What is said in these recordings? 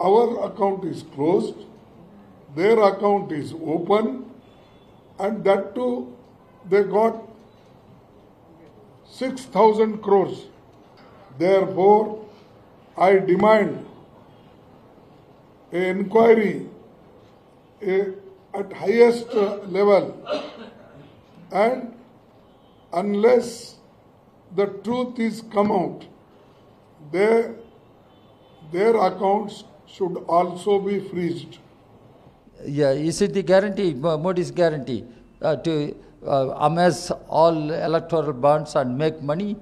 our account is closed, their account is open, and that too they got 6,000 crores. Therefore, I demand an inquiry a, at highest level and unless the truth is come out, their, their accounts should also be freezed. Yeah, is it the guarantee, Modi's guarantee, uh, to uh, amass all electoral bonds and make money?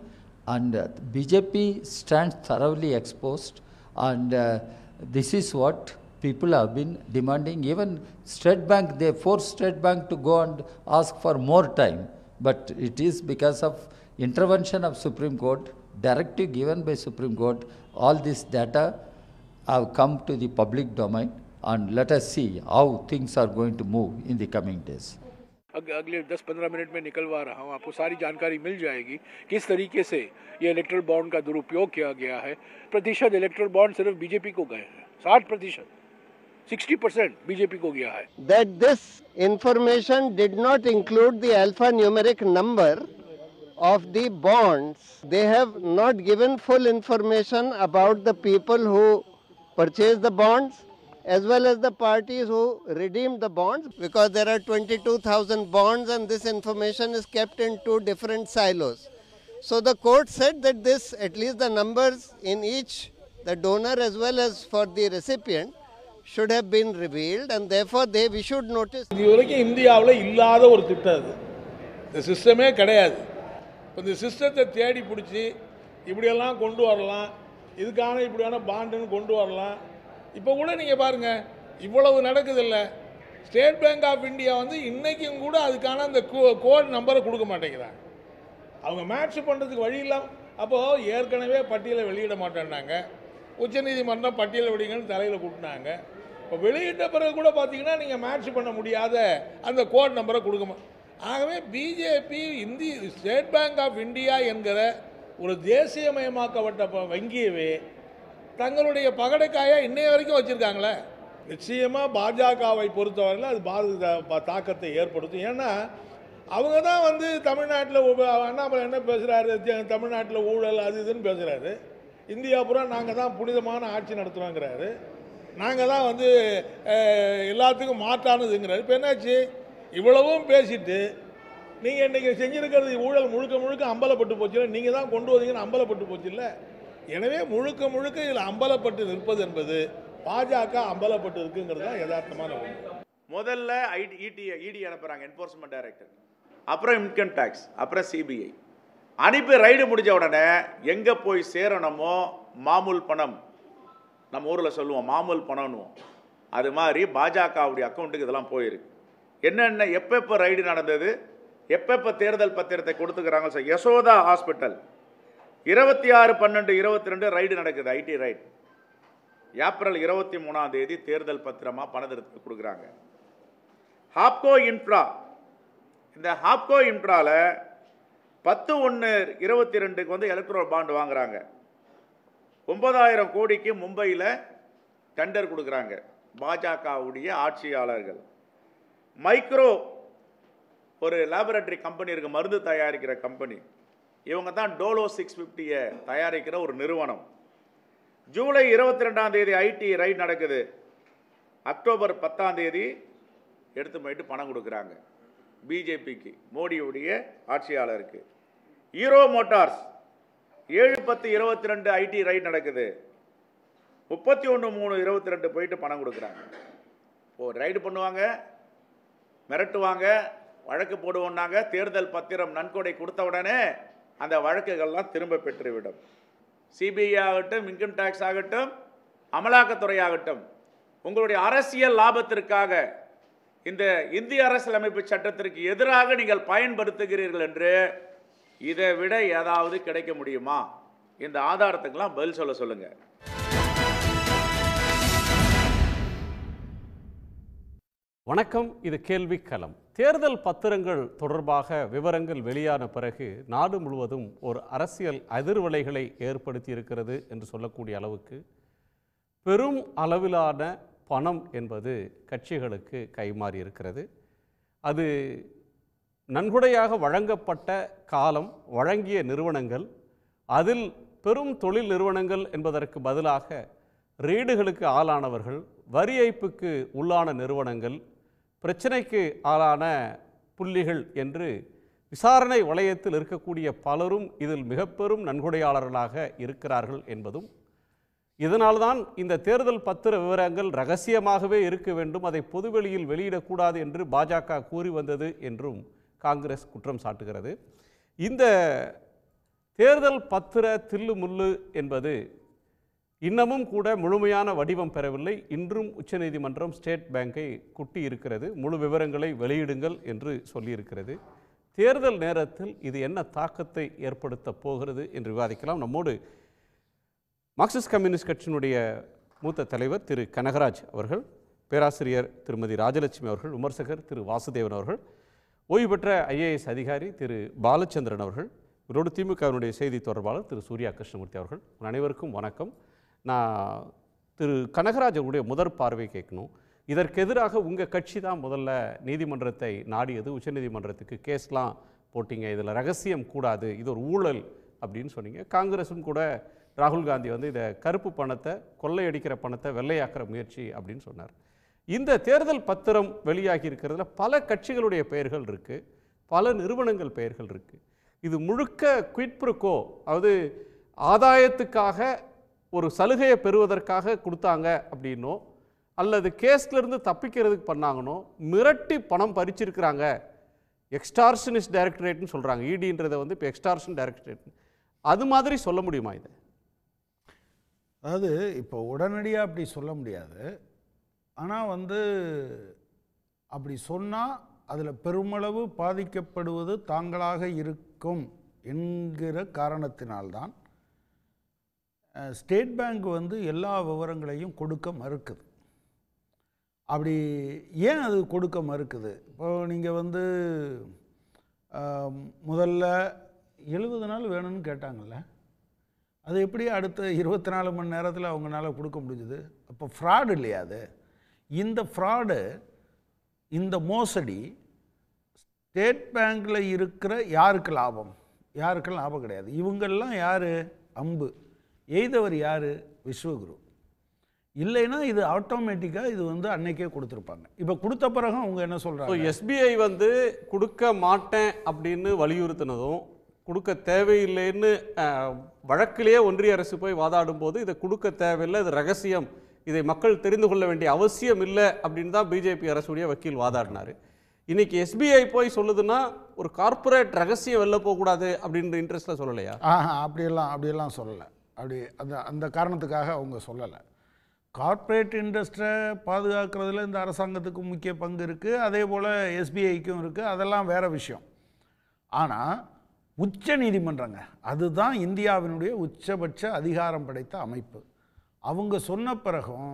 And uh, BJP stands thoroughly exposed, and uh, this is what people have been demanding. Even State Bank, they forced State Bank to go and ask for more time, but it is because of intervention of Supreme Court, directive given by Supreme Court, all this data have come to the public domain and let us see how things are going to move in the coming days अगले 10-15 minute में निकलवा रहा हूँ आपको सारी जानकारी मिल जाएगी किस तरीके से ये इलेक्ट्रल बॉन्ड का दुरुपयोग किया गया है प्रतिशत इलेक्ट्रल बॉन्ड सिर्फ बीजेपी को गए हैं साठ प्रतिशत सिक्सटी परसेंट बीजेपी को गया है that this information did not include the alphanumeric number of the bonds they have not given full information about the people who purchase the bonds as well as the parties who redeem the bonds because there are 22,000 bonds and this information is kept in two different silos. So the court said that this, at least the numbers in each, the donor as well as for the recipient, should have been revealed and therefore they we should notice The system is not. ஒரு system அது இந்த சிஸ்டமே கிடையாது இப்போ இந்த சிஸ்டத்தை தேடி பிடிச்சி இப்படியெல்லாம் கொண்டு வரலாம் இதுக்கான இப்படியான பாண்டுன்னு கொண்டு வரலாம் இப்போ கூட நீங்கள் பாருங்கள் இவ்வளவு நடக்குதில்ல ஸ்டேட் பேங்க் ஆஃப் இந்தியா வந்து இன்றைக்கும் கூட அதுக்கான அந்த கோட் நம்பரை கொடுக்க மாட்டேங்கிறாங்க அவங்க மேட்ச் பண்ணுறதுக்கு வழி இல்லாம அப்போது ஏற்கனவே பட்டியலை வெளியிட மாட்டேன்னாங்க உச்சநீதிமன்றம் பட்டியலை விடுங்கன்னு தலையில் கூட்டினாங்க இப்போ வெளியிட்ட பிறகு கூட பார்த்தீங்கன்னா நீங்கள் மேட்ச் பண்ண முடியாத அந்த கோட் நம்பரை கொடுக்க ஆகவே பிஜேபி இந்தி ஸ்டேட் பேங்க் ஆஃப் இந்தியா என்கிற ஒரு தேசியமயமாக்கப்பட்ட வங்கியவே தங்களுடைய பகடைக்காயாக இன்னைய வரைக்கும் வச்சுருக்காங்களே நிச்சயமாக பாஜகவை பொறுத்தவரையில் அது பாரத தாக்கத்தை ஏற்படுத்தும் ஏன்னா அவங்க தான் வந்து தமிழ்நாட்டில் அண்ணாமலை என்ன பேசுகிறாரு தமிழ்நாட்டில் ஊழல் அது இதுன்னு பேசுகிறாரு இந்தியா பூரா நாங்கள் தான் புனிதமான ஆட்சி நடத்துவோங்கிறாரு நாங்கள் தான் வந்து எல்லாத்துக்கும் மாற்றானதுங்கிறாரு இப்போ என்னாச்சு இவ்வளவும் பேசிட்டு நீங்கள் இன்றைக்கி செஞ்சுருக்கிறது ஊழல் முழுக்க முழுக்க அம்பலப்பட்டு போச்சு இல்லை நீங்கள் தான் கொண்டு வந்தீங்கன்னு அம்பலப்பட்டு போச்சு இல்லை எனவே முழுக்க முழுக்க இதில் அம்பலப்பட்டு நிற்பது என்பது பாஜக அம்பலப்பட்டு இருக்குங்கிறது தான் யதார்த்தமான முதல்ல ஐடி இடி இடி அனுப்புகிறாங்க என்ஃபோர்ஸ்மெண்ட் டைரக்டர் அப்புறம் இன்கம் டேக்ஸ் அப்புறம் சிபிஐ அனுப்பி ரைடு முடிஞ்ச உடனே எங்கே போய் சேரணுமோ மாமூல் பணம் நம்ம ஊரில் சொல்லுவோம் மாமூல் பணம்னுவோம் அது மாதிரி பாஜகவுடைய அக்கௌண்ட்டுக்கு இதெல்லாம் போயிருக்கு என்னென்ன எப்போ எப்போ ரைடு நடந்தது எப்பப்போ தேர்தல் பத்திரத்தை கொடுத்துக்கிறாங்க சார் யசோதா ஹாஸ்பிட்டல் இருபத்தி ஆறு பன்னெண்டு இருபத்தி ரெண்டு ரைடு நடக்குது ஐடி ரைடு ஏப்ரல் இருபத்தி மூணாம் தேதி தேர்தல் பத்திரமா பணத்திற்கு கொடுக்குறாங்க ஹாப்கோ இன்ஃப்ரா இந்த ஹாப்கோ இன்ஃப்ராவில் பத்து ஒன்று இருபத்தி ரெண்டுக்கு வந்து எலக்ட்ரோ பாண்டு வாங்குறாங்க ஒன்பதாயிரம் கோடிக்கு மும்பையில் டெண்டர் கொடுக்குறாங்க பாஜகவுடைய ஆட்சியாளர்கள் மைக்ரோ ஒரு லேபரேட்டரி கம்பெனி இருக்குது மருந்து தயாரிக்கிற கம்பெனி இவங்க தான் டோலோ சிக்ஸ் ஃபிஃப்டியை தயாரிக்கிற ஒரு நிறுவனம் ஜூலை இருபத்தி ரெண்டாம் தேதி ஐடி ரைட் நடக்குது அக்டோபர் பத்தாம் தேதி எடுத்து போயிட்டு பணம் கொடுக்குறாங்க பிஜேபிக்கு மோடியுடைய ஆட்சியாளருக்கு ஹீரோ மோட்டார்ஸ் ஏழு பத்து இருபத்தி ரெண்டு ஐடி ரைட் நடக்குது முப்பத்தி ஒன்று மூணு இருபத்தி ரெண்டு போயிட்டு பணம் கொடுக்குறாங்க ஓ ரைடு பண்ணுவாங்க மிரட்டுவாங்க வழக்கு போடுவோம்னாங்க தேர்தல் பத்திரம் நன்கொடை கொடுத்த உடனே அந்த வழக்குகள்லாம் திரும்ப பெற்றுவிடும் சிபிஐ ஆகட்டும் இன்கம் டேக்ஸ் ஆகட்டும் அமலாக்கத்துறை ஆகட்டும் உங்களுடைய அரசியல் லாபத்திற்காக இந்த இந்திய அரசியலமைப்பு சட்டத்திற்கு எதிராக நீங்கள் பயன்படுத்துகிறீர்கள் என்று இதை விட ஏதாவது கிடைக்க முடியுமா இந்த ஆதாரத்துக்கெல்லாம் பதில் சொல்ல சொல்லுங்கள் வணக்கம் இது கேள்விக்களம் தேர்தல் பத்திரங்கள் தொடர்பாக விவரங்கள் வெளியான பிறகு நாடு முழுவதும் ஒரு அரசியல் அதிர்வலைகளை ஏற்படுத்தி இருக்கிறது என்று சொல்லக்கூடிய அளவுக்கு பெரும் அளவிலான பணம் என்பது கட்சிகளுக்கு கைமாறி இருக்கிறது அது நன்கொடையாக வழங்கப்பட்ட காலம் வழங்கிய நிறுவனங்கள் அதில் பெரும் தொழில் நிறுவனங்கள் என்பதற்கு பதிலாக ரீடுகளுக்கு ஆளானவர்கள் வரி ஏய்ப்புக்கு உள்ளான நிறுவனங்கள் பிரச்சனைக்கு ஆளான புள்ளிகள் என்று விசாரணை வளையத்தில் இருக்கக்கூடிய பலரும் இதில் மிக பெரும் நன்கொடையாளர்களாக இருக்கிறார்கள் என்பதும் இதனால்தான் இந்த தேர்தல் பத்திர விவரங்கள் ரகசியமாகவே இருக்க வேண்டும் அதை பொதுவெளியில் வெளியிடக்கூடாது என்று பாஜக கூறி வந்தது என்றும் காங்கிரஸ் குற்றம் சாட்டுகிறது இந்த தேர்தல் பத்திர தில்லு முள்ளு என்பது இன்னமும் கூட முழுமையான வடிவம் பெறவில்லை இன்றும் உச்சநீதிமன்றம் ஸ்டேட் பேங்கை குட்டி இருக்கிறது முழு விவரங்களை வெளியிடுங்கள் என்று சொல்லியிருக்கிறது தேர்தல் நேரத்தில் இது என்ன தாக்கத்தை ஏற்படுத்த போகிறது என்று விவாதிக்கலாம் நம்மோடு மார்க்சிஸ்ட் கம்யூனிஸ்ட் கட்சியினுடைய மூத்த தலைவர் திரு கனகராஜ் அவர்கள் பேராசிரியர் திருமதி ராஜலட்சுமி அவர்கள் விமர்சகர் திரு வாசுதேவன் அவர்கள் ஓய்வு பெற்ற ஐஏஎஸ் அதிகாரி திரு பாலச்சந்திரன் அவர்கள் இவரோடு திமுகவினுடைய செய்தி தொடர்பாளர் திரு சூர்யா கிருஷ்ணமூர்த்தி அவர்கள் அனைவருக்கும் வணக்கம் நான் திரு கனகராஜருடைய முதற் பார்வை கேட்கணும் இதற்கு எதிராக உங்கள் கட்சி தான் முதல்ல நீதிமன்றத்தை நாடியது உச்சநீதிமன்றத்துக்கு கேஸ்லாம் போட்டிங்க இதில் ரகசியம் கூடாது இது ஒரு ஊழல் அப்படின்னு சொன்னீங்க காங்கிரஸும் கூட ராகுல் காந்தி வந்து இதை கருப்பு பணத்தை கொள்ளையடிக்கிற பணத்தை வெள்ளையாக்கிற முயற்சி அப்படின்னு சொன்னார் இந்த தேர்தல் பத்திரம் வெளியாகி இருக்கிறதுல பல கட்சிகளுடைய பெயர்கள் இருக்குது பல நிறுவனங்கள் பெயர்கள் இருக்குது இது முழுக்க குயிட்ப்ருக்கோ அதாவது ஆதாயத்துக்காக ஒரு சலுகையை பெறுவதற்காக கொடுத்தாங்க அப்படின்னோ அல்லது கேஸ்லேருந்து தப்பிக்கிறதுக்கு பண்ணாங்கன்னோ மிரட்டி பணம் பறிச்சிருக்கிறாங்க எக்ஸ்டார்ஷனிஸ்ட் டைரக்டரேட்னு சொல்கிறாங்க இடின்றதை e வந்து இப்போ எக்ஸ்டார்ஷன் டைரக்டரேட் அது மாதிரி சொல்ல முடியுமா இது அதாவது இப்போ உடனடியாக அப்படி சொல்ல முடியாது ஆனால் வந்து அப்படி சொன்னால் அதில் பெருமளவு பாதிக்கப்படுவது தாங்களாக இருக்கும் என்கிற காரணத்தினால்தான் ஸ்டேட் பேங்க் வந்து எல்லா விவரங்களையும் கொடுக்க மறுக்குது அப்படி ஏன் அது கொடுக்க மறுக்குது இப்போது நீங்கள் வந்து முதல்ல எழுபது நாள் வேணும்னு கேட்டாங்கல்ல அது எப்படி அடுத்த இருபத்தி நாலு மணி நேரத்தில் அவங்களால கொடுக்க முடிஞ்சுது அப்போ ஃப்ராடு இல்லையா அது இந்த ஃப்ராடு இந்த மோசடி ஸ்டேட் பேங்க்கில் இருக்கிற யாருக்கு லாபம் யாருக்கு லாபம் கிடையாது இவங்கெல்லாம் யார் அம்பு எய்தவர் யார் விஸ்வகுரு இல்லைன்னா இது ஆட்டோமேட்டிக்காக இது வந்து அன்னைக்கே கொடுத்துருப்பாங்க இப்போ கொடுத்த பிறகு அவங்க என்ன சொல்கிறாங்க எஸ்பிஐ வந்து கொடுக்க மாட்டேன் அப்படின்னு வலியுறுத்தினதும் கொடுக்க தேவையில்லைன்னு வழக்கிலேயே ஒன்றிய அரசு போய் வாதாடும் போது இதை கொடுக்க தேவையில்லை இது ரகசியம் இதை மக்கள் தெரிந்து கொள்ள வேண்டிய அவசியம் இல்லை அப்படின்னு தான் பிஜேபி அரசுடைய வக்கீல் வாதாடினார் இன்னைக்கு எஸ்பிஐ போய் சொல்லுதுன்னா ஒரு கார்பரேட் ரகசியம் வெளில போகக்கூடாது அப்படின்ற இன்ட்ரெஸ்ட்டில் சொல்லலையா அப்படியெல்லாம் அப்படியெல்லாம் சொல்லலை அப்படி அந்த அந்த காரணத்துக்காக அவங்க சொல்லலை கார்ப்பரேட் இண்டஸ்ட்ரியை பாதுகாக்கிறதுல இந்த அரசாங்கத்துக்கு முக்கிய பங்கு இருக்குது அதே போல் எஸ்பிஐக்கும் இருக்குது அதெல்லாம் வேறு விஷயம் ஆனால் உச்ச நீதிமன்றங்க அதுதான் இந்தியாவினுடைய உச்சபட்ச அதிகாரம் படைத்த அமைப்பு அவங்க சொன்ன பிறகும்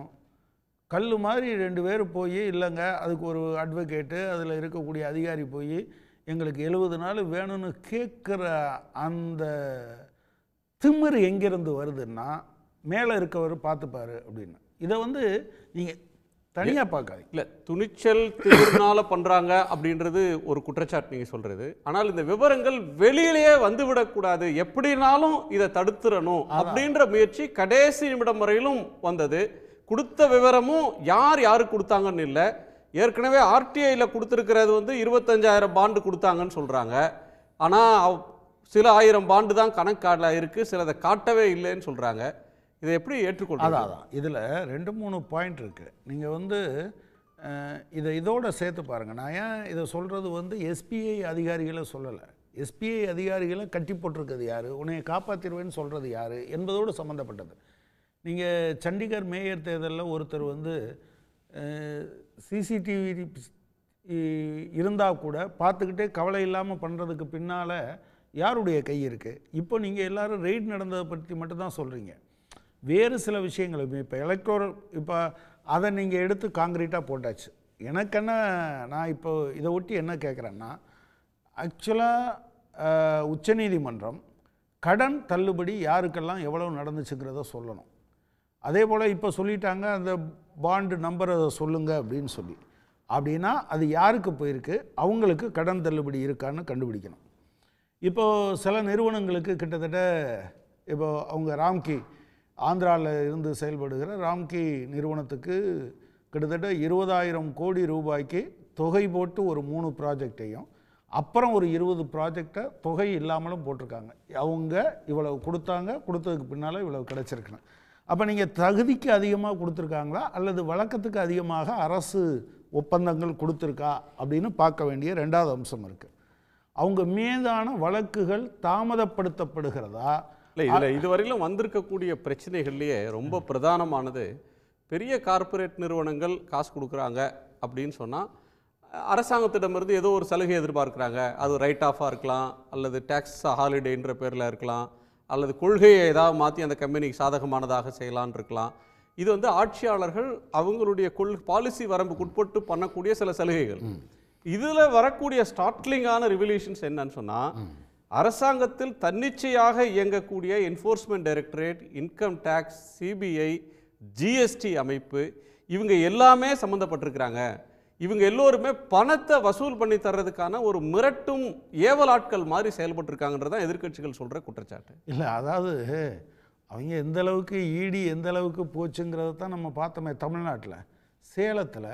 கல் மாதிரி ரெண்டு பேர் போய் இல்லைங்க அதுக்கு ஒரு அட்வொகேட்டு அதில் இருக்கக்கூடிய அதிகாரி போய் எங்களுக்கு எழுபது நாள் வேணும்னு கேட்குற அந்த திமிர் எங்கேருந்து வருதுன்னா மேலே இருக்கவர் பார்த்துப்பாரு அப்படின்னு இதை வந்து நீங்கள் தனியாக பார்க்காதீங்க இல்லை துணிச்சல் திருநாள பண்ணுறாங்க அப்படின்றது ஒரு குற்றச்சாட்டு நீங்கள் சொல்கிறது ஆனால் இந்த விவரங்கள் வெளியிலேயே வந்துவிடக்கூடாது எப்படினாலும் இதை தடுத்துடணும் அப்படின்ற முயற்சி கடைசி நிமிடம் வரையிலும் வந்தது கொடுத்த விவரமும் யார் யார் கொடுத்தாங்கன்னு இல்லை ஏற்கனவே ஆர்டிஐயில் கொடுத்துருக்கிறது வந்து இருபத்தஞ்சாயிரம் பாண்டு கொடுத்தாங்கன்னு சொல்கிறாங்க ஆனால் சில ஆயிரம் பாண்டு தான் கணக்காடல இருக்குது அதை காட்டவே இல்லைன்னு சொல்கிறாங்க இதை எப்படி ஏற்றுக்கொள்ள அதான் அதான் இதில் ரெண்டு மூணு பாயிண்ட் இருக்குது நீங்கள் வந்து இதை இதோட சேர்த்து பாருங்கள் நான் ஏன் இதை சொல்கிறது வந்து எஸ்பிஐ அதிகாரிகளை சொல்லலை எஸ்பிஐ அதிகாரிகளை கட்டி போட்டிருக்கிறது யார் உன்னை காப்பாற்றிடுவேன்னு சொல்கிறது யார் என்பதோடு சம்மந்தப்பட்டது நீங்கள் சண்டிகர் மேயர் தேர்தலில் ஒருத்தர் வந்து சிசிடிவி இருந்தால் கூட பார்த்துக்கிட்டே கவலை இல்லாமல் பண்ணுறதுக்கு பின்னால் யாருடைய கை இருக்குது இப்போ நீங்கள் எல்லோரும் ரெய்டு நடந்ததை பற்றி மட்டும்தான் சொல்கிறீங்க வேறு சில விஷயங்களும் இப்போ எலக்ட்ரோ இப்போ அதை நீங்கள் எடுத்து காங்கிரீட்டாக போட்டாச்சு எனக்கென்ன நான் இப்போ இதை ஒட்டி என்ன கேட்குறேன்னா ஆக்சுவலாக உச்சநீதிமன்றம் கடன் தள்ளுபடி யாருக்கெல்லாம் எவ்வளோ நடந்துச்சுங்கிறத சொல்லணும் அதே போல் இப்போ சொல்லிட்டாங்க அந்த பாண்டு நம்பரை சொல்லுங்கள் அப்படின்னு சொல்லி அப்படின்னா அது யாருக்கு போயிருக்கு அவங்களுக்கு கடன் தள்ளுபடி இருக்கான்னு கண்டுபிடிக்கணும் இப்போது சில நிறுவனங்களுக்கு கிட்டத்தட்ட இப்போது அவங்க ராம்கி ஆந்திராவில் இருந்து செயல்படுகிற ராம்கி நிறுவனத்துக்கு கிட்டத்தட்ட இருபதாயிரம் கோடி ரூபாய்க்கு தொகை போட்டு ஒரு மூணு ப்ராஜெக்டையும் அப்புறம் ஒரு இருபது ப்ராஜெக்டை தொகை இல்லாமலும் போட்டிருக்காங்க அவங்க இவ்வளவு கொடுத்தாங்க கொடுத்ததுக்கு பின்னால் இவ்வளவு கிடச்சிருக்கணும் அப்போ நீங்கள் தகுதிக்கு அதிகமாக கொடுத்துருக்காங்களா அல்லது வழக்கத்துக்கு அதிகமாக அரசு ஒப்பந்தங்கள் கொடுத்துருக்கா அப்படின்னு பார்க்க வேண்டிய ரெண்டாவது அம்சம் இருக்குது அவங்க மீதான வழக்குகள் தாமதப்படுத்தப்படுகிறதா இல்லை இதில் இதுவரையிலும் வந்திருக்கக்கூடிய பிரச்சனைகள்லேயே ரொம்ப பிரதானமானது பெரிய கார்ப்பரேட் நிறுவனங்கள் காசு கொடுக்குறாங்க அப்படின்னு சொன்னால் அரசாங்கத்திடமிருந்து ஏதோ ஒரு சலுகை எதிர்பார்க்குறாங்க அது ரைட் ஆஃபாக இருக்கலாம் அல்லது டேக்ஸ் ஹாலிடேன்ற பேரில் இருக்கலாம் அல்லது கொள்கையை ஏதாவது மாற்றி அந்த கம்பெனிக்கு சாதகமானதாக செய்யலான் இருக்கலாம் இது வந்து ஆட்சியாளர்கள் அவங்களுடைய கொள் பாலிசி வரம்புக்கு உட்பட்டு பண்ணக்கூடிய சில சலுகைகள் இதில் வரக்கூடிய ஸ்டார்ட்லிங்கான ரிவல்யூஷன்ஸ் என்னன்னு சொன்னால் அரசாங்கத்தில் தன்னிச்சையாக இயங்கக்கூடிய enforcement directorate income tax CBI GST அமைப்பு இவங்க எல்லாமே சம்மந்தப்பட்டிருக்கிறாங்க இவங்க எல்லோருமே பணத்தை வசூல் பண்ணி தர்றதுக்கான ஒரு மிரட்டும் ஏவல் ஆட்கள் மாதிரி செயல்பட்டுருக்காங்கன்றதான் எதிர்கட்சிகள் சொல்கிற குற்றச்சாட்டு இல்லை அதாவது அவங்க எந்த அளவுக்கு ஈடி e எந்த அளவுக்கு போச்சுங்கிறத தான் நம்ம பார்த்தோமே தமிழ்நாட்டில் சேலத்தில்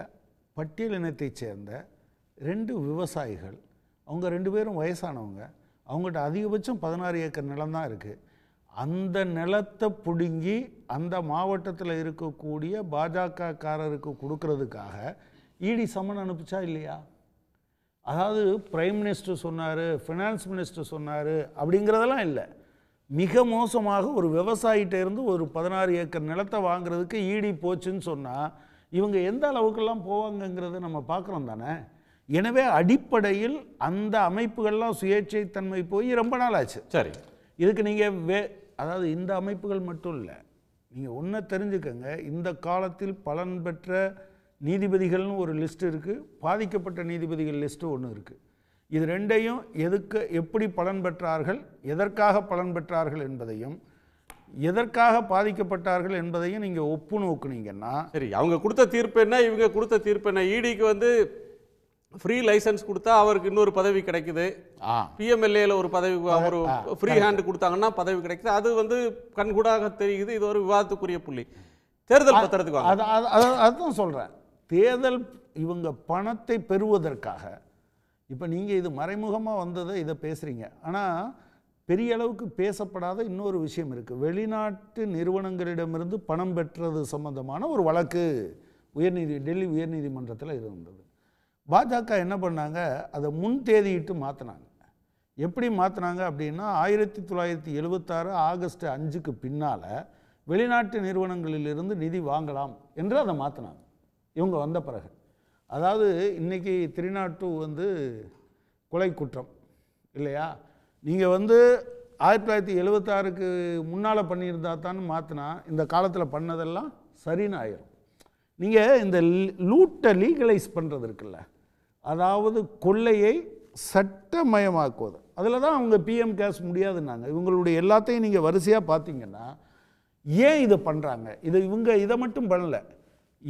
பட்டியல் இனத்தைச் சேர்ந்த ரெண்டு விவசாயிகள் அவங்க ரெண்டு பேரும் வயசானவங்க அவங்ககிட்ட அதிகபட்சம் பதினாறு ஏக்கர் நிலம் தான் இருக்குது அந்த நிலத்தை பிடுங்கி அந்த மாவட்டத்தில் இருக்கக்கூடிய பாஜகக்காரருக்கு கொடுக்கறதுக்காக இடி சம்மன் அனுப்பிச்சா இல்லையா அதாவது பிரைம் மினிஸ்டர் சொன்னார் ஃபினான்ஸ் மினிஸ்டர் சொன்னார் அப்படிங்கிறதெல்லாம் இல்லை மிக மோசமாக ஒரு விவசாயிகிட்ட இருந்து ஒரு பதினாறு ஏக்கர் நிலத்தை வாங்குறதுக்கு ஈடி போச்சுன்னு சொன்னால் இவங்க எந்த அளவுக்கெல்லாம் போவாங்கங்கிறத நம்ம பார்க்குறோம் தானே எனவே அடிப்படையில் அந்த அமைப்புகள்லாம் தன்மை போய் ரொம்ப நாள் ஆச்சு சரி இதுக்கு நீங்கள் வே அதாவது இந்த அமைப்புகள் மட்டும் இல்லை நீங்கள் ஒன்றை தெரிஞ்சுக்கங்க இந்த காலத்தில் பலன் பெற்ற நீதிபதிகள்னு ஒரு லிஸ்ட் இருக்குது பாதிக்கப்பட்ட நீதிபதிகள் லிஸ்ட்டு ஒன்று இருக்குது இது ரெண்டையும் எதுக்கு எப்படி பலன் பெற்றார்கள் எதற்காக பலன் பெற்றார்கள் என்பதையும் எதற்காக பாதிக்கப்பட்டார்கள் என்பதையும் நீங்கள் ஒப்பு நோக்குனீங்கன்னா சரி அவங்க கொடுத்த தீர்ப்பு என்ன இவங்க கொடுத்த தீர்ப்பு என்ன இடிக்கு e வந்து ஃப்ரீ லைசன்ஸ் கொடுத்தா அவருக்கு இன்னொரு பதவி கிடைக்குது பிஎம்எல்ஏல ஒரு பதவி ஒரு ஃப்ரீ ஹேண்ட் கொடுத்தாங்கன்னா பதவி கிடைக்குது அது வந்து கண்கூடாக தெரியுது இது ஒரு விவாதத்துக்குரிய புள்ளி தேர்தல் பத்திரத்துக்கு அதுதான் சொல்கிறேன் தேர்தல் இவங்க பணத்தை பெறுவதற்காக இப்போ நீங்கள் இது மறைமுகமாக வந்ததை இதை பேசுகிறீங்க ஆனால் பெரிய அளவுக்கு பேசப்படாத இன்னொரு விஷயம் இருக்குது வெளிநாட்டு நிறுவனங்களிடமிருந்து பணம் பெற்றது சம்பந்தமான ஒரு வழக்கு உயர்நீதி டெல்லி உயர்நீதிமன்றத்தில் இருந்தது பாஜக என்ன பண்ணாங்க அதை முன் தேதியிட்டு மாற்றினாங்க எப்படி மாற்றினாங்க அப்படின்னா ஆயிரத்தி தொள்ளாயிரத்தி எழுபத்தாறு ஆகஸ்ட் அஞ்சுக்கு பின்னால் வெளிநாட்டு நிறுவனங்களிலிருந்து நிதி வாங்கலாம் என்று அதை மாற்றினாங்க இவங்க வந்த பிறகு அதாவது இன்றைக்கி திருநாட்டு வந்து கொலை குற்றம் இல்லையா நீங்கள் வந்து ஆயிரத்தி தொள்ளாயிரத்தி எழுபத்தாறுக்கு முன்னால் பண்ணியிருந்தா தான் மாற்றினா இந்த காலத்தில் பண்ணதெல்லாம் சரின்னு ஆயிரும் நீங்கள் இந்த லூட்டை லீகலைஸ் பண்ணுறது இருக்குல்ல அதாவது கொள்ளையை சட்டமயமாக்குவது அதில் தான் அவங்க பிஎம் கேஸ் முடியாதுன்னாங்க இவங்களுடைய எல்லாத்தையும் நீங்கள் வரிசையாக பார்த்தீங்கன்னா ஏன் இதை பண்ணுறாங்க இது இவங்க இதை மட்டும் பண்ணலை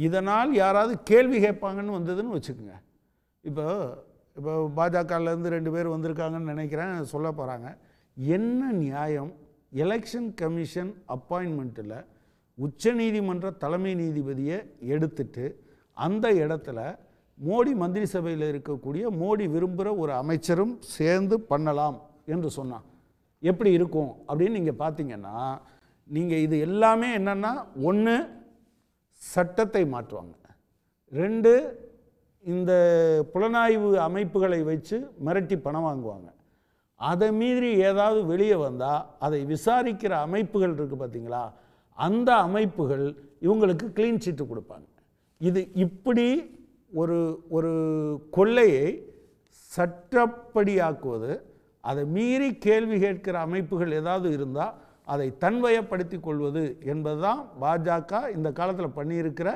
இதனால் யாராவது கேள்வி கேட்பாங்கன்னு வந்ததுன்னு வச்சுக்கோங்க இப்போ இப்போ பாஜகலேருந்து ரெண்டு பேர் வந்திருக்காங்கன்னு நினைக்கிறேன் சொல்ல போகிறாங்க என்ன நியாயம் எலெக்ஷன் கமிஷன் அப்பாயின்மெண்ட்டில் உச்ச நீதிமன்ற தலைமை நீதிபதியை எடுத்துட்டு அந்த இடத்துல மோடி மந்திரி சபையில் இருக்கக்கூடிய மோடி விரும்புகிற ஒரு அமைச்சரும் சேர்ந்து பண்ணலாம் என்று சொன்னான் எப்படி இருக்கும் அப்படின்னு நீங்கள் பார்த்தீங்கன்னா நீங்கள் இது எல்லாமே என்னென்னா ஒன்று சட்டத்தை மாற்றுவாங்க ரெண்டு இந்த புலனாய்வு அமைப்புகளை வச்சு மிரட்டி பணம் வாங்குவாங்க அதை மீறி ஏதாவது வெளியே வந்தால் அதை விசாரிக்கிற அமைப்புகள் இருக்குது பார்த்தீங்களா அந்த அமைப்புகள் இவங்களுக்கு க்ளீன் சீட்டு கொடுப்பாங்க இது இப்படி ஒரு ஒரு கொள்ளையை சட்டப்படியாக்குவது அதை மீறி கேள்வி கேட்கிற அமைப்புகள் ஏதாவது இருந்தால் அதை தன்வயப்படுத்தி கொள்வது என்பது தான் பாஜக இந்த காலத்தில் பண்ணியிருக்கிற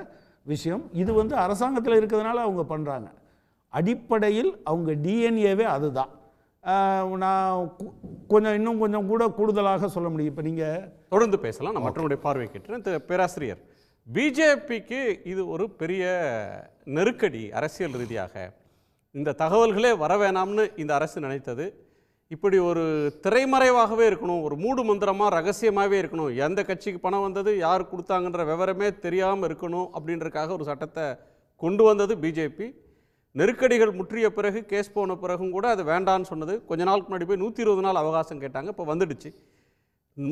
விஷயம் இது வந்து அரசாங்கத்தில் இருக்கிறதுனால அவங்க பண்ணுறாங்க அடிப்படையில் அவங்க டிஎன்ஏவே அதுதான் நான் கொஞ்சம் இன்னும் கொஞ்சம் கூட கூடுதலாக சொல்ல முடியும் இப்போ நீங்கள் தொடர்ந்து பேசலாம் நான் மற்றவருடைய பார்வை கேட்டுறேன் பேராசிரியர் பிஜேபிக்கு இது ஒரு பெரிய நெருக்கடி அரசியல் ரீதியாக இந்த தகவல்களே வர வேணாம்னு இந்த அரசு நினைத்தது இப்படி ஒரு திரைமறைவாகவே இருக்கணும் ஒரு மூடு மந்திரமாக ரகசியமாகவே இருக்கணும் எந்த கட்சிக்கு பணம் வந்தது யார் கொடுத்தாங்கன்ற விவரமே தெரியாமல் இருக்கணும் அப்படின்றக்காக ஒரு சட்டத்தை கொண்டு வந்தது பிஜேபி நெருக்கடிகள் முற்றிய பிறகு கேஸ் போன பிறகும் கூட அது வேண்டான்னு சொன்னது கொஞ்ச நாளுக்கு முன்னாடி போய் நூற்றி இருபது நாள் அவகாசம் கேட்டாங்க இப்போ வந்துடுச்சு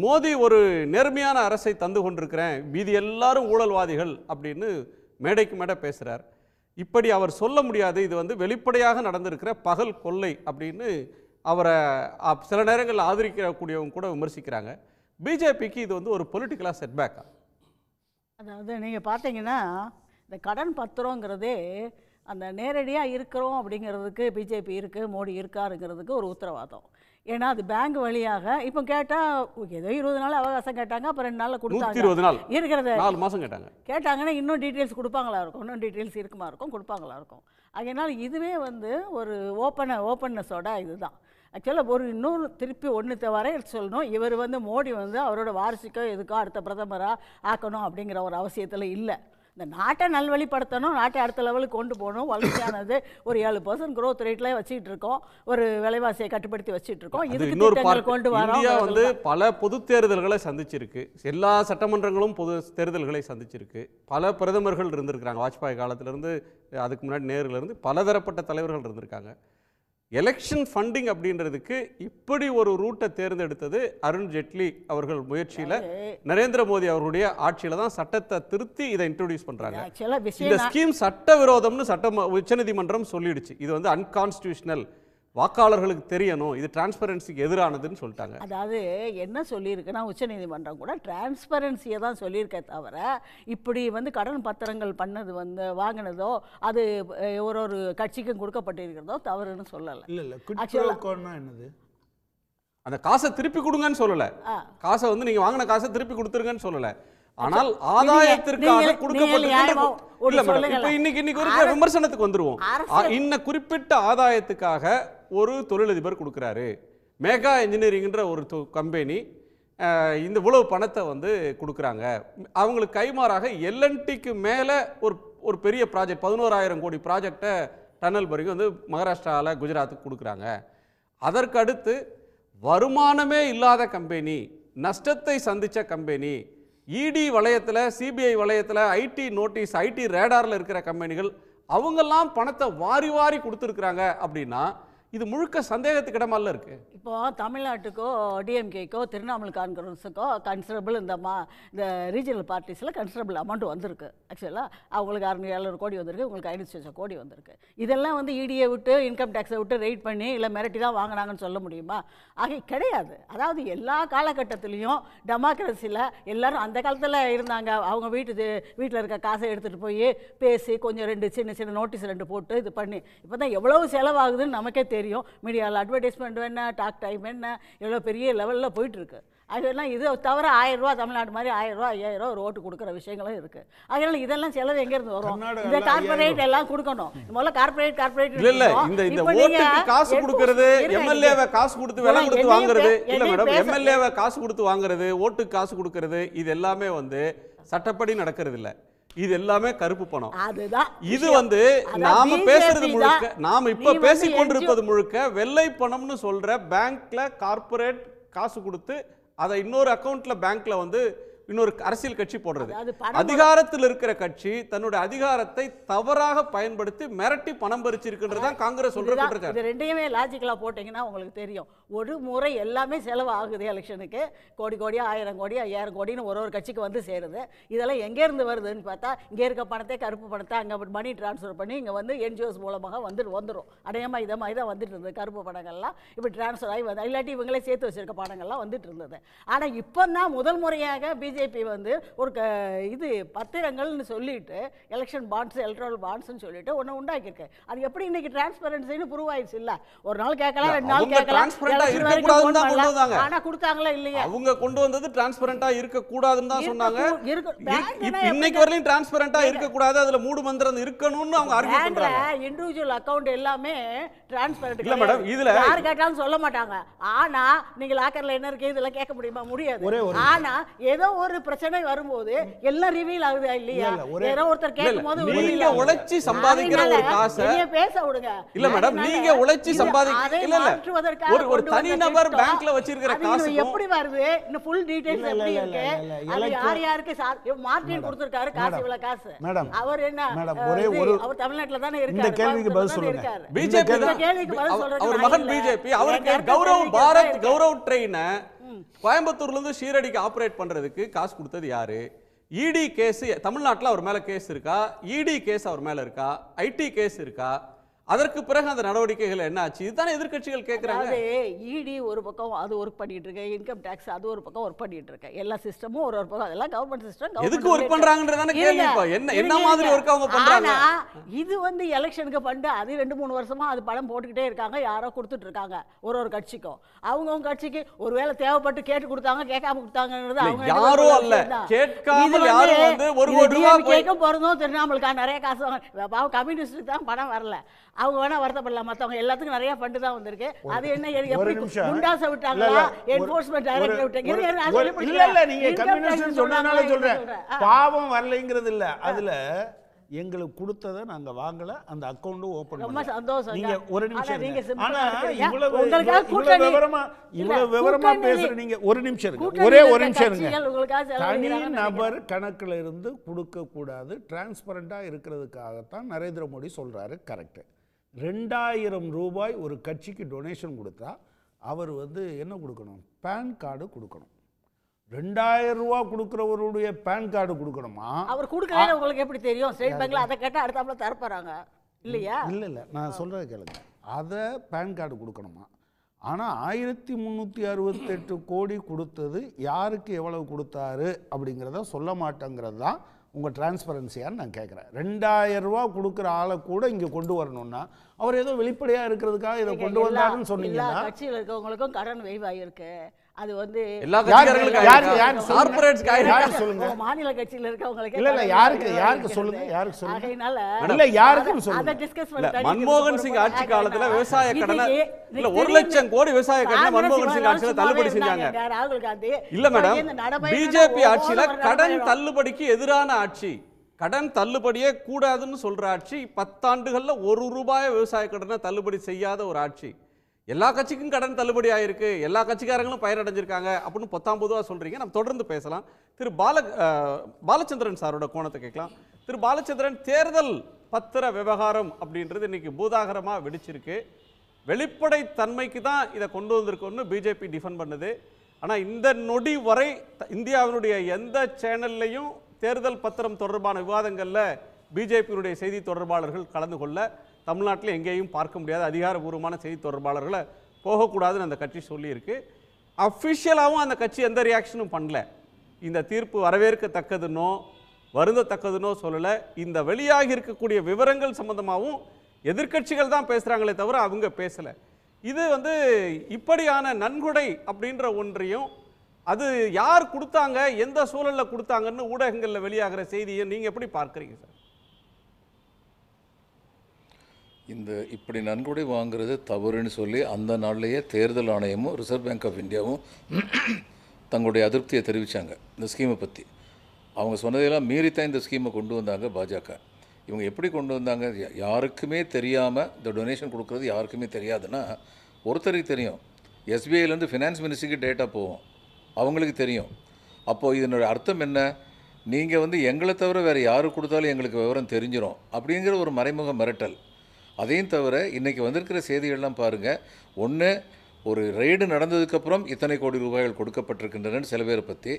மோடி ஒரு நேர்மையான அரசை தந்து கொண்டிருக்கிறேன் மீதி எல்லாரும் ஊழல்வாதிகள் அப்படின்னு மேடைக்கு மேடை பேசுகிறார் இப்படி அவர் சொல்ல முடியாது இது வந்து வெளிப்படையாக நடந்திருக்கிற பகல் கொள்ளை அப்படின்னு அவரை சில நேரங்களில் ஆதரிக்கக்கூடியவங்க கூட விமர்சிக்கிறாங்க பிஜேபிக்கு இது வந்து ஒரு பொலிட்டிக்கலாக செட்பேக்கா அதாவது நீங்கள் பார்த்தீங்கன்னா இந்த கடன் பத்திரங்கிறதே அந்த நேரடியாக இருக்கிறோம் அப்படிங்கிறதுக்கு பிஜேபி இருக்குது மோடி இருக்காருங்கிறதுக்கு ஒரு உத்தரவாதம் ஏன்னா அது பேங்க் வழியாக இப்போ கேட்டால் ஏதோ இருபது நாள் அவகாசம் கேட்டாங்க அப்புறம் ரெண்டு நாளில் கொடுத்தாங்க இருபது நாள் இருக்கிறத நாலு மாதம் கேட்டாங்க கேட்டாங்கன்னா இன்னும் டீட்டெயில்ஸ் கொடுப்பாங்களா இருக்கும் இன்னும் டீட்டெயில்ஸ் இருக்குமா இருக்கும் கொடுப்பாங்களா இருக்கும் அதனால் இதுவே வந்து ஒரு ஓப்பன ஓப்பன்னஸோட இதுதான் ஆக்சுவலாக ஒரு இன்னொரு திருப்பி ஒன்று தவிர சொல்லணும் இவர் வந்து மோடி வந்து அவரோட வாரிசுக்கோ எதுக்கோ அடுத்த பிரதமராக ஆக்கணும் அப்படிங்கிற ஒரு அவசியத்தில் இல்லை இந்த நாட்டை நல்வழிப்படுத்தணும் நாட்டை அடுத்த லெவலுக்கு கொண்டு போகணும் வளர்ச்சியானது ஒரு ஏழு பர்சன்ட் க்ரோத் ரேட்ல வச்சுட்டு இருக்கோம் ஒரு விலைவாசியை கட்டுப்படுத்தி வச்சுட்டு இருக்கோம் இன்னொரு திட்டங்கள் கொண்டு இந்தியா வந்து பல பொது தேர்தல்களை சந்திச்சிருக்கு எல்லா சட்டமன்றங்களும் பொது தேர்தல்களை சந்திச்சிருக்கு பல பிரதமர்கள் இருந்திருக்கிறாங்க வாஜ்பாய் காலத்திலிருந்து அதுக்கு முன்னாடி நேருலேருந்து பலதரப்பட்ட தலைவர்கள் இருந்திருக்காங்க எலெக்ஷன் ஃபண்டிங் அப்படின்றதுக்கு இப்படி ஒரு ரூட்டை தேர்ந்தெடுத்தது அருண் ஜெட்லி அவர்கள் முயற்சியில் நரேந்திர மோடி அவருடைய ஆட்சியில் தான் சட்டத்தை திருத்தி இதை இன்ட்ரோடியூஸ் பண்ணுறாங்க இந்த ஸ்கீம் சட்டவிரோதம்னு சட்டம் உச்சநீதிமன்றம் சொல்லிடுச்சு இது வந்து அன்கான்ஸ்டியூஷனல் வாக்காளர்களுக்கு தெரியணும் இது டிரான்ஸ்பரன்சிக்கு எதிரானதுன்னு சொல்லிட்டாங்க அதாவது என்ன சொல்லியிருக்குன்னா உச்சநீதிமன்றம் கூட டிரான்ஸ்பரன்சியை தான் சொல்லியிருக்க தவிர இப்படி வந்து கடன் பத்திரங்கள் பண்ணது வந்து வாங்கினதோ அது ஒரு ஒரு கட்சிக்கும் கொடுக்கப்பட்டிருக்கிறதோ தவறுன்னு சொல்லலை இல்லை இல்லை என்னது அந்த காசை திருப்பி கொடுங்கன்னு சொல்லலை காசை வந்து நீங்கள் வாங்கின காசை திருப்பி கொடுத்துருங்கன்னு சொல்லலை ஆனால் ஆதாயத்திற்காக கொடுக்கப்பட்டிருக்கின்ற இன்னைக்கு இன்னைக்கு ஒரு விமர்சனத்துக்கு வந்துருவோம் இன்ன குறிப்பிட்ட ஆதாயத்துக்காக ஒரு தொழிலதிபர் கொடுக்குறாரு மேகா இன்ஜினியரிங்கிற ஒரு கம்பெனி இந்த இவ்வளவு பணத்தை வந்து கொடுக்குறாங்க அவங்களுக்கு கைமாறாக எல்என்டிக்கு மேலே ஒரு ஒரு பெரிய ப்ராஜெக்ட் பதினோராயிரம் கோடி ப்ராஜெக்டை டனல் வரைக்கும் வந்து மகாராஷ்டிராவில் குஜராத்துக்கு கொடுக்குறாங்க அதற்கடுத்து வருமானமே இல்லாத கம்பெனி நஷ்டத்தை சந்தித்த கம்பெனி இடி e வளையத்தில் சிபிஐ வளையத்தில் ஐடி நோட்டீஸ் ஐடி ரேடாரில் இருக்கிற கம்பெனிகள் அவங்கெல்லாம் பணத்தை வாரி வாரி கொடுத்துருக்குறாங்க அப்படின்னா இது முழுக்க சந்தேகத்துக்கு இடமல்ல இருக்கு இப்போ தமிழ்நாட்டுக்கோ டிஎம்கேக்கோ திரிணாமுல் காங்கிரஸுக்கோ கன்சிடபிள் இந்த மா இந்த ரீஜனல் பார்ட்டிஸில் கன்சிடபிள் அமௌண்ட் வந்திருக்கு ஆக்சுவலாக அவங்களுக்கு அறுநூறு ஏழு கோடி வந்திருக்கு உங்களுக்கு ஐநூற்றி லட்சம் கோடி வந்திருக்கு இதெல்லாம் வந்து இடியை e விட்டு இன்கம் டேக்ஸை விட்டு ரெய்ட் பண்ணி இல்லை மிரட்டி தான் வாங்கினாங்கன்னு சொல்ல முடியுமா ஆக கிடையாது அதாவது எல்லா காலகட்டத்திலையும் டெமோக்ரஸியில் எல்லாரும் அந்த காலத்தில் இருந்தாங்க அவங்க வீட்டு வீட்டில் இருக்க காசை எடுத்துகிட்டு போய் பேசி கொஞ்சம் ரெண்டு சின்ன சின்ன நோட்டீஸ் ரெண்டு போட்டு இது பண்ணி இப்போ தான் எவ்வளவு செலவாகுதுன்னு நமக்கே தெரியும் தெரியும் மீடியாவில் அட்வர்டைஸ்மெண்ட் என்ன டாக் டைம் என்ன எவ்வளோ பெரிய லெவலில் போயிட்டுருக்கு அதெல்லாம் இது தவிர ஆயிரம் ரூபா தமிழ்நாடு மாதிரி ஆயிரம் ரூபா ஐயாயிரம் ரூபா ஒரு ஓட்டு கொடுக்குற விஷயங்களும் இருக்கு அதனால இதெல்லாம் செலவு எங்கேருந்து வரும் இந்த கார்பரேட் எல்லாம் கொடுக்கணும் முதல்ல கார்பரேட் கார்பரேட் இல்ல இந்த இந்த காசு கொடுக்கறது எம்எல்ஏவை காசு கொடுத்து விலை கொடுத்து வாங்குறது இல்ல மேடம் எம்எல்ஏவை காசு கொடுத்து வாங்குறது ஓட்டுக்கு காசு கொடுக்கறது இது எல்லாமே வந்து சட்டப்படி நடக்கிறது இல்லை இது எல்லாமே கருப்பு பணம் இது வந்து நாம பேசுறது முழுக்க நாம இப்ப பேசி கொண்டிருப்பது முழுக்க வெள்ளை பணம்னு சொல்ற பேங்க்ல கார்பரேட் காசு கொடுத்து அதை இன்னொரு அக்கௌண்ட்ல பேங்க்ல வந்து இன்னொரு அரசியல் கட்சி போடுறது அதிகாரத்தில் இருக்கிற கட்சி தன்னுடைய அதிகாரத்தை தவறாக பயன்படுத்தி மிரட்டி பணம் பறிச்சிருக்குன்றது தான் காங்கிரஸ் சொல்றது ரெண்டையுமே லாஜிக்கலாக போட்டிங்கன்னா உங்களுக்கு தெரியும் ஒரு முறை எல்லாமே செலவு ஆகுது எலெக்ஷனுக்கு கோடி கோடி ஆயிரம் கோடி ஐயாயிரம் கோடின்னு ஒரு ஒரு கட்சிக்கு வந்து சேருது இதெல்லாம் எங்கேருந்து வருதுன்னு பார்த்தா இங்கே இருக்க பணத்தை கருப்பு பணத்தை அங்கே மணி டிரான்ஸ்ஃபர் பண்ணி இங்கே வந்து என்ஜிஓஸ் மூலமாக வந்து வந்துடும் அடையமா இதை மாதிரி தான் வந்துட்டு இருந்தது கருப்பு பணங்கள்லாம் இப்போ டிரான்ஸ்ஃபர் ஆகி வந்து இல்லாட்டி இவங்களே சேர்த்து வச்சிருக்க பணங்கள்லாம் வந்துட்டு இருந்தது ஆனால் இப்போ தான் முதல் முறையாக பிஜேபி பிஜேபி வந்து ஒரு க இது பத்திரங்கள்னு சொல்லிட்டு எலெக்ஷன் பாண்ட்ஸ் எலக்ட்ரல் பாண்ட்ஸ்னு சொல்லிட்டு ஒன்று உண்டாக்கியிருக்கு அது எப்படி இன்னைக்கு டிரான்ஸ்பெரன்சின்னு ப்ரூவ் ஆயிடுச்சு இல்லை ஒரு நாள் கேட்கலாம் ரெண்டு நாள் கேட்கலாம் ஆனால் கொடுத்தாங்களா இல்லையா அவங்க கொண்டு வந்தது டிரான்ஸ்பெரண்டாக இருக்கக்கூடாதுன்னு தான் சொன்னாங்க இன்னைக்கு அதுல மூடு மந்திரம் இருக்கணும்னு அவங்க ஆர்கியூ இண்டிவிஜுவல் எல்லாமே டிரான்ஸ்பரண்ட் மேடம் இதுல யார் கேட்டாலும் சொல்ல மாட்டாங்க ஆனா நீங்க லாக்கர்ல என்ன இருக்கு இதெல்லாம் கேட்க முடியுமா முடியாது ஆனா ஏதோ ஒவ்வொரு பிரச்சனை வரும்போது எல்லாம் ரிவீல் ஆகுதா இல்லையா யாரோ ஒருத்தர் கேட்கும்போது நீங்க உழைச்சி சம்பாதிக்கிற ஒரு காசை பேச விடுங்க இல்ல மேடம் நீங்க உழைச்சி சம்பாதிக்க இல்ல இல்ல ஒரு ஒரு தனிநபர் பேங்க்ல வச்சிருக்கிற காசு எப்படி வருது இன்னும் ஃபுல் டீடைல்ஸ் எப்படி இருக்கு அது யார் யாருக்கு மார்க்கெட் கொடுத்திருக்காரு காசு இவ்வளவு காசு மேடம் அவர் என்ன மேடம் ஒரே ஒரு அவர் தமிழ்நாட்டுல தானே இருக்காரு இந்த கேள்விக்கு பதில் சொல்லுங்க பிஜேபி கேள்விக்கு பதில் சொல்றாரு அவர் மகன் பிஜேபி அவருக்கு கௌரவ் பாரத் கௌரவ் ட்ரெயின் இருந்து ஷீரடிக்கு ஆப்ரேட் பண்ணுறதுக்கு காசு கொடுத்தது யார் இடி e கேஸ் தமிழ்நாட்டில் அவர் மேலே கேஸ் இருக்கா இடி e கேஸ் அவர் மேலே இருக்கா ஐடி கேஸ் இருக்கா அதற்கு பிறகு அந்த நடவடிக்கைகள் என்ன ஆச்சு இதுதான் எதிர்கட்சிகள் கேட்கறாங்க இடி e ஒரு பக்கம் அது ஒர்க் பண்ணிட்டு இருக்கு இன்கம் டாக்ஸ் அது ஒரு பக்கம் ஒர்க் பண்ணிட்டு இருக்கு எல்லா சிஸ்டமும் ஒரு ஒரு பக்கம் அதெல்லாம் கவர்மெண்ட் சிஸ்டம் எதுக்கு ஒர்க் பண்றாங்கன்றதான கேள்வி இப்போ என்ன என்ன மாதிரி ஒர்க் அவங்க பண்றாங்க இது வந்து எலெக்ஷனுக்கு ஃபண்ட் அது ரெண்டு மூணு வருஷமா அது பணம் போட்டுக்கிட்டே இருக்காங்க யாரோ கொடுத்துட்டு இருக்காங்க ஒரு ஒரு கட்சிக்கும் அவங்கவுங்க கட்சிக்கு ஒருவேளை தேவைப்பட்டு கேட்டு கொடுத்தாங்க கேட்காம கொடுத்தாங்கன்றது அவங்க யாரோ அல்ல கேட்காம யாரும் வந்து ஒரு கோடி ரூபாய் கேட்க போறதும் திருநாமலுக்கா நிறைய காசு பாவம் கம்யூனிஸ்டுக்கு தான் பணம் வரல அவங்க வேணா வருத்தப்படலாம் மற்றவங்க எல்லாத்துக்கும் நிறைய ஃபண்டு தான் வந்திருக்கு அது என்ன எப்படி குண்டாச விட்டாங்களா என்போர்ஸ்மெண்ட் டைரக்டர் விட்டாங்க இல்ல இல்ல நீங்க கம்யூனிஸ்ட் சொன்னனால சொல்றேன் பாவம் வரலைங்கிறது இல்ல அதுல எங்களுக்கு கொடுத்ததை நாங்க வாங்கல அந்த அக்கவுண்டும் ஓபன் ரொம்ப சந்தோஷம் நீங்க ஒரு நிமிஷம் நீங்க ஆனா இவ்வளவு இவ்வளவு விவரமா இவ்வளவு விவரமா பேசுற நீங்க ஒரு நிமிஷம் இருங்க ஒரே ஒரு நிமிஷம் இருங்க தனி நபர் கணக்குல இருந்து கொடுக்க கூடாது டிரான்ஸ்பரண்டா தான் நரேந்திர மோடி சொல்றாரு கரெக்ட் ரெண்டாயிரம் ரூபாய் ஒரு கட்சிக்கு டொனேஷன் கொடுத்தா அவர் வந்து என்ன கொடுக்கணும் பேன் கார்டு கொடுக்கணும் ரெண்டாயிரம் ரூபா கொடுக்குறவருடைய பேன் கார்டு கொடுக்கணுமா அவர் கொடுக்கல உங்களுக்கு எப்படி தெரியும் ஸ்டேட் பேங்க்ல அதை கேட்டால் அடுத்தாப்புல தரப்போறாங்க இல்லையா இல்லை இல்லை நான் சொல்கிறத கேளுங்க அதை பேன் கார்டு கொடுக்கணுமா ஆனால் ஆயிரத்தி முந்நூற்றி அறுபத்தெட்டு கோடி கொடுத்தது யாருக்கு எவ்வளவு கொடுத்தாரு அப்படிங்கிறத சொல்ல மாட்டேங்கிறது தான் உங்கள் டிரான்ஸ்பரன்சியான்னு நான் கேட்குறேன் ரூபா கொடுக்குற ஆளை கூட இங்கே கொண்டு வரணும்னா அவர் ஏதோ வெளிப்படையாக இருக்கிறதுக்காக இதை கொண்டு வந்தாருன்னு சொன்னீங்கன்னா கட்சியில் இருக்கவங்களுக்கும் கடன் வெய்வாயிருக்கு அது வந்து மாநில கட்சியில இருக்கவங்களுக்கு மன்மோகன் சிங் ஆட்சி காலத்துல விவசாய கடனை ஒரு லட்சம் கோடி விவசாய கடனை மன்மோகன் சிங் ஆட்சியில தள்ளுபடி செஞ்சாங்க ராகுல் காந்தி இல்ல மேடம் பிஜேபி ஆட்சியில கடன் தள்ளுபடிக்கு எதிரான ஆட்சி கடன் தள்ளுபடியே கூடாதுன்னு சொல்ற ஆட்சி பத்தாண்டுகள்ல ஒரு ரூபாய் விவசாய கடனை தள்ளுபடி செய்யாத ஒரு ஆட்சி எல்லா கட்சிக்கும் கடன் தள்ளுபடி ஆயிருக்கு எல்லா கட்சிக்காரங்களும் பயனடைஞ்சிருக்காங்க அப்படின்னு பத்தாம் பொதுவாக சொல்கிறீங்க நம்ம தொடர்ந்து பேசலாம் திரு பால பாலச்சந்திரன் சாரோட கோணத்தை கேட்கலாம் திரு பாலச்சந்திரன் தேர்தல் பத்திர விவகாரம் அப்படின்றது இன்னைக்கு பூதாகரமாக வெடிச்சிருக்கு வெளிப்படை தன்மைக்கு தான் இதை கொண்டு வந்திருக்கோன்னு பிஜேபி டிஃபெண்ட் பண்ணுது ஆனால் இந்த நொடி வரை இந்தியாவினுடைய எந்த சேனல்லையும் தேர்தல் பத்திரம் தொடர்பான விவாதங்களில் பிஜேபியினுடைய செய்தி தொடர்பாளர்கள் கலந்து கொள்ள தமிழ்நாட்டில் எங்கேயும் பார்க்க முடியாத அதிகாரபூர்வமான செய்தி தொடர்பாளர்களை போகக்கூடாதுன்னு அந்த கட்சி சொல்லியிருக்கு அஃபிஷியலாகவும் அந்த கட்சி எந்த ரியாக்ஷனும் பண்ணல இந்த தீர்ப்பு வரவேற்கத்தக்கதுன்னோ வருந்தத்தக்கதுன்னோ சொல்லலை இந்த வெளியாகி இருக்கக்கூடிய விவரங்கள் சம்மந்தமாகவும் எதிர்கட்சிகள் தான் பேசுகிறாங்களே தவிர அவங்க பேசலை இது வந்து இப்படியான நன்கொடை அப்படின்ற ஒன்றையும் அது யார் கொடுத்தாங்க எந்த சூழலில் கொடுத்தாங்கன்னு ஊடகங்களில் வெளியாகிற செய்தியை நீங்கள் எப்படி பார்க்குறீங்க சார் இந்த இப்படி நன்கொடை வாங்குறது தவறுன்னு சொல்லி அந்த நாள்லேயே தேர்தல் ஆணையமும் ரிசர்வ் பேங்க் ஆஃப் இந்தியாவும் தங்களுடைய அதிருப்தியை தெரிவித்தாங்க இந்த ஸ்கீமை பற்றி அவங்க சொன்னதையெல்லாம் மீறித்தான் இந்த ஸ்கீமை கொண்டு வந்தாங்க பாஜக இவங்க எப்படி கொண்டு வந்தாங்க யாருக்குமே தெரியாமல் இந்த டொனேஷன் கொடுக்குறது யாருக்குமே தெரியாதுன்னா ஒருத்தருக்கு தெரியும் எஸ்பிஐலேருந்து ஃபினான்ஸ் மினிஸ்ட்ரிக்கு டேட்டா போவோம் அவங்களுக்கு தெரியும் அப்போது இதனோட அர்த்தம் என்ன நீங்கள் வந்து எங்களை தவிர வேறு யார் கொடுத்தாலும் எங்களுக்கு விவரம் தெரிஞ்சிடும் அப்படிங்கிற ஒரு மறைமுக மிரட்டல் அதையும் தவிர இன்றைக்கி வந்திருக்கிற செய்திகள்லாம் பாருங்கள் ஒன்று ஒரு ரெய்டு நடந்ததுக்கப்புறம் இத்தனை கோடி ரூபாய்கள் கொடுக்கப்பட்டிருக்கின்றன சில பேரை பற்றி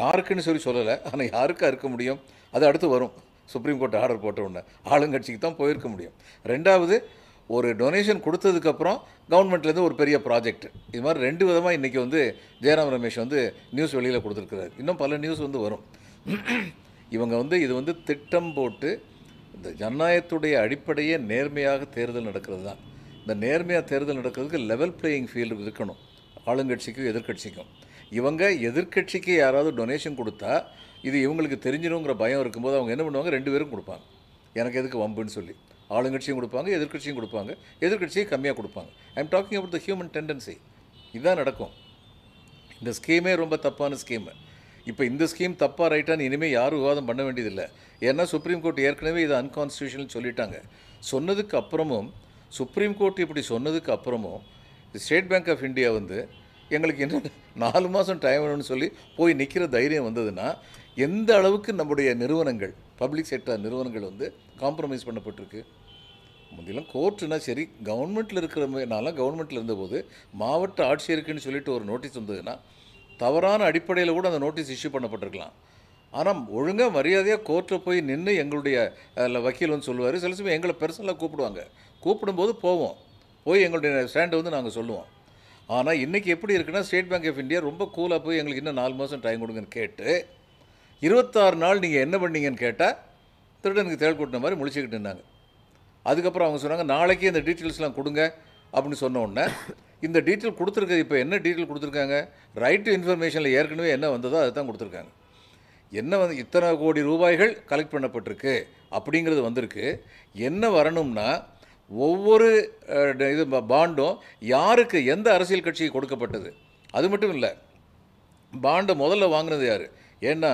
யாருக்குன்னு சொல்லி சொல்லலை ஆனால் யாருக்கா இருக்க முடியும் அது அடுத்து வரும் சுப்ரீம் கோர்ட் ஆர்டர் போட்ட உடனே ஆளுங்கட்சிக்கு தான் போயிருக்க முடியும் ரெண்டாவது ஒரு டொனேஷன் கொடுத்ததுக்கப்புறம் கவர்மெண்ட்லேருந்து ஒரு பெரிய ப்ராஜெக்ட் இது மாதிரி ரெண்டு விதமாக இன்றைக்கி வந்து ஜெயராம் ரமேஷ் வந்து நியூஸ் வெளியில் கொடுத்துருக்குறாரு இன்னும் பல நியூஸ் வந்து வரும் இவங்க வந்து இது வந்து திட்டம் போட்டு இந்த ஜனநாயகத்துடைய அடிப்படையே நேர்மையாக தேர்தல் நடக்கிறது தான் இந்த நேர்மையாக தேர்தல் நடக்கிறதுக்கு லெவல் பிளேயிங் ஃபீல்டு இருக்கணும் ஆளுங்கட்சிக்கும் எதிர்கட்சிக்கும் இவங்க எதிர்கட்சிக்கு யாராவது டொனேஷன் கொடுத்தா இது இவங்களுக்கு தெரிஞ்சிடுங்கிற பயம் இருக்கும்போது அவங்க என்ன பண்ணுவாங்க ரெண்டு பேரும் கொடுப்பாங்க எனக்கு எதுக்கு வம்புன்னு சொல்லி ஆளுங்கட்சியும் கொடுப்பாங்க எதிர்கட்சியும் கொடுப்பாங்க எதிர்கட்சியும் கம்மியாக கொடுப்பாங்க I am talking about the human tendency இதுதான் நடக்கும் இந்த ஸ்கீமே ரொம்ப தப்பான ஸ்கீமு இப்போ இந்த ஸ்கீம் தப்பாக ரைட்டான்னு இனிமேல் யாரும் விவாதம் பண்ண வேண்டியதில்லை ஏன்னா சுப்ரீம் கோர்ட் ஏற்கனவே இது அன்கான்ஸ்டியூஷனல் சொல்லிட்டாங்க சொன்னதுக்கு அப்புறமும் சுப்ரீம் கோர்ட் இப்படி சொன்னதுக்கு அப்புறமும் ஸ்டேட் பேங்க் ஆஃப் இந்தியா வந்து எங்களுக்கு என்ன நாலு மாதம் டைம் வேணும்னு சொல்லி போய் நிற்கிற தைரியம் வந்ததுன்னா எந்த அளவுக்கு நம்முடைய நிறுவனங்கள் பப்ளிக் செக்டர் நிறுவனங்கள் வந்து காம்ப்ரமைஸ் பண்ணப்பட்டிருக்கு முந்தையெல்லாம் கோர்ட்டுனா சரி கவர்மெண்ட்டில் இருக்கிறனால கவர்மெண்ட்டில் இருந்தபோது மாவட்ட ஆட்சியருக்குன்னு சொல்லிட்டு ஒரு நோட்டீஸ் வந்ததுன்னா தவறான அடிப்படையில் கூட அந்த நோட்டீஸ் இஷ்யூ பண்ணப்பட்டிருக்கலாம் ஆனால் ஒழுங்காக மரியாதையாக கோர்ட்டில் போய் நின்று எங்களுடைய அதில் வக்கீல்னு சொல்லுவார் சில சமயம் எங்களை பெருசெல்லாம் கூப்பிடுவாங்க கூப்பிடும்போது போவோம் போய் எங்களுடைய ஸ்டாண்டை வந்து நாங்கள் சொல்லுவோம் ஆனால் இன்றைக்கி எப்படி இருக்குன்னா ஸ்டேட் பேங்க் ஆஃப் இந்தியா ரொம்ப கூலாக போய் எங்களுக்கு இன்னும் நாலு மாதம் டைம் கொடுங்கன்னு கேட்டு இருபத்தாறு நாள் நீங்கள் என்ன பண்ணீங்கன்னு கேட்டால் திருடனுக்கு தேள் கூட்டின மாதிரி முழிச்சிக்கிட்டு இருந்தாங்க அதுக்கப்புறம் அவங்க சொன்னாங்க நாளைக்கே இந்த டீட்டெயில்ஸ்லாம் கொடுங்க அப்படின்னு சொன்ன உடனே இந்த டீட்டெயில் கொடுத்துருக்க இப்போ என்ன டீட்டெயில் கொடுத்துருக்காங்க ரைட்டு இன்ஃபர்மேஷனில் ஏற்கனவே என்ன வந்ததோ அதை தான் கொடுத்துருக்காங்க என்ன வந்து இத்தனை கோடி ரூபாய்கள் கலெக்ட் பண்ணப்பட்டிருக்கு அப்படிங்கிறது வந்திருக்கு என்ன வரணும்னா ஒவ்வொரு இது பாண்டும் யாருக்கு எந்த அரசியல் கட்சிக்கு கொடுக்கப்பட்டது அது மட்டும் இல்லை பாண்டை முதல்ல வாங்கினது யார் ஏன்னா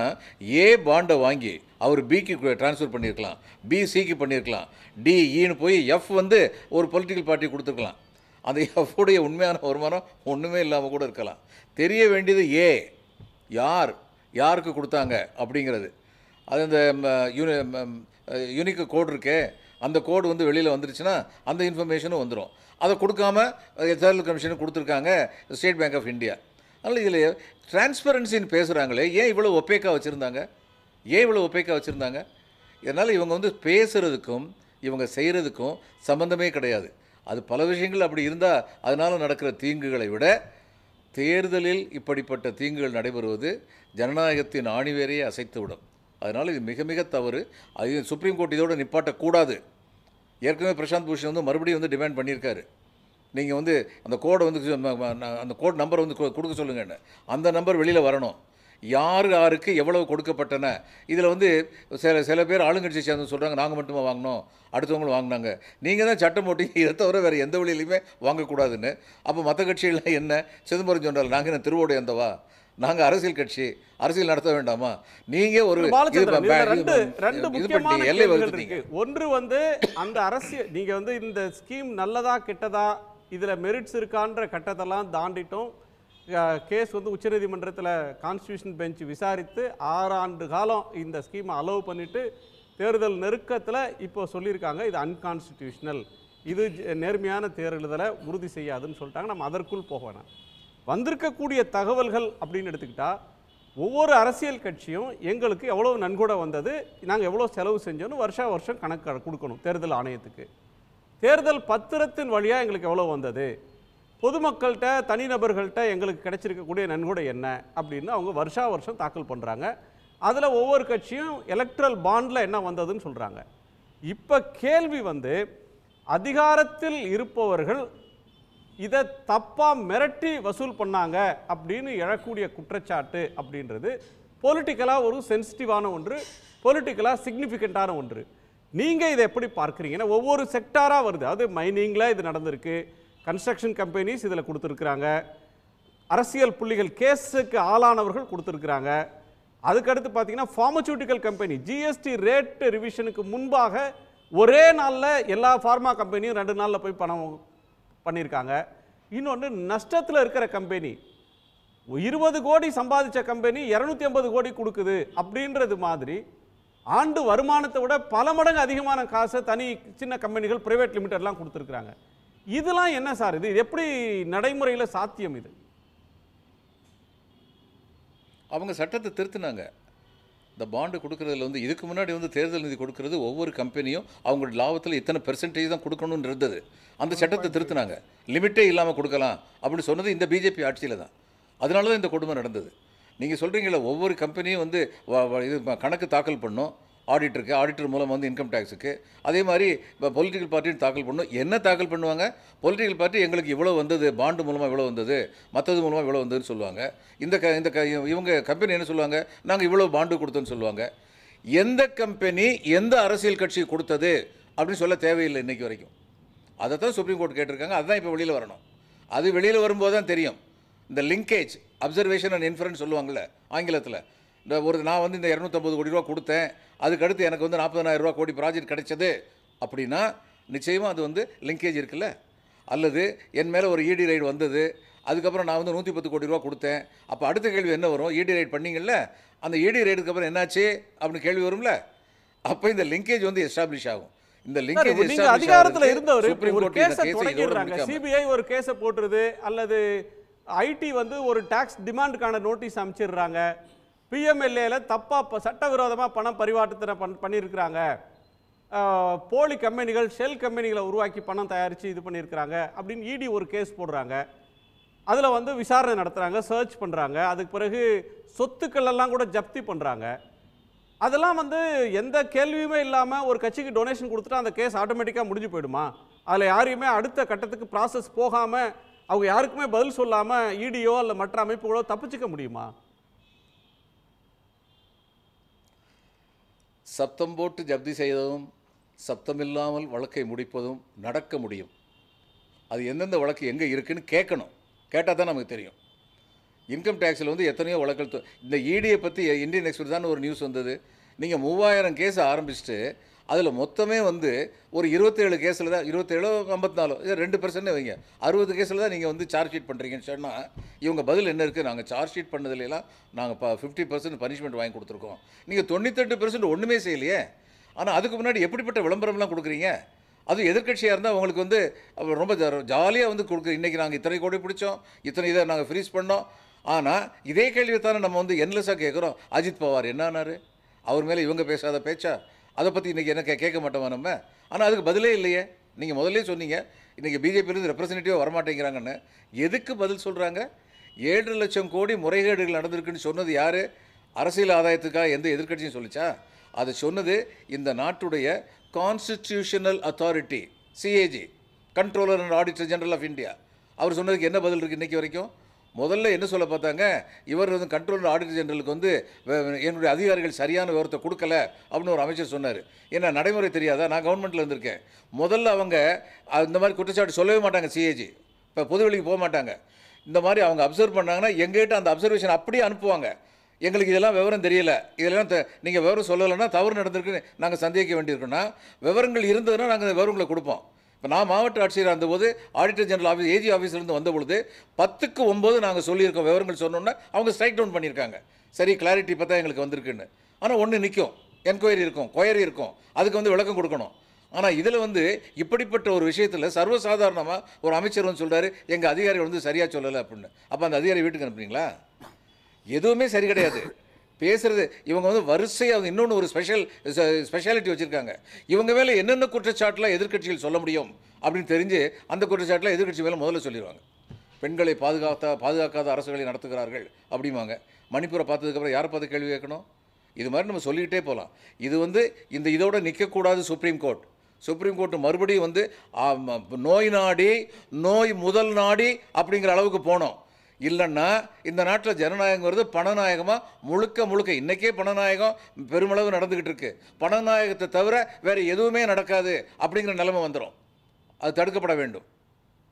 ஏ பாண்டை வாங்கி அவர் பிக்கு டிரான்ஸ்ஃபர் பண்ணியிருக்கலாம் பி சிக்கு பண்ணியிருக்கலாம் டி ஈன்னு போய் எஃப் வந்து ஒரு பொலிட்டிக்கல் பார்ட்டி கொடுத்துருக்கலாம் அந்த எஃப்டைய உண்மையான வருமானம் ஒன்றுமே இல்லாமல் கூட இருக்கலாம் தெரிய வேண்டியது ஏ யார் யாருக்கு கொடுத்தாங்க அப்படிங்கிறது அது இந்த யூனி யூனிக்கு கோடு இருக்கே அந்த கோடு வந்து வெளியில் வந்துருச்சுன்னா அந்த இன்ஃபர்மேஷனும் வந்துடும் அதை கொடுக்காம தேர்தல் கமிஷனுக்கு கொடுத்துருக்காங்க ஸ்டேட் பேங்க் ஆஃப் இந்தியா அதனால் இதில் டிரான்ஸ்பரன்சின்னு பேசுகிறாங்களே ஏன் இவ்வளோ ஒப்பேக்காக வச்சுருந்தாங்க ஏன் இவ்வளோ ஒப்பேக்காக வச்சுருந்தாங்க இதனால் இவங்க வந்து பேசுகிறதுக்கும் இவங்க செய்கிறதுக்கும் சம்மந்தமே கிடையாது அது பல விஷயங்கள் அப்படி இருந்தால் அதனால் நடக்கிற தீங்குகளை விட தேர்தலில் இப்படிப்பட்ட தீங்குகள் நடைபெறுவது ஜனநாயகத்தின் ஆணிவேரையே அசைத்துவிடும் அதனால் இது மிக மிக தவறு அது சுப்ரீம் கோர்ட் இதோடு நிப்பாட்டக்கூடாது ஏற்கனவே பிரசாந்த் பூஷன் வந்து மறுபடியும் வந்து டிமாண்ட் பண்ணியிருக்காரு நீங்கள் வந்து அந்த கோடை வந்து அந்த கோட் நம்பர் வந்து கொடுக்க சொல்லுங்கன்னு அந்த நம்பர் வெளியில் வரணும் யார் யாருக்கு எவ்வளவு கொடுக்கப்பட்டன இதில் வந்து சில சில பேர் ஆளுங்கட்சி சேர்ந்து சொல்கிறாங்க நாங்கள் மட்டுமா வாங்கினோம் அடுத்தவங்களும் வாங்கினாங்க நீங்கள் தான் சட்டம் போட்டு இதை தவிர வேறு எந்த வழியிலையுமே வாங்கக்கூடாதுன்னு அப்போ மற்ற கட்சிகள்லாம் என்ன சிதம்பரம் சொன்னால் நாங்கள் என்ன திருவோடு எந்தவா நாங்கள் அரசியல் கட்சி அரசியல் நடத்த வேண்டாமா நீங்க ஒரு ஒன்று வந்து அந்த அரசியல் நீங்க வந்து இந்த ஸ்கீம் நல்லதா கெட்டதா இதுல மெரிட்ஸ் இருக்கான்ற கட்டத்தெல்லாம் தாண்டிட்டோம் கேஸ் வந்து உச்சநீதிமன்றத்தில் கான்ஸ்டியூஷன் பெஞ்ச் விசாரித்து ஆறு ஆண்டு காலம் இந்த ஸ்கீமை அலோவ் பண்ணிவிட்டு தேர்தல் நெருக்கத்தில் இப்போ சொல்லியிருக்காங்க இது அன்கான்ஸ்டியூஷனல் இது நேர்மையான தேர்தலை உறுதி செய்யாதுன்னு சொல்லிட்டாங்க நம்ம அதற்குள் போக வேணாம் வந்திருக்கக்கூடிய தகவல்கள் அப்படின்னு எடுத்துக்கிட்டால் ஒவ்வொரு அரசியல் கட்சியும் எங்களுக்கு எவ்வளோ நன்கொடை வந்தது நாங்கள் எவ்வளோ செலவு செஞ்சோன்னு வருஷா வருஷம் கணக்கு கொடுக்கணும் தேர்தல் ஆணையத்துக்கு தேர்தல் பத்திரத்தின் வழியாக எங்களுக்கு எவ்வளோ வந்தது பொதுமக்கள்கிட்ட தனிநபர்கள்ட்ட எங்களுக்கு கிடைச்சிருக்கக்கூடிய நன்கொடை என்ன அப்படின்னு அவங்க வருஷா வருஷம் தாக்கல் பண்ணுறாங்க அதில் ஒவ்வொரு கட்சியும் எலக்ட்ரல் பாண்டில் என்ன வந்ததுன்னு சொல்கிறாங்க இப்போ கேள்வி வந்து அதிகாரத்தில் இருப்பவர்கள் இதை தப்பாக மிரட்டி வசூல் பண்ணாங்க அப்படின்னு எழக்கூடிய குற்றச்சாட்டு அப்படின்றது பொலிட்டிக்கலாக ஒரு சென்சிட்டிவான ஒன்று பொலிட்டிக்கலாக சிக்னிஃபிகண்ட்டான ஒன்று நீங்கள் இதை எப்படி பார்க்குறீங்கன்னா ஒவ்வொரு செக்டாராக வருது அது மைனிங்கில் இது நடந்திருக்கு கன்ஸ்ட்ரக்ஷன் கம்பெனிஸ் இதில் கொடுத்துருக்குறாங்க அரசியல் புள்ளிகள் கேஸுக்கு ஆளானவர்கள் கொடுத்துருக்குறாங்க அதுக்கடுத்து பார்த்தீங்கன்னா ஃபார்மசூட்டிக்கல் கம்பெனி ஜிஎஸ்டி ரேட்டு ரிவிஷனுக்கு முன்பாக ஒரே நாளில் எல்லா ஃபார்மா கம்பெனியும் ரெண்டு நாளில் போய் பணம் பண்ணியிருக்காங்க இன்னொன்று நஷ்டத்தில் இருக்கிற கம்பெனி இருபது கோடி சம்பாதிச்ச கம்பெனி இரநூத்தி ஐம்பது கோடி கொடுக்குது அப்படின்றது மாதிரி ஆண்டு வருமானத்தை விட பல மடங்கு அதிகமான காசை தனி சின்ன கம்பெனிகள் பிரைவேட் லிமிட்டட்லாம் கொடுத்துருக்குறாங்க இதெல்லாம் என்ன சார் இது எப்படி நடைமுறையில் சாத்தியம் இது அவங்க சட்டத்தை திருத்தினாங்க இந்த பாண்டு கொடுக்குறதுல வந்து இதுக்கு முன்னாடி வந்து தேர்தல் நிதி கொடுக்கறது ஒவ்வொரு கம்பெனியும் அவங்களோட லாபத்தில் இத்தனை பெர்சன்டேஜ் தான் கொடுக்கணும்னு இருந்தது அந்த சட்டத்தை திருத்தினாங்க லிமிட்டே இல்லாமல் கொடுக்கலாம் அப்படின்னு சொன்னது இந்த பிஜேபி ஆட்சியில் தான் அதனால தான் இந்த கொடுமை நடந்தது நீங்கள் சொல்கிறீங்களா ஒவ்வொரு கம்பெனியும் வந்து இது கணக்கு தாக்கல் பண்ணும் ஆடிட்டருக்கு ஆடிட்டர் மூலம் வந்து இன்கம் டேக்ஸுக்கு அதே மாதிரி இப்போ பொலிட்டிக்கல் பார்ட்டியும் தாக்கல் பண்ணும் என்ன தாக்கல் பண்ணுவாங்க பொலிட்டிக்கல் பார்ட்டி எங்களுக்கு இவ்வளோ வந்தது பாண்டு மூலமாக இவ்வளோ வந்தது மற்றது மூலமாக இவ்வளோ வந்ததுன்னு சொல்லுவாங்க இந்த க இந்த க இவங்க கம்பெனி என்ன சொல்லுவாங்க நாங்கள் இவ்வளோ பாண்டு கொடுத்தோன்னு சொல்லுவாங்க எந்த கம்பெனி எந்த அரசியல் கட்சி கொடுத்தது அப்படின்னு சொல்ல தேவையில்லை இன்றைக்கி வரைக்கும் அதை தான் சுப்ரீம் கோர்ட் கேட்டிருக்காங்க அதுதான் இப்போ வெளியில் வரணும் அது வெளியில் வரும்போது தான் தெரியும் இந்த லிங்கேஜ் அப்சர்வேஷன் அண்ட் இன்ஃபரன்ஸ் சொல்லுவாங்கள்ல ஆங்கிலத்தில் இந்த ஒரு நான் வந்து இந்த இரநூத்தம்பது கோடி ரூபா கொடுத்தேன் அதுக்கடுத்து எனக்கு வந்து நாற்பதனாயிரம் ரூபா கோடி ப்ராஜெக்ட் கிடைச்சது அப்படின்னா நிச்சயமாக அது வந்து லிங்கேஜ் இருக்குல்ல அல்லது என் மேலே ஒரு இடி e ரைடு வந்தது அதுக்கப்புறம் நான் வந்து நூற்றி பத்து கோடி ரூபா கொடுத்தேன் அப்போ அடுத்த கேள்வி என்ன வரும் இடி e ரைட் பண்ணிங்கள்ல அந்த இடி e ரைடுக்கு அப்புறம் என்னாச்சு அப்படின்னு கேள்வி வரும்ல அப்போ இந்த லிங்கேஜ் வந்து எஸ்டாப்ளிஷ் ஆகும் இந்த லிங்கேஜ் நீங்க இருந்தவர் ஒரு சிபிஐ ஒரு கேஸை போட்டுருது அல்லது ஐடி வந்து ஒரு டாக்ஸ் டிமாண்டுக்கான நோட்டீஸ் அமைச்சிடுறாங்க பிஎம்எல்ஏல தப்பாக சட்டவிரோதமாக பணம் பரிவாட்டத்தின பண் பண்ணியிருக்கிறாங்க போலி கம்பெனிகள் ஷெல் கம்பெனிகளை உருவாக்கி பணம் தயாரித்து இது பண்ணியிருக்கிறாங்க அப்படின்னு இடி e ஒரு கேஸ் போடுறாங்க அதில் வந்து விசாரணை நடத்துகிறாங்க சர்ச் பண்ணுறாங்க அதுக்கு பிறகு சொத்துக்கள் எல்லாம் கூட ஜப்தி பண்ணுறாங்க அதெல்லாம் வந்து எந்த கேள்வியுமே இல்லாமல் ஒரு கட்சிக்கு டொனேஷன் கொடுத்துட்டா அந்த கேஸ் ஆட்டோமேட்டிக்காக முடிஞ்சு போயிடுமா அதில் யாரையுமே அடுத்த கட்டத்துக்கு ப்ராசஸ் போகாமல் அவங்க யாருக்குமே பதில் சொல்லாமல் இடியோ e இல்லை மற்ற அமைப்புகளோ தப்பிச்சிக்க முடியுமா சப்தம் போட்டு ஜப்தி செய்ததும் சப்தமில்லாமல் வழக்கை முடிப்பதும் நடக்க முடியும் அது எந்தெந்த வழக்கு எங்கே இருக்குதுன்னு கேட்கணும் கேட்டால் தான் நமக்கு தெரியும் இன்கம் டேக்ஸில் வந்து எத்தனையோ வழக்கல் இந்த இடியை e பற்றி இந்தியன் எக்ஸ்பிரஸ் தான் ஒரு நியூஸ் வந்தது நீங்கள் மூவாயிரம் கேஸ் ஆரம்பிச்சுட்டு அதில் மொத்தமே வந்து ஒரு இருபத்தேழு கேஸில் தான் இருபத்தேழோ ஐம்பத்தி நாலு இது ரெண்டு பர்சன்ட் வைங்க அறுபது கேஸில் தான் நீங்கள் வந்து சார்ஜ் ஷீட் பண்ணுறீங்கன்னு சொன்னால் இவங்க பதில் என்ன இருக்குது நாங்கள் சார்ஜ் ஷீட் பண்ணதுலாம் நாங்கள் இப்போ ஃபிஃப்டி பர்சன்ட் பனிஷ்மெண்ட் வாங்கி கொடுத்துருக்கோம் நீங்கள் தொண்ணூத்தெட்டு பர்சன்ட் ஒன்றுமே செய்யலையே ஆனால் அதுக்கு முன்னாடி எப்படிப்பட்ட விளம்பரம்லாம் கொடுக்குறீங்க அது எதிர்கட்சியாக இருந்தால் அவங்களுக்கு வந்து ரொம்ப ஜாலியாக வந்து கொடுக்குற இன்றைக்கி நாங்கள் இத்தனை கோடி பிடிச்சோம் இத்தனை இதை நாங்கள் ஃப்ரீஸ் பண்ணோம் ஆனால் இதே கேள்வியை தானே நம்ம வந்து என்லெஸ்ஸாக கேட்குறோம் அஜித் பவார் என்னன்னாரு அவர் மேலே இவங்க பேசாத பேச்சா அதை பற்றி இன்றைக்கி என்ன கேட்க மாட்டோமா நம்ம ஆனால் அதுக்கு பதிலே இல்லையே நீங்கள் முதல்லே சொன்னீங்க இன்றைக்கி பிஜேபியிலேருந்து ரெப்ரசன்டேட்டிவாக வரமாட்டேங்கிறாங்கன்னு எதுக்கு பதில் சொல்கிறாங்க ஏழு லட்சம் கோடி முறைகேடுகள் நடந்திருக்குன்னு சொன்னது யார் அரசியல் ஆதாயத்துக்காக எந்த எதிர்கட்சியும் சொல்லிச்சா அது சொன்னது இந்த நாட்டுடைய constitutional authority CAG controller and auditor general of India அவர் சொன்னதுக்கு என்ன பதில் இருக்குது இன்றைக்கி வரைக்கும் முதல்ல என்ன சொல்ல பார்த்தாங்க இவர் வந்து கண்ட்ரோல் ஆடிட்டர் ஜெனரலுக்கு வந்து என்னுடைய அதிகாரிகள் சரியான விவரத்தை கொடுக்கல அப்படின்னு ஒரு அமைச்சர் சொன்னார் ஏன்னா நடைமுறை தெரியாதா நான் கவர்மெண்ட்டில் இருந்திருக்கேன் முதல்ல அவங்க இந்த மாதிரி குற்றச்சாட்டு சொல்லவே மாட்டாங்க சிஏஜி இப்போ பொதுவெளிக்கு போக மாட்டாங்க இந்த மாதிரி அவங்க அப்சர்வ் பண்ணாங்கன்னா எங்ககிட்ட அந்த அப்சர்வேஷன் அப்படியே அனுப்புவாங்க எங்களுக்கு இதெல்லாம் விவரம் தெரியல இதெல்லாம் த நீங்கள் விவரம் சொல்லலைன்னா தவறு நடந்திருக்குன்னு நாங்கள் சந்தேகிக்க வேண்டியிருக்கோம்னா விவரங்கள் இருந்ததுன்னா நாங்கள் விவரங்களை கொடுப்போம் இப்போ நான் மாவட்ட ஆட்சியராக இருந்தபோது ஆடிட்டர் ஜெனரல் ஆஃபீஸ் ஏஜி ஆஃபீஸ்லேருந்து வந்தபொழுது பத்துக்கு ஒம்பது நாங்கள் சொல்லியிருக்கோம் விவரங்கள் சொன்னோன்னா அவங்க ஸ்ட்ரைக் டவுன் பண்ணியிருக்காங்க சரி கிளாரிட்டி பார்த்தா எங்களுக்கு வந்திருக்குன்னு ஆனால் ஒன்று நிற்கும் என்கொயரி இருக்கும் கொயரி இருக்கும் அதுக்கு வந்து விளக்கம் கொடுக்கணும் ஆனால் இதில் வந்து இப்படிப்பட்ட ஒரு விஷயத்தில் சர்வசாதாரணமாக ஒரு அமைச்சர் வந்து சொல்கிறாரு எங்கள் அதிகாரிகள் வந்து சரியாக சொல்லலை அப்படின்னு அப்போ அந்த அதிகாரி வீட்டுக்கு அனுப்புனீங்களா எதுவுமே சரி கிடையாது பேசுகிறது இவங்க வந்து வரிசையாக அவங்க இன்னொன்று ஒரு ஸ்பெஷல் ஸ்பெஷாலிட்டி வச்சுருக்காங்க இவங்க மேலே என்னென்ன குற்றச்சாட்டெலாம் எதிர்கட்சிகள் சொல்ல முடியும் அப்படின்னு தெரிஞ்சு அந்த குற்றச்சாட்டில் எதிர்கட்சி மேலே முதல்ல சொல்லிடுவாங்க பெண்களை பாதுகாத்த பாதுகாக்காத அரசுகளை நடத்துகிறார்கள் அப்படிம்பாங்க மணிப்பூரை பார்த்ததுக்கப்புறம் யாரை பார்த்து கேள்வி கேட்கணும் இது மாதிரி நம்ம சொல்லிக்கிட்டே போகலாம் இது வந்து இந்த இதோட நிற்கக்கூடாது சுப்ரீம் கோர்ட் சுப்ரீம் கோர்ட் மறுபடியும் வந்து நோய் நாடி நோய் முதல் நாடி அப்படிங்கிற அளவுக்கு போனோம் இல்லைன்னா இந்த நாட்டில் ஜனநாயகங்கிறது பணநாயகமாக முழுக்க முழுக்க இன்றைக்கே பணநாயகம் பெருமளவு நடந்துக்கிட்டு இருக்குது பணநாயகத்தை தவிர வேறு எதுவுமே நடக்காது அப்படிங்கிற நிலைமை வந்துடும் அது தடுக்கப்பட வேண்டும்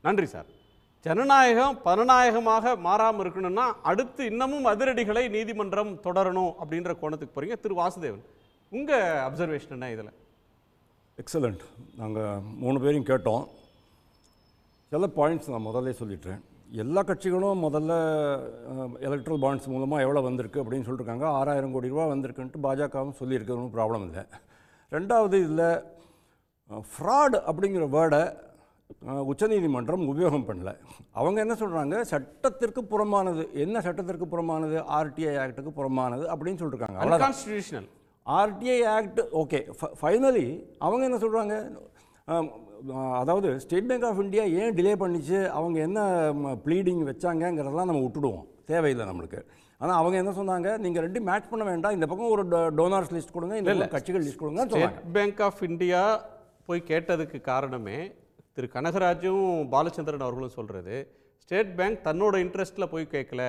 நன்றி சார் ஜனநாயகம் பணநாயகமாக மாறாமல் இருக்கணும்னா அடுத்து இன்னமும் அதிரடிகளை நீதிமன்றம் தொடரணும் அப்படின்ற கோணத்துக்கு போகிறீங்க திரு வாசுதேவன் உங்கள் அப்சர்வேஷன் என்ன இதில் எக்ஸலண்ட் நாங்கள் மூணு பேரையும் கேட்டோம் சில பாயிண்ட்ஸ் நான் முதல்ல சொல்லிட்டேன் எல்லா கட்சிகளும் முதல்ல எலக்ட்ரல் பாண்ட்ஸ் மூலமாக எவ்வளோ வந்திருக்கு அப்படின்னு சொல்லியிருக்காங்க ஆறாயிரம் கோடி ரூபா வந்திருக்குன்ட்டு பாஜகவும் சொல்லியிருக்கு ஒன்றும் ப்ராப்ளம் இல்லை ரெண்டாவது இதில் ஃப்ராட் அப்படிங்கிற வேர்டை உச்சநீதிமன்றம் உபயோகம் பண்ணல அவங்க என்ன சொல்கிறாங்க சட்டத்திற்கு புறமானது என்ன சட்டத்திற்கு புறமானது ஆர்டிஐ ஆக்டுக்கு புறமானது அப்படின்னு சொல்லியிருக்காங்க constitutional RTI act okay finally அவங்க என்ன சொல்கிறாங்க அதாவது ஸ்டேட் பேங்க் ஆஃப் இந்தியா ஏன் டிலே பண்ணிச்சு அவங்க என்ன ப்ளீடிங் வச்சாங்கங்கிறதெல்லாம் நம்ம விட்டுடுவோம் தேவையில்லை நம்மளுக்கு ஆனால் அவங்க என்ன சொன்னாங்க நீங்கள் ரெண்டு மேட்ச் பண்ண வேண்டாம் இந்த பக்கம் ஒரு டோனார்ஸ் லிஸ்ட் கொடுங்க இல்லை கட்சிகள் லிஸ்ட் கொடுங்க ஸ்டேட் பேங்க் ஆஃப் இந்தியா போய் கேட்டதுக்கு காரணமே திரு கனகராஜும் பாலச்சந்திரன் அவர்களும் சொல்கிறது ஸ்டேட் பேங்க் தன்னோட இன்ட்ரெஸ்ட்டில் போய் கேட்கல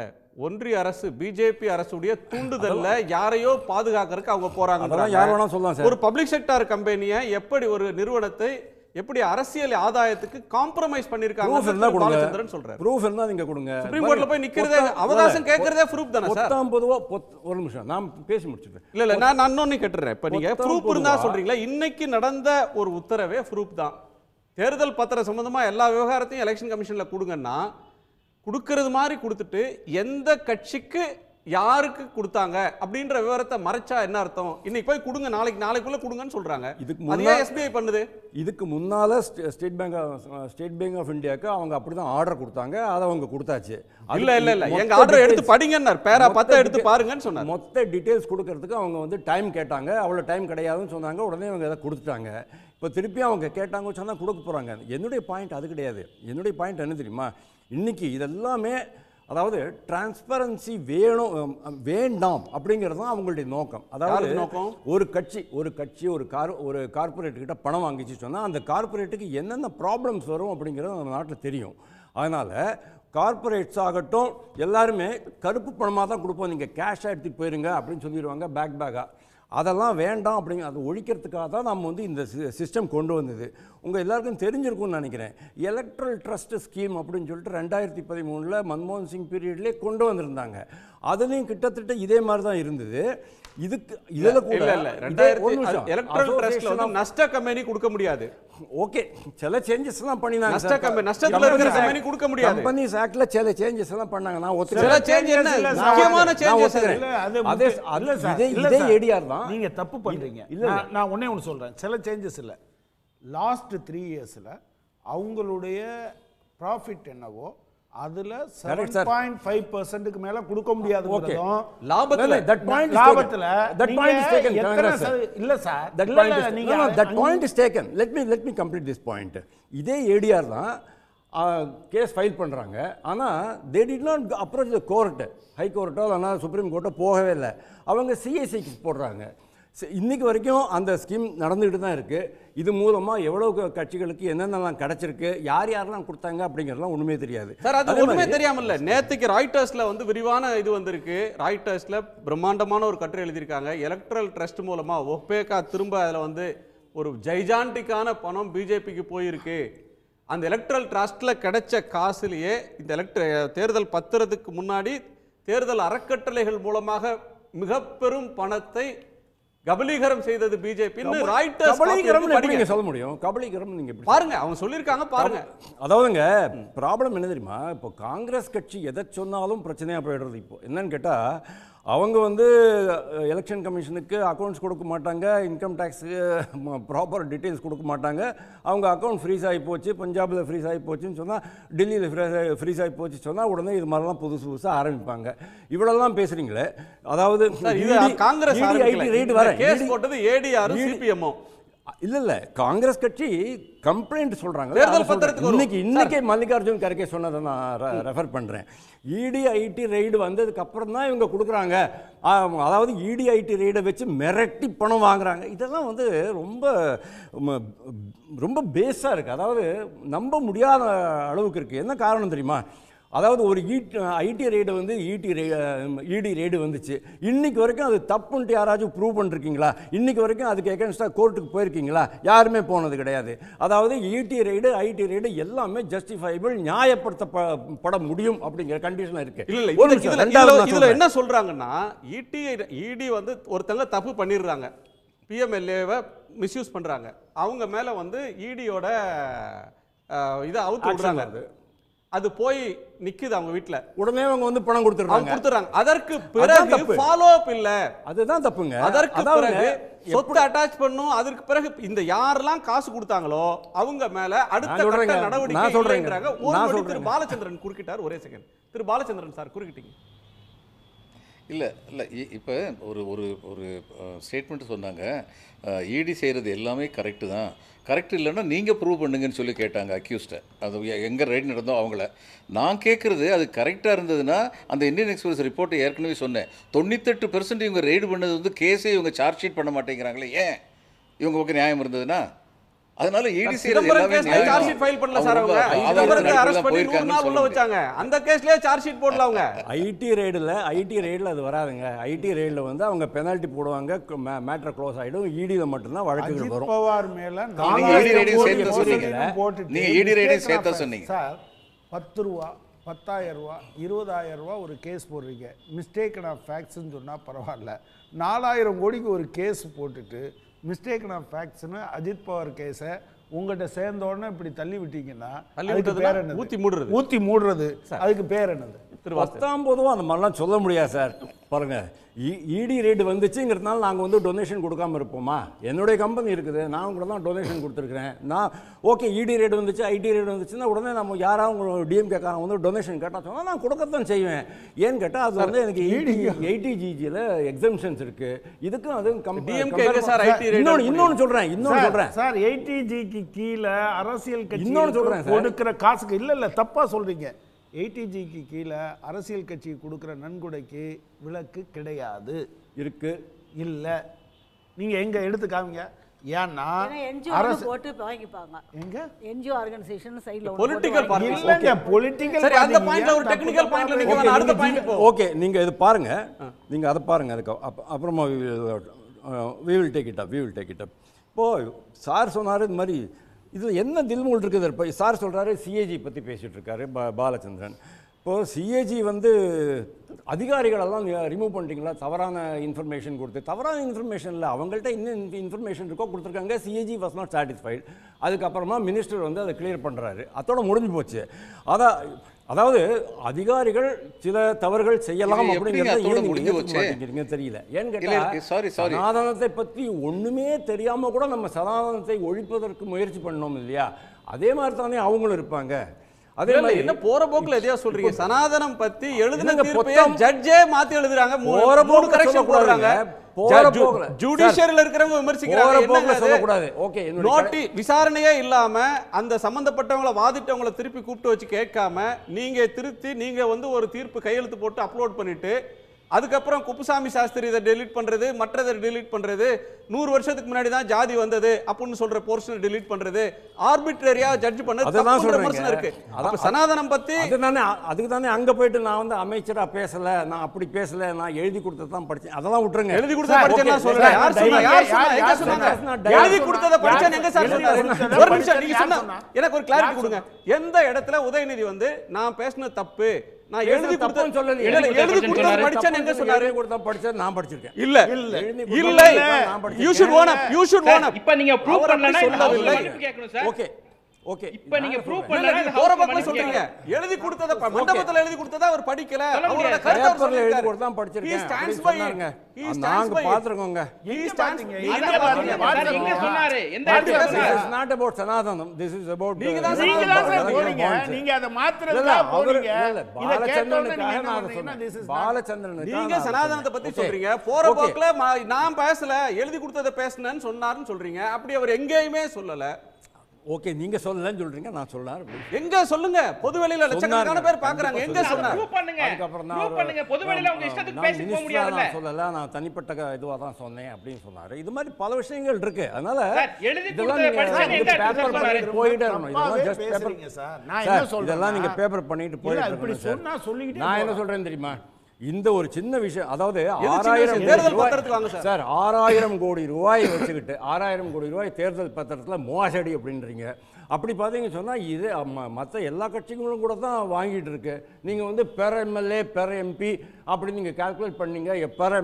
ஒன்றிய அரசு பிஜேபி அரசுடைய தூண்டுதலில் யாரையோ பாதுகாக்கிறதுக்கு அவங்க போகிறாங்க ஒரு பப்ளிக் செக்டார் கம்பெனியை எப்படி ஒரு நிறுவனத்தை எப்படி அரசியல் ஆதாயத்துக்கு காம்ப்ரமைஸ் பண்ணிருக்காங்க பாலச்சந்திரன் சொல்றாரு ப்ரூஃப் இருந்தா நீங்க கொடுங்க சுப்ரீம் கோர்ட்ல போய் நிக்கிறதே அவகாசம் கேக்குறதே ப்ரூஃப் தானே சார் 19 ஒரு நிமிஷம் நான் பேசி முடிச்சிட்டேன் இல்ல இல்ல நான் இன்னொன்னு கேட்டுறேன் இப்ப நீங்க ப்ரூஃப் இருந்தா சொல்றீங்களா இன்னைக்கு நடந்த ஒரு உத்தரவே ப்ரூஃப் தான் தேர்தல் பத்திரம் சம்பந்தமா எல்லா விவகாரத்தையும் எலெக்ஷன் கமிஷன்ல கொடுங்கன்னா கொடுக்கறது மாதிரி கொடுத்துட்டு எந்த கட்சிக்கு யாருக்கு கொடுத்தாங்க அப்படின்ற விவரத்தை மறைச்சா என்ன அர்த்தம் இன்னைக்கு போய் கொடுங்க நாளைக்கு நாளைக்குள்ள கொடுங்கன்னு சொல்றாங்க இதுக்கு முன்னாடி எஸ்பிஐ பண்ணுது இதுக்கு முன்னால State Bank State Bank of இந்தியாவுக்கு அவங்க அப்படிதான் ஆர்டர் கொடுத்தாங்க அதை அவங்க கொடுத்தாச்சு இல்ல இல்ல இல்ல எங்க ஆர்டர் எடுத்து படிங்கன்னார் பேரா பத்த எடுத்து பாருங்கன்னு சொன்னாங்க மொத்த டீடைல்ஸ் கொடுக்கறதுக்கு அவங்க வந்து டைம் கேட்டாங்க அவ்வளோ டைம் கிடையாதுன்னு சொன்னாங்க உடனே அவங்க அதை கொடுத்துட்டாங்க இப்போ திருப்பி அவங்க கேட்டாங்க சொன்னால் கொடுக்க போகிறாங்க என்னுடைய பாயிண்ட் அது கிடையாது என்னுடைய பாயிண்ட் என்ன தெரியுமா இன்றைக்கி இதெல்லாமே அதாவது டிரான்ஸ்பரன்சி வேணும் வேண்டாம் அப்படிங்கிறது தான் அவங்களுடைய நோக்கம் அதாவது நோக்கம் ஒரு கட்சி ஒரு கட்சி ஒரு கார் ஒரு கிட்ட பணம் வாங்கிச்சு சொன்னால் அந்த கார்பரேட்டுக்கு என்னென்ன ப்ராப்ளம்ஸ் வரும் அப்படிங்கிறது நம்ம நாட்டில் தெரியும் அதனால் கார்பரேட்ஸ் ஆகட்டும் எல்லாருமே கருப்பு பணமாக தான் கொடுப்போம் நீங்கள் கேஷாக எடுத்துகிட்டு போயிருங்க அப்படின்னு சொல்லிடுவாங்க பேக் பேக்காக அதெல்லாம் வேண்டாம் அப்படிங்க அதை ஒழிக்கிறதுக்காக தான் நம்ம வந்து இந்த சிஸ்டம் கொண்டு வந்தது உங்கள் எல்லாருக்கும் தெரிஞ்சிருக்கும்னு நினைக்கிறேன் எலக்ட்ரல் ட்ரஸ்ட் ஸ்கீம் அப்படின்னு சொல்லிட்டு ரெண்டாயிரத்தி பதிமூணில் மன்மோகன் சிங் பீரியட்லேயே கொண்டு வந்திருந்தாங்க அதுலேயும் கிட்டத்தட்ட இதே மாதிரி தான் இருந்தது இதுக்கு இதில் கூட இல்லை எலக்ட்ரல் ட்ரஸ்ட்ல வந்து நஷ்ட கம்பெனி கொடுக்க முடியாது ஓகே சில சேஞ்சஸ் எல்லாம் பண்ணினாங்க நஷ்ட கம்பெனி நஷ்டத்துல இருக்கிற கம்பெனி கொடுக்க முடியாது கம்பெனிஸ் ஆக்ட்ல சில சேஞ்சஸ் எல்லாம் பண்ணாங்க நான் ஒத்துக்கிறேன் சில சேஞ்ச் என்ன முக்கியமான சேஞ்சஸ் அது அதே இல்ல இதே இதே ஏடிஆர் தான் நீங்க தப்பு பண்றீங்க இல்ல நான் ஒண்ணே ஒன்று சொல்றேன் சில சேஞ்சஸ் இல்ல லாஸ்ட் த்ரீ இயர்ஸ்ல அவங்களுடைய ப்ராஃபிட் என்னவோ அதுல செவன் பாயிண்ட் ஃபைவ் பர்சன்ட்டுக்கு மேல கொடுக்க முடியாது ஓகே லாபத்துல தட் பாயிண்ட் லாபத்துல தட் பாயிண்ட் இஸ் டேக்கன் இல்ல சார் தட் பாயிண்ட் நீங்க that point is taken let me let me complete this point இதே ஏடிஆர் தான் கேஸ் ஃபைல் பண்ணுறாங்க ஆனால் they did not approach the court high கோர்ட்டோ இல்லைனா சுப்ரீம் கோர்ட்டோ போகவே இல்லை அவங்க சிஎஸ்சிக்கு போடுறாங்க இன்றைக்கி வரைக்கும் அந்த ஸ்கீம் நடந்துகிட்டு தான் இருக்குது இது மூலமாக எவ்வளோ கட்சிகளுக்கு என்னென்னலாம் கிடச்சிருக்கு யார் யாரெல்லாம் கொடுத்தாங்க அப்படிங்கிறதுலாம் ஒன்றுமே தெரியாது சார் அது ஒன்றுமே தெரியாமல் இல்லை நேற்றுக்கு ராய்டர்ஸில் வந்து விரிவான இது வந்திருக்கு ராய்டர்ஸில் பிரம்மாண்டமான ஒரு கட்டுரை எழுதியிருக்காங்க எலக்ட்ரல் ட்ரஸ்ட் மூலமாக ஒப்பேக்கா திரும்ப அதில் வந்து ஒரு ஜைஜாண்டிக்கான பணம் பிஜேபிக்கு போயிருக்கு அந்த எலக்ட்ரல் ட்ரஸ்ட்டில் கிடைச்ச காசுலேயே இந்த எலக்ட்ர தேர்தல் பத்திரத்துக்கு முன்னாடி தேர்தல் அறக்கட்டளைகள் மூலமாக மிக பெரும் பணத்தை கபலீகரம் செய்தது பிஜேபி கபலீகரம் சொல்ல முடியும் கபலீகரம் நீங்க பாருங்க அவங்க சொல்லியிருக்காங்க பாருங்க அதாவதுங்க ப்ராப்ளம் என்ன தெரியுமா இப்போ காங்கிரஸ் கட்சி எதை சொன்னாலும் பிரச்சனையா போயிடுறது இப்போ என்னன்னு கேட்டா அவங்க வந்து எலெக்ஷன் கமிஷனுக்கு அக்கௌண்ட்ஸ் கொடுக்க மாட்டாங்க இன்கம் டேக்ஸுக்கு ப்ராப்பர் டீட்டெயில்ஸ் கொடுக்க மாட்டாங்க அவங்க அக்கௌண்ட் ஃப்ரீஸ் ஆகி போச்சு பஞ்சாபில் ஃப்ரீஸ் ஆகி போச்சுன்னு சொன்னால் டெல்லியில் ஃப்ரீஸ் ஆகி ஃப்ரீஸ் ஆகி போச்சு சொன்னால் உடனே இது மாதிரிலாம் புதுசு புதுசாக ஆரம்பிப்பாங்க இவ்வளோலாம் பேசுகிறீங்களே அதாவது e காங்கிரஸ் ரேட் வர கேஸ் போட்டது ஏடிஆர் சிபிஎம்ஓ இல்ல இல்ல காங்கிரஸ் கட்சி கம்ப்ளைண்ட் சொல்றாங்க தேர்தல் இன்னைக்கு இன்னைக்கு மல்லிகார்ஜுன் கர்கே சொன்னதை நான் ரெஃபர் பண்றேன் இடி ஐடி ரெய்டு வந்ததுக்கு அப்புறம் தான் இவங்க கொடுக்குறாங்க அதாவது இடி ஐடி ரெய்டை வச்சு மிரட்டி பணம் வாங்குறாங்க இதெல்லாம் வந்து ரொம்ப ரொம்ப பேஸாக இருக்குது அதாவது நம்ப முடியாத அளவுக்கு இருக்கு என்ன காரணம் தெரியுமா அதாவது ஒரு ஐடி e ரெய்டு வந்து ஈடி ரெய் இடி ரெய்டு வந்துச்சு இன்றைக்கி வரைக்கும் அது தப்புன்ட்டு யாராச்சும் ப்ரூவ் பண்ணிருக்கீங்களா இன்றைக்கு வரைக்கும் அதுக்கு எகேன்ஸ்டாக கோர்ட்டுக்கு போயிருக்கீங்களா யாருமே போனது கிடையாது அதாவது ஈடி ரெய்டு ஐடி ரெய்டு எல்லாமே ஜஸ்டிஃபைபிள் நியாயப்படுத்தப்பட முடியும் அப்படிங்கிற கண்டிஷன் இருக்குது இதில் என்ன சொல்கிறாங்கன்னா இடி e இடி e வந்து ஒருத்தங்க தப்பு பண்ணிடுறாங்க பிஎம்எல்ஏவை மிஸ்யூஸ் பண்ணுறாங்க அவங்க மேலே வந்து இடியோட இதை அவுத்து விடுறாங்க அது போய் நிக்குது அவங்க வீட்டுல உடனே அவங்க வந்து பணம் கொடுத்துறாங்க கொடுத்துறாங்க அதற்கு பிறகு ஃபாலோ அப் இல்ல அதுதான் தப்புங்க அதற்கு பிறகு சொத்து அட்டாச் பண்ணும் அதற்கு பிறகு இந்த யாரெல்லாம் காசு கொடுத்தாங்களோ அவங்க மேல அடுத்த கட்ட நடவடிக்கை சொல்றேங்கிறாங்க ஒரு திரு பாலச்சந்திரன் குறுக்கிட்டார் ஒரே செகண்ட் திரு பாலச்சந்திரன் சார் குறுக்கிட்டீங்க இல்ல இல்லை இப்போ ஒரு ஒரு ஒரு ஸ்டேட்மெண்ட் சொன்னாங்க ஈடி செய்யறது எல்லாமே கரெக்டு தான் கரெக்ட் இல்லைன்னா நீங்கள் ப்ரூவ் பண்ணுங்கன்னு சொல்லி கேட்டாங்க அக்யூஸ்ட்டை அது எங்கே ரைட் நடந்தோ அவங்கள நான் கேட்குறது அது கரெக்டாக இருந்ததுன்னா அந்த இந்தியன் எக்ஸ்பிரஸ் ரிப்போர்ட்டை ஏற்கனவே சொன்னேன் தொண்ணூத்தெட்டு பெர்சன்ட் இவங்க ரெய்டு பண்ணது வந்து கேஸே இவங்க சார்ஜ் ஷீட் பண்ண மாட்டேங்கிறாங்களே ஏன் இவங்க ஓகே நியாயம் இருந்ததுன்னா அதனால ED Chidambaram charge sheet file பண்ணல சார் அவங்க சிதம்பரத்தை அரெஸ்ட் பண்ணி 100 நாள் உள்ள வச்சாங்க அந்த கேஸ்லயே சார்ஜ் ஷீட் போடல அவங்க ஐடி ரெய்டுல ஐடி ரெய்டுல அது வராதுங்க ஐடி ரெய்டுல வந்து அவங்க பெனல்ட்டி போடுவாங்க மேட்டர் க்ளோஸ் ஆயிடும் ஈடில e மட்டும் தான் வழக்குகள் வரும் பவார் மேல நீங்க ஈடி ரெய்டு e சேர்த்து சொன்னீங்க நீங்க ஈடி ரெய்டு சேர்த்த சொன்னீங்க சார் 10 ரூபா பத்தாயிரம் ரூபா இருபதாயிரம் ரூபா ஒரு கேஸ் போடுறீங்க மிஸ்டேக் ஆஃப் ஃபேக்ட்ஸ்ன்னு சொன்னால் பரவாயில்ல நாலாயிரம் கோடிக்கு ஒரு கேஸ் போட்டுட்டு மிஸ்டேக்கன் ஆஃப் ஃபேக்ட்ஸ்னு அஜித் பவர் கேஸை உங்கள்கிட்ட சேர்ந்த உடனே இப்படி தள்ளி விட்டீங்கன்னா விட்டது பேர் என்ன ஊற்றி மூடுறது ஊற்றி மூடுறது அதுக்கு பேர் என்னது திரு பத்தாம் போதும் அந்த மாதிரிலாம் சொல்ல முடியாது சார் பாருங்கள் இடி ரேட் வந்துச்சுங்கிறதுனால நாங்கள் வந்து டொனேஷன் கொடுக்காமல் இருப்போமா என்னுடைய கம்பெனி இருக்குது நான் கூட தான் டொனேஷன் கொடுத்துருக்குறேன் நான் ஓகே இடி ரேட் வந்துச்சு ஐடி ரேட் வந்துச்சுன்னா உடனே நம்ம யாராவது டிஎம்கேக்காரன் வந்து டொனேஷன் கேட்டால் சொன்னால் நான் கொடுக்கத்தான் செய்வேன் ஏன்னு கேட்டால் அது வந்து எனக்கு இடி எயிட்டி ஜிஜியில் எக்ஸம்ஷன்ஸ் இருக்குது இதுக்கும் அது இன்னொன்று இன்னொன்று சொல்கிறேன் இன்னொன்று சொல்கிறேன் சார் எயிட்டி ஜிக்கு கீழே அரசியல் இன்னொன்று சொல்கிறேன் கொடுக்குற காசுக்கு இல்லை இல்லை தப்பாக சொல்கிறீங்க ஏடிஜிக்கு கீழே அரசியல் கட்சி கொடுக்குற நன்கொடைக்கு விலக்கு கிடையாது இருக்கு இல்லை நீங்கள் எங்கே எடுத்து காமிங்க ஏன்னா அரசு என்ஜிஓ ஆர்கனைசேஷன் பொலிட்டிக்கல் பொலிட்டிக்கல் ஒரு டெக்னிக்கல் அப்புறமா டேக் uh, டேக் சார் சொன்னார் இந்த மாதிரி இது என்ன தில்முல் இருக்குது இப்போ சார் சொல்கிறாரு சிஏஜி பற்றி பேசிகிட்டு இருக்காரு பாலச்சந்திரன் இப்போது சிஏஜி வந்து அதிகாரிகளெல்லாம் ரிமூவ் பண்ணுறீங்களா தவறான இன்ஃபர்மேஷன் கொடுத்து தவறான இன்ஃபர்மேஷன் இல்லை அவங்கள்ட்ட இன்னும் இன்ஃபர்மேஷன் இருக்கோ கொடுத்துருக்காங்க சிஏஜி வாஸ் நாட் சாட்டிஸ்ஃபைடு அதுக்கப்புறமா மினிஸ்டர் வந்து அதை கிளியர் பண்ணுறாரு அதோட முடிஞ்சு போச்சு அதான் அதாவது அதிகாரிகள் சில தவறுகள் செய்யலாம் அப்படிங்கிறத தெரியல ஏன்னு சனாதனத்தை பற்றி ஒன்றுமே தெரியாமல் கூட நம்ம சனாதனத்தை ஒழிப்பதற்கு முயற்சி பண்ணோம் இல்லையா அதே மாதிரி தானே அவங்களும் இருப்பாங்க அதே மாதிரி என்ன போற போக்குல எதையா சொல்றீங்க சனாதனம் பத்தி எழுதுனங்க தீர்ப்பையே ஜட்ஜே மாத்தி எழுதுறாங்க போற போக்கு கரெக்ஷன் போடுறாங்க ஜுடிஷியரில இருக்கிறவங்க விமர்சிக்கிறாங்க சொல்ல கூடாது ஓகே நோட்டி விசாரணையே இல்லாம அந்த சம்பந்தப்பட்டவங்கள வாதிட்டவங்கள திருப்பி கூப்பிட்டு வச்சு கேட்காம நீங்க திருத்தி நீங்க வந்து ஒரு தீர்ப்பு கையெழுத்து போட்டு அப்லோட் பண்ணிட்டு அதுக்கப்புறம் குப்புசாமி சாஸ்திரி இதை டெலீட் பண்ணுறது மற்றதை டெலீட் பண்ணுறது நூறு வருஷத்துக்கு முன்னாடி தான் ஜாதி வந்தது அப்படின்னு சொல்கிற போர்ஷன் டெலீட் பண்ணுறது ஆர்பிட்ரரியாக ஜட்ஜ் பண்ணது இருக்கு அப்போ சனாதனம் பற்றி தானே அதுக்கு தானே அங்கே போயிட்டு நான் வந்து அமைச்சராக பேசலை நான் அப்படி பேசலை நான் எழுதி கொடுத்தது தான் படித்தேன் அதெல்லாம் விட்டுருங்க எழுதி கொடுத்தா படிச்சேன் யார் சொன்னாங்க எழுதி கொடுத்ததை படிச்சேன் எங்க சார் ஒரு நிமிஷம் நீங்க சொன்னா எனக்கு ஒரு கிளாரிட்டி கொடுங்க எந்த இடத்துல உதயநிதி வந்து நான் பேசின தப்பு நான் எழுதி கொடுத்தேன் சொல்லல எழுதி கொடுத்தது எங்க சொன்னாரு கொடுத்தா படிச்சது நான் படிச்சிருக்கேன் இல்ல இல்ல இல்ல ஓன் அப் யூ ஓகே இப்போ நீங்க ப்ரூவ் பண்ணல போற சொல்றீங்க எழுதி கொடுத்தத மண்டபத்துல எழுதி கொடுத்தத அவர் படிக்கல அவரோட கருத்து அவர் எழுதி கொடுத்து தான் படிச்சிருக்கேன் he stands by he stands he stands எங்க சொன்னாரு எந்த இடத்துல சொன்னாரு இஸ் நாட் அபௌட் சனாதனம் திஸ் இஸ் அபௌட் நீங்க தான் நீங்க தான் போறீங்க நீங்க அத போறீங்க நான் சொன்னேன் நீங்க சனாதனத்தை பத்தி சொல்றீங்க போற நான் பேசல எழுதி கொடுத்ததை பேசுனேன்னு சொன்னாருன்னு சொல்றீங்க அப்படி அவர் எங்கேயுமே சொல்லல ஓகே நீங்க சொல்லலன்னு சொல்றீங்க நான் சொல்றேன் எங்க சொல்லுங்க பொதுவெளியில லட்சக்கணக்கான பேர் பாக்குறாங்க எங்க சொன்னா ப்ரூவ் பண்ணுங்க அதுக்கப்புறம் நான் பண்ணுங்க பொதுவெளியில உங்க இஷ்டத்துக்கு பேசிக்க முடியாதுல நான் சொல்லல நான் தனிப்பட்ட இதுவா தான் சொன்னேன் அப்படின்னு சொன்னாரு இது மாதிரி பல விஷயங்கள் இருக்கு அதனால எழுதி கொடுத்த படிச்சா எங்க பேப்பர் பண்ணிட்டு போயிடணும் இதெல்லாம் ஜஸ்ட் பேப்பர் சார் நான் என்ன சொல்றேன் இதெல்லாம் நீங்க பேப்பர் பண்ணிட்டு போயிடணும் இப்படி சொன்னா சொல்லிட்டு நான் என்ன சொல்றேன் தெரியுமா இந்த ஒரு சின்ன விஷயம் அதாவது ஆறாயிரம் தேர்தல் பத்திரத்துக்கு வாங்க சார் சார் ஆறாயிரம் கோடி ரூபாய் வச்சுக்கிட்டு ஆறாயிரம் கோடி ரூபாய் தேர்தல் பத்திரத்தில் மோசடி அப்படின்றீங்க அப்படி பார்த்தீங்கன்னு சொன்னால் இது மற்ற எல்லா கட்சிகளும் கூட தான் வாங்கிட்டு இருக்கு நீங்கள் வந்து பெர் எம்எல்ஏ பெற எம்பி அப்படி நீங்கள் கேல்குலேட் பண்ணீங்க பெர்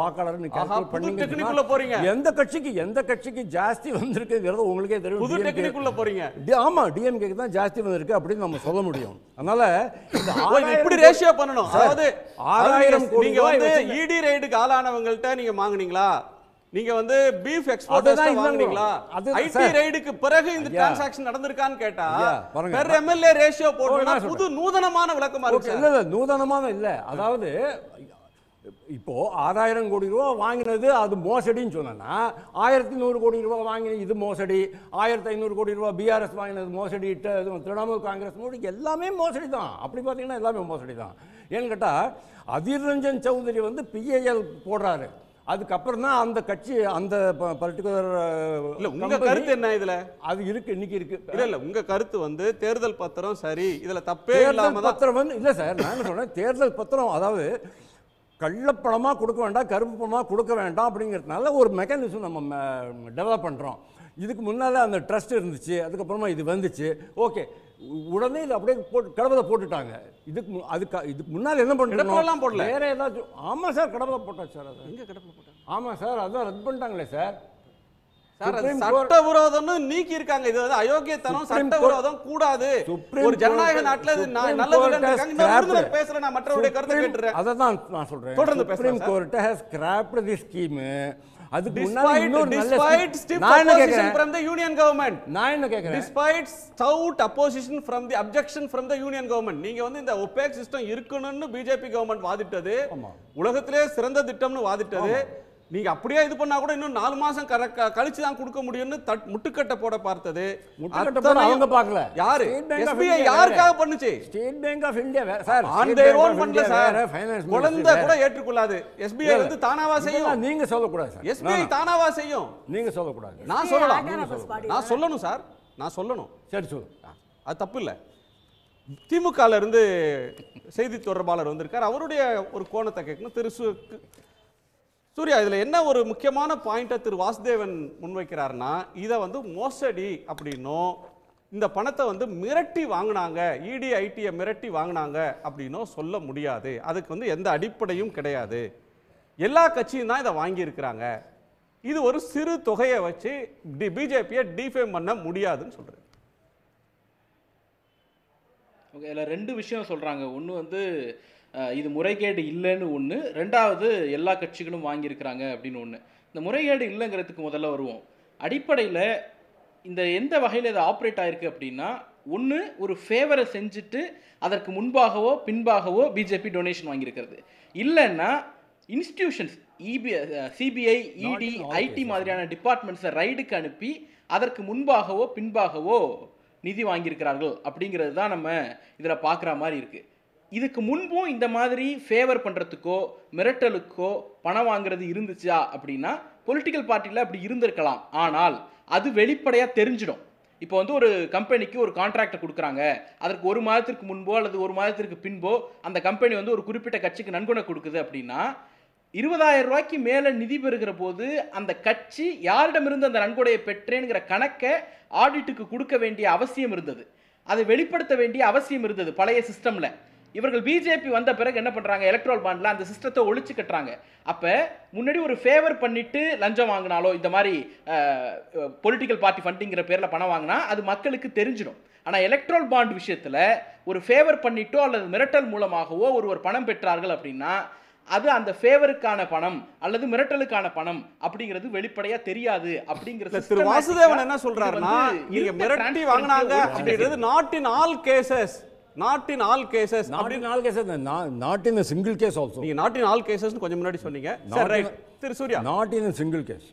வாக்காளர்னு கேல்குலேட் பண்ணீங்க போறீங்க எந்த கட்சிக்கு எந்த கட்சிக்கு ஜாஸ்தி வந்திருக்குங்கிறது உங்களுக்கே தெரியும் டெக்னிக்குள்ள போறீங்க ஆமா டிஎம்கேக்கு தான் ஜாஸ்தி வந்திருக்கு அப்படின்னு நம்ம சொல்ல முடியும் அதனால இப்படி ரேஷியோ பண்ணணும் அதாவது ஆறாயிரம் நீங்க வந்து இடி ரைடுக்கு e ஆளானவங்கள்ட்ட நீங்க வாங்குனீங்களா நீங்க வந்து பீஃப் எக்ஸ்போர்ட்டர்ஸ் வாங்குறீங்களா ஐடி ரைடுக்கு பிறகு இந்த டிரான்சாக்ஷன் நடந்திருக்கான்னு கேட்டா பெர் எம்எல்ஏ ரேஷியோ போடுறதுனா புது நூதனமான விளக்கமா இருக்கு இல்ல இல்ல நூதனமான இல்ல அதாவது இப்போ ஆறாயிரம் கோடி ரூபா வாங்கினது அது மோசடின்னு சொன்னா ஆயிரத்தி நூறு கோடி ரூபா வாங்கின இது மோசடி ஆயிரத்தி ஐநூறு கோடி ரூபா பிஆர்எஸ் வாங்கினது மோசடி திரிணாமுல் காங்கிரஸ் மோடி எல்லாமே மோசடி தான் அப்படி பார்த்தீங்கன்னா எல்லாமே மோசடி தான் ஏன்னு கேட்டால் அதிர் ரஞ்சன் சௌதரி வந்து பிஏஎல் போடுறாரு அதுக்கப்புறம் தான் அந்த கட்சி அந்த பர்டிகுலர் இல்லை உங்கள் கருத்து என்ன இதில் அது இருக்கு இன்னைக்கு இருக்கு இல்லை இல்லை உங்கள் கருத்து வந்து தேர்தல் பத்திரம் சரி இதில் தப்பே இல்லாமல் பத்திரம் வந்து இல்லை சார் நான் என்ன சொல்கிறேன் தேர்தல் பத்திரம் அதாவது கள்ளப்பணமாக கொடுக்க வேண்டாம் கருப்பு பணமாக கொடுக்க வேண்டாம் அப்படிங்கிறதுனால ஒரு மெக்கானிசம் நம்ம டெவலப் பண்ணுறோம் இதுக்கு முன்னால் அந்த ட்ரஸ்ட் இருந்துச்சு அதுக்கப்புறமா இது வந்துச்சு ஓகே உடனே இது அப்படியே போட்டு கடவுளை போட்டுட்டாங்க இதுக்கு அதுக்கு இதுக்கு முன்னால் என்ன பண்ணலாம் போடல வேற ஏதாச்சும் ஆமாம் சார் கடவுளை போட்டா சார் அதை எங்கே கடவுளை போட்டாங்க ஆமாம் சார் அதான் ரத்து பண்ணிட்டாங்களே சார் சட்டவிரோதம்னு நீக்கி இருக்காங்க இது வந்து சட்டவிரோதம் கூடாது ஒரு ஜனநாயக நாட்டுல இது நல்ல பேசுறேன் நான் மற்றவருடைய கருத்தை நான் சொல்றேன் தி அதுக்கு முன்னாடி இன்னொரு நல்ல நான் என்ன கேக்குறேன் from the union government நான் என்ன கேக்குறேன் நீங்க வந்து இந்த ஒபேக் சிஸ்டம் இருக்கணும்னு பிஜேபி கவர்மெண்ட் வாதிட்டது உலகத்திலே சிறந்த திட்டம்னு வாதிட்டது நீங்க அப்படியே இது பண்ணா கூட இன்னும் நாலு மாசம் கழிச்சு தான் கொடுக்க முடியும்னு தட் முட்டுக்கட்டை போட பார்த்தது அவங்க பார்க்கல யாரு எஸ்பிஐ யாருக்காக பண்ணுச்சு State Bank of India sir ஆன் தேர் பண்ணல சார் குழந்தை கூட ஏற்றுக்கொள்ளாது எஸ்பிஐ வந்து தானாவா செய்யும் நீங்க சொல்லக்கூடாது சார் எஸ்பிஐ தானாவா செய்யும் நீங்க சொல்லக்கூடாது நான் சொல்லலாம் நான் சொல்லணும் சார் நான் சொல்லணும் சரி சொல்லு அது தப்பு இல்லை திமுகல இருந்து செய்தி தொடர்பாளர் வந்திருக்கார் அவருடைய ஒரு கோணத்தை கேட்கணும் திரு சூர்யா இதில் என்ன ஒரு முக்கியமான பாயிண்ட்டை திரு வாசுதேவன் முன்வைக்கிறாருன்னா இதை வந்து மோசடி அப்படின்னும் இந்த பணத்தை வந்து மிரட்டி வாங்கினாங்க இடி e ஐடியை மிரட்டி வாங்கினாங்க அப்படின்னும் சொல்ல முடியாது அதுக்கு வந்து எந்த அடிப்படையும் கிடையாது எல்லா கட்சியும் தான் இதை வாங்கியிருக்கிறாங்க இது ஒரு சிறு தொகையை வச்சு டி பிஜேபியை டிஃபேம் பண்ண முடியாதுன்னு சொல்கிறேன் ஓகே இதில் ரெண்டு விஷயம் சொல்கிறாங்க ஒன்று வந்து இது முறைகேடு இல்லைன்னு ஒன்று ரெண்டாவது எல்லா கட்சிகளும் வாங்கியிருக்கிறாங்க அப்படின்னு ஒன்று இந்த முறைகேடு இல்லைங்கிறதுக்கு முதல்ல வருவோம் அடிப்படையில் இந்த எந்த வகையில் இது ஆப்ரேட் ஆயிருக்கு அப்படின்னா ஒன்று ஒரு ஃபேவரை செஞ்சுட்டு அதற்கு முன்பாகவோ பின்பாகவோ பிஜேபி டொனேஷன் வாங்கியிருக்கிறது இல்லைன்னா institutions EB CBI ED IT மாதிரியான டிபார்ட்மெண்ட்ஸை ரைடுக்கு அனுப்பி அதற்கு முன்பாகவோ பின்பாகவோ நிதி வாங்கியிருக்கிறார்கள் அப்படிங்கிறது தான் நம்ம இதில் பார்க்குற மாதிரி இருக்குது இதுக்கு முன்பும் இந்த மாதிரி ஃபேவர் பண்ணுறதுக்கோ மிரட்டலுக்கோ பணம் வாங்குறது இருந்துச்சா அப்படின்னா பொலிட்டிக்கல் பார்ட்டியில் அப்படி இருந்திருக்கலாம் ஆனால் அது வெளிப்படையாக தெரிஞ்சிடும் இப்போ வந்து ஒரு கம்பெனிக்கு ஒரு கான்ட்ராக்டை கொடுக்குறாங்க அதற்கு ஒரு மாதத்திற்கு முன்போ அல்லது ஒரு மாதத்திற்கு பின்போ அந்த கம்பெனி வந்து ஒரு குறிப்பிட்ட கட்சிக்கு நன்கொடை கொடுக்குது அப்படின்னா இருபதாயிரம் ரூபாய்க்கு மேலே நிதி பெறுகிற போது அந்த கட்சி யாரிடமிருந்து அந்த நன்கொடையை பெற்றேங்கிற கணக்கை ஆடிட்டுக்கு கொடுக்க வேண்டிய அவசியம் இருந்தது அதை வெளிப்படுத்த வேண்டிய அவசியம் இருந்தது பழைய சிஸ்டமில் இவர்கள் பிஜேபி வந்த பிறகு என்ன பண்ணுறாங்க எலக்ட்ரல் பாண்டில் அந்த சிஸ்டத்தை ஒழிச்சு கட்டுறாங்க அப்போ முன்னாடி ஒரு ஃபேவர் பண்ணிட்டு லஞ்சம் வாங்கினாலோ இந்த மாதிரி பொலிட்டிக்கல் பார்ட்டி ஃபண்டிங்கிற பேரில் பணம் வாங்கினா அது மக்களுக்கு தெரிஞ்சிடும் ஆனால் எலக்ட்ரல் பாண்ட் விஷயத்தில் ஒரு ஃபேவர் பண்ணிட்டோ அல்லது மிரட்டல் மூலமாகவோ ஒருவர் பணம் பெற்றார்கள் அப்படின்னா அது அந்த ஃபேவருக்கான பணம் அல்லது மிரட்டலுக்கான பணம் அப்படிங்கிறது வெளிப்படையா தெரியாது அப்படிங்கிறது திரு வாசுதேவன் என்ன சொல்றாருன்னா நீங்க மிரட்டி வாங்கினாங்க அப்படிங்கிறது நாட்டின் all cases not in in all cases not in all cases not in single case also நீங்க நாட்டின் இன் ஆல் கேசஸ் கொஞ்சம் முன்னாடி சொன்னீங்க sir right Thiru Surya not in single case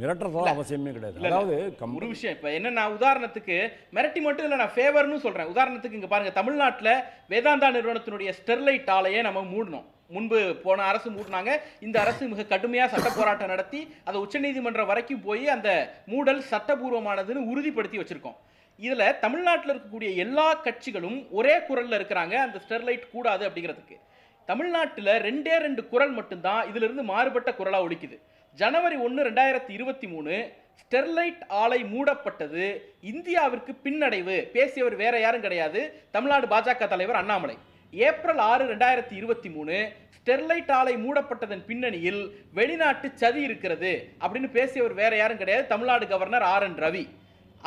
மிரட்டுறதுலாம் அவசியமே கிடையாது அதாவது ஒரு விஷயம் இப்போ என்ன உதாரணத்துக்கு மிரட்டி மட்டும் இல்லை நான் ஃபேவர்னு சொல்கிறேன் உதாரணத்துக்கு இங்கே பாருங்கள் தமிழ்நாட்டில் வேதாந்தா நிறுவனத்தினுடைய ஸ்டெர்லைட் ஆலையை நம்ம மூடணும் முன்பு போன அரசு மூடினாங்க இந்த அரசு மிக கடுமையாக சட்ட போராட்டம் நடத்தி அதை உச்சநீதிமன்றம் வரைக்கும் போய் அந்த மூடல் சட்டபூர்வமானதுன்னு உறுதிப்படுத்தி வச்சுருக்கோம் இதில் தமிழ்நாட்டில் இருக்கக்கூடிய எல்லா கட்சிகளும் ஒரே குரலில் இருக்கிறாங்க அந்த ஸ்டெர்லைட் கூடாது அப்படிங்கிறதுக்கு தமிழ்நாட்டில் ரெண்டே ரெண்டு குரல் மட்டும்தான் இதிலிருந்து மாறுபட்ட குரலாக ஒழிக்குது ஜனவரி ஒன்று ரெண்டாயிரத்தி இருபத்தி மூணு ஸ்டெர்லைட் ஆலை மூடப்பட்டது இந்தியாவிற்கு பின்னடைவு பேசியவர் வேற யாரும் கிடையாது தமிழ்நாடு பாஜக தலைவர் அண்ணாமலை ஏப்ரல் ஆறு ரெண்டாயிரத்தி இருபத்தி மூணு ஸ்டெர்லைட் ஆலை மூடப்பட்டதன் பின்னணியில் வெளிநாட்டு சதி இருக்கிறது அப்படின்னு பேசியவர் வேற யாரும் கிடையாது Tamil Nadu governor R N Ravi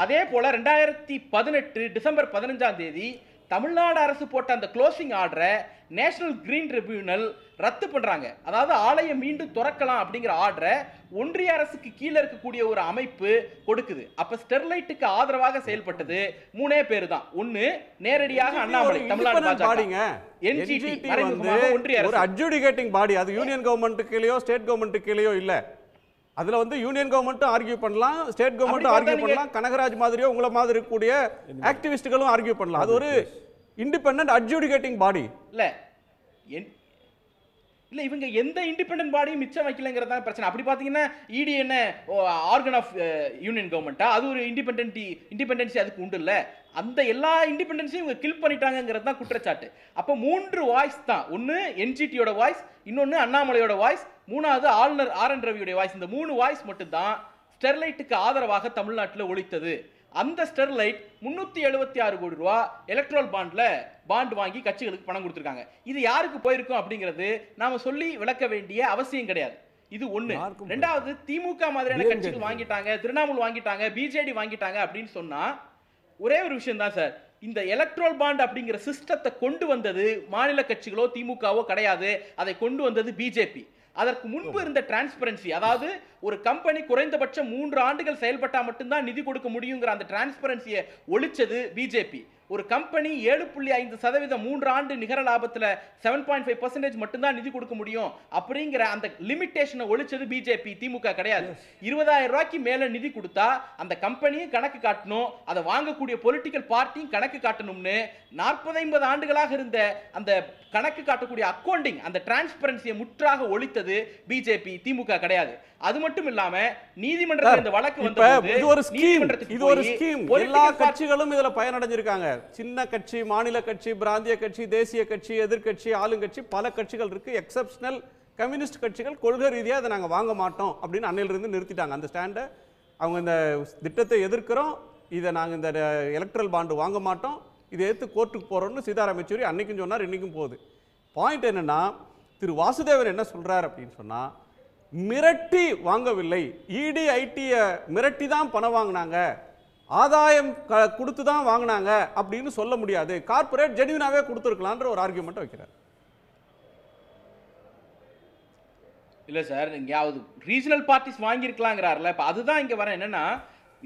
அதே போல ரெண்டாயிரத்தி பதினெட்டு டிசம்பர் பதினஞ்சாம் தேதி தமிழ்நாடு அரசு போட்ட அந்த க்ளோசிங் ஆர்டரை நேஷனல் கிரீன் ட்ரிபியூனல் ரத்து பண்ணுறாங்க அதாவது ஆலயம் மீண்டும் திறக்கலாம் அப்படிங்கிற ஆர்டரை ஒன்றிய அரசுக்கு கீழே இருக்கக்கூடிய ஒரு அமைப்பு கொடுக்குது அப்போ ஸ்டெர்லைட்டுக்கு ஆதரவாக செயல்பட்டது மூணே பேர் தான் ஒன்று நேரடியாக அண்ணாமலை தமிழ்நாடு என்ஜிடி ஒன்றிய அரசு அட்ஜுடிகேட்டிங் பாடி அது யூனியன் கவர்மெண்ட்டுக்கு ஸ்டேட் கவர்மெண்ட்டுக்கு இல்லை அதில் வந்து யூனியன் கவர்மெண்ட்டும் ஆர்கியூ பண்ணலாம் ஸ்டேட் கவர்மெண்ட்டும் ஆர்கியூ பண்ணலாம் கனகராஜ் மாதிரியோ உங்களை மாதிரி இருக்கக்கூடிய ஆக்டிவிஸ்ட்டுகளும் ஆர்கியூ பண்ணலாம் அது ஒரு இண்டிபெண்ட் அட்ஜுடிகேட்டிங் பாடி இல்லை என் இல்லை இவங்க எந்த இண்டிபெண்ட் பாடியும் மிச்சம் வைக்கலங்கிறது தான் பிரச்சனை அப்படி பாத்தீங்கன்னா இடி e என்ன ஆர்கன் ஆஃப் யூனியன் கவர்மெண்ட்டா அது ஒரு இண்டிபெண்டன்டி இண்டிபெண்டன்சி அதுக்கு உண்டு இல்ல அந்த எல்லா இண்டிபெண்டன்ஸையும் இவங்க கில் பண்ணிட்டாங்கிறது தான் குற்றச்சாட்டு அப்போ மூன்று வாய்ஸ் தான் ஒன்று என்ஜிடியோட வாய்ஸ் இன்னொன்று அண்ணாமலையோட வாய்ஸ் மூணாவது ஆளுநர் ஆர் என் ரவியுடைய வாய்ஸ் இந்த மூணு வாய்ஸ் மட்டும்தான் ஸ்டெர்லைட்டுக்கு ஆதரவாக தமிழ்நாட்டில் ஒழித்தது அந்த ஸ்டெர்லைட் முன்னூத்தி எழுபத்தி ஆறு கோடி ரூபா எலக்ட்ரல் பாண்டில் பாண்ட் வாங்கி கட்சிகளுக்கு பணம் கொடுத்துருக்காங்க இது யாருக்கு போயிருக்கும் அப்படிங்கிறது நாம சொல்லி விளக்க வேண்டிய அவசியம் கிடையாது இது ஒண்ணு ரெண்டாவது திமுக மாதிரியான கட்சிகள் வாங்கிட்டாங்க திரிணாமுல் வாங்கிட்டாங்க பிஜேடி வாங்கிட்டாங்க அப்படின்னு சொன்னா ஒரே ஒரு விஷயம் தான் சார் இந்த எலக்ட்ரோல் பாண்ட் அப்படிங்கிற சிஸ்டத்தை கொண்டு வந்தது மாநில கட்சிகளோ திமுகவோ கிடையாது அதை கொண்டு வந்தது பிஜேபி அதற்கு முன்பு இருந்த டிரான்ஸ்பரன்சி அதாவது ஒரு கம்பெனி குறைந்தபட்சம் மூன்று ஆண்டுகள் செயல்பட்டால் மட்டும்தான் நிதி கொடுக்க முடியுங்கிற அந்த டிரான்ஸ்பரன்சியை ஒழிச்சது பிஜேபி ஒரு கம்பெனி ஏழு புள்ளி ஐந்து சதவீதம் மூன்று ஆண்டு நிகர லாபத்தில் செவன் பாயிண்ட் ஃபைவ் பர்சன்டேஜ் மட்டும்தான் நிதி கொடுக்க முடியும் அப்படிங்கிற அந்த லிமிட்டேஷனை ஒழிச்சது பிஜேபி திமுக கிடையாது இருபதாயிரம் ரூபாய்க்கு மேலே நிதி கொடுத்தா அந்த கம்பெனியும் கணக்கு காட்டணும் அதை வாங்கக்கூடிய பொலிட்டிக்கல் பார்ட்டியும் கணக்கு காட்டணும்னு நாற்பது ஐம்பது ஆண்டுகளாக இருந்த அந்த கணக்கு காட்டக்கூடிய அக்கௌண்டிங் அந்த டிரான்ஸ்பரன்சியை முற்றாக ஒழித்தது பிஜேபி திமுக கிடையாது அது மட்டும் இல்லாம நீதிமன்றத்தில் இந்த வழக்கு வந்த இது ஒரு ஸ்கீம் இது ஒரு ஸ்கீம் எல்லா கட்சிகளும் இதுல பயனடைஞ்சிருக்காங்க சின்ன கட்சி மாநில கட்சி பிராந்திய கட்சி தேசிய கட்சி எதிர்கட்சி ஆளுங்கட்சி பல கட்சிகள் இருக்கு எக்ஸப்ஷனல் கம்யூனிஸ்ட் கட்சிகள் கொள்கை ரீதியாக அதை நாங்கள் வாங்க மாட்டோம் அப்படின்னு அன்னையிலிருந்து நிறுத்திட்டாங்க அந்த ஸ்டாண்டை அவங்க இந்த திட்டத்தை எதிர்க்கிறோம் இதை நாங்கள் இந்த எலக்ட்ரல் பாண்டு வாங்க மாட்டோம் இதை எடுத்து கோர்ட்டுக்கு போகிறோம்னு சீதாராம் யெச்சூரி அன்றைக்கும் சொன்னார் இன்றைக்கும் போகுது பாயிண்ட் என்னென்னா திரு வாசுதேவன் என்ன சொல்கிறார் அப்படின்னு சொன்னால் மிரட்டி வாங்கவில்லை ஐடியை மிரட்டி தான் பணம் வாங்கினாங்க ஆதாயம் க கொடுத்து தான் வாங்கினாங்க அப்படின்னு சொல்ல முடியாது கார்பரேட் ஜெனியூனாகவே கொடுத்துருக்கலான்ற ஒரு ஆர்கியூமெண்ட் வைக்கிறார் இல்லை சார் எங்கேயாவது ரீஜனல் பார்ட்டிஸ் வாங்கியிருக்கலாங்கிறார்ல இப்போ அதுதான் இங்கே வரேன் என்னென்னா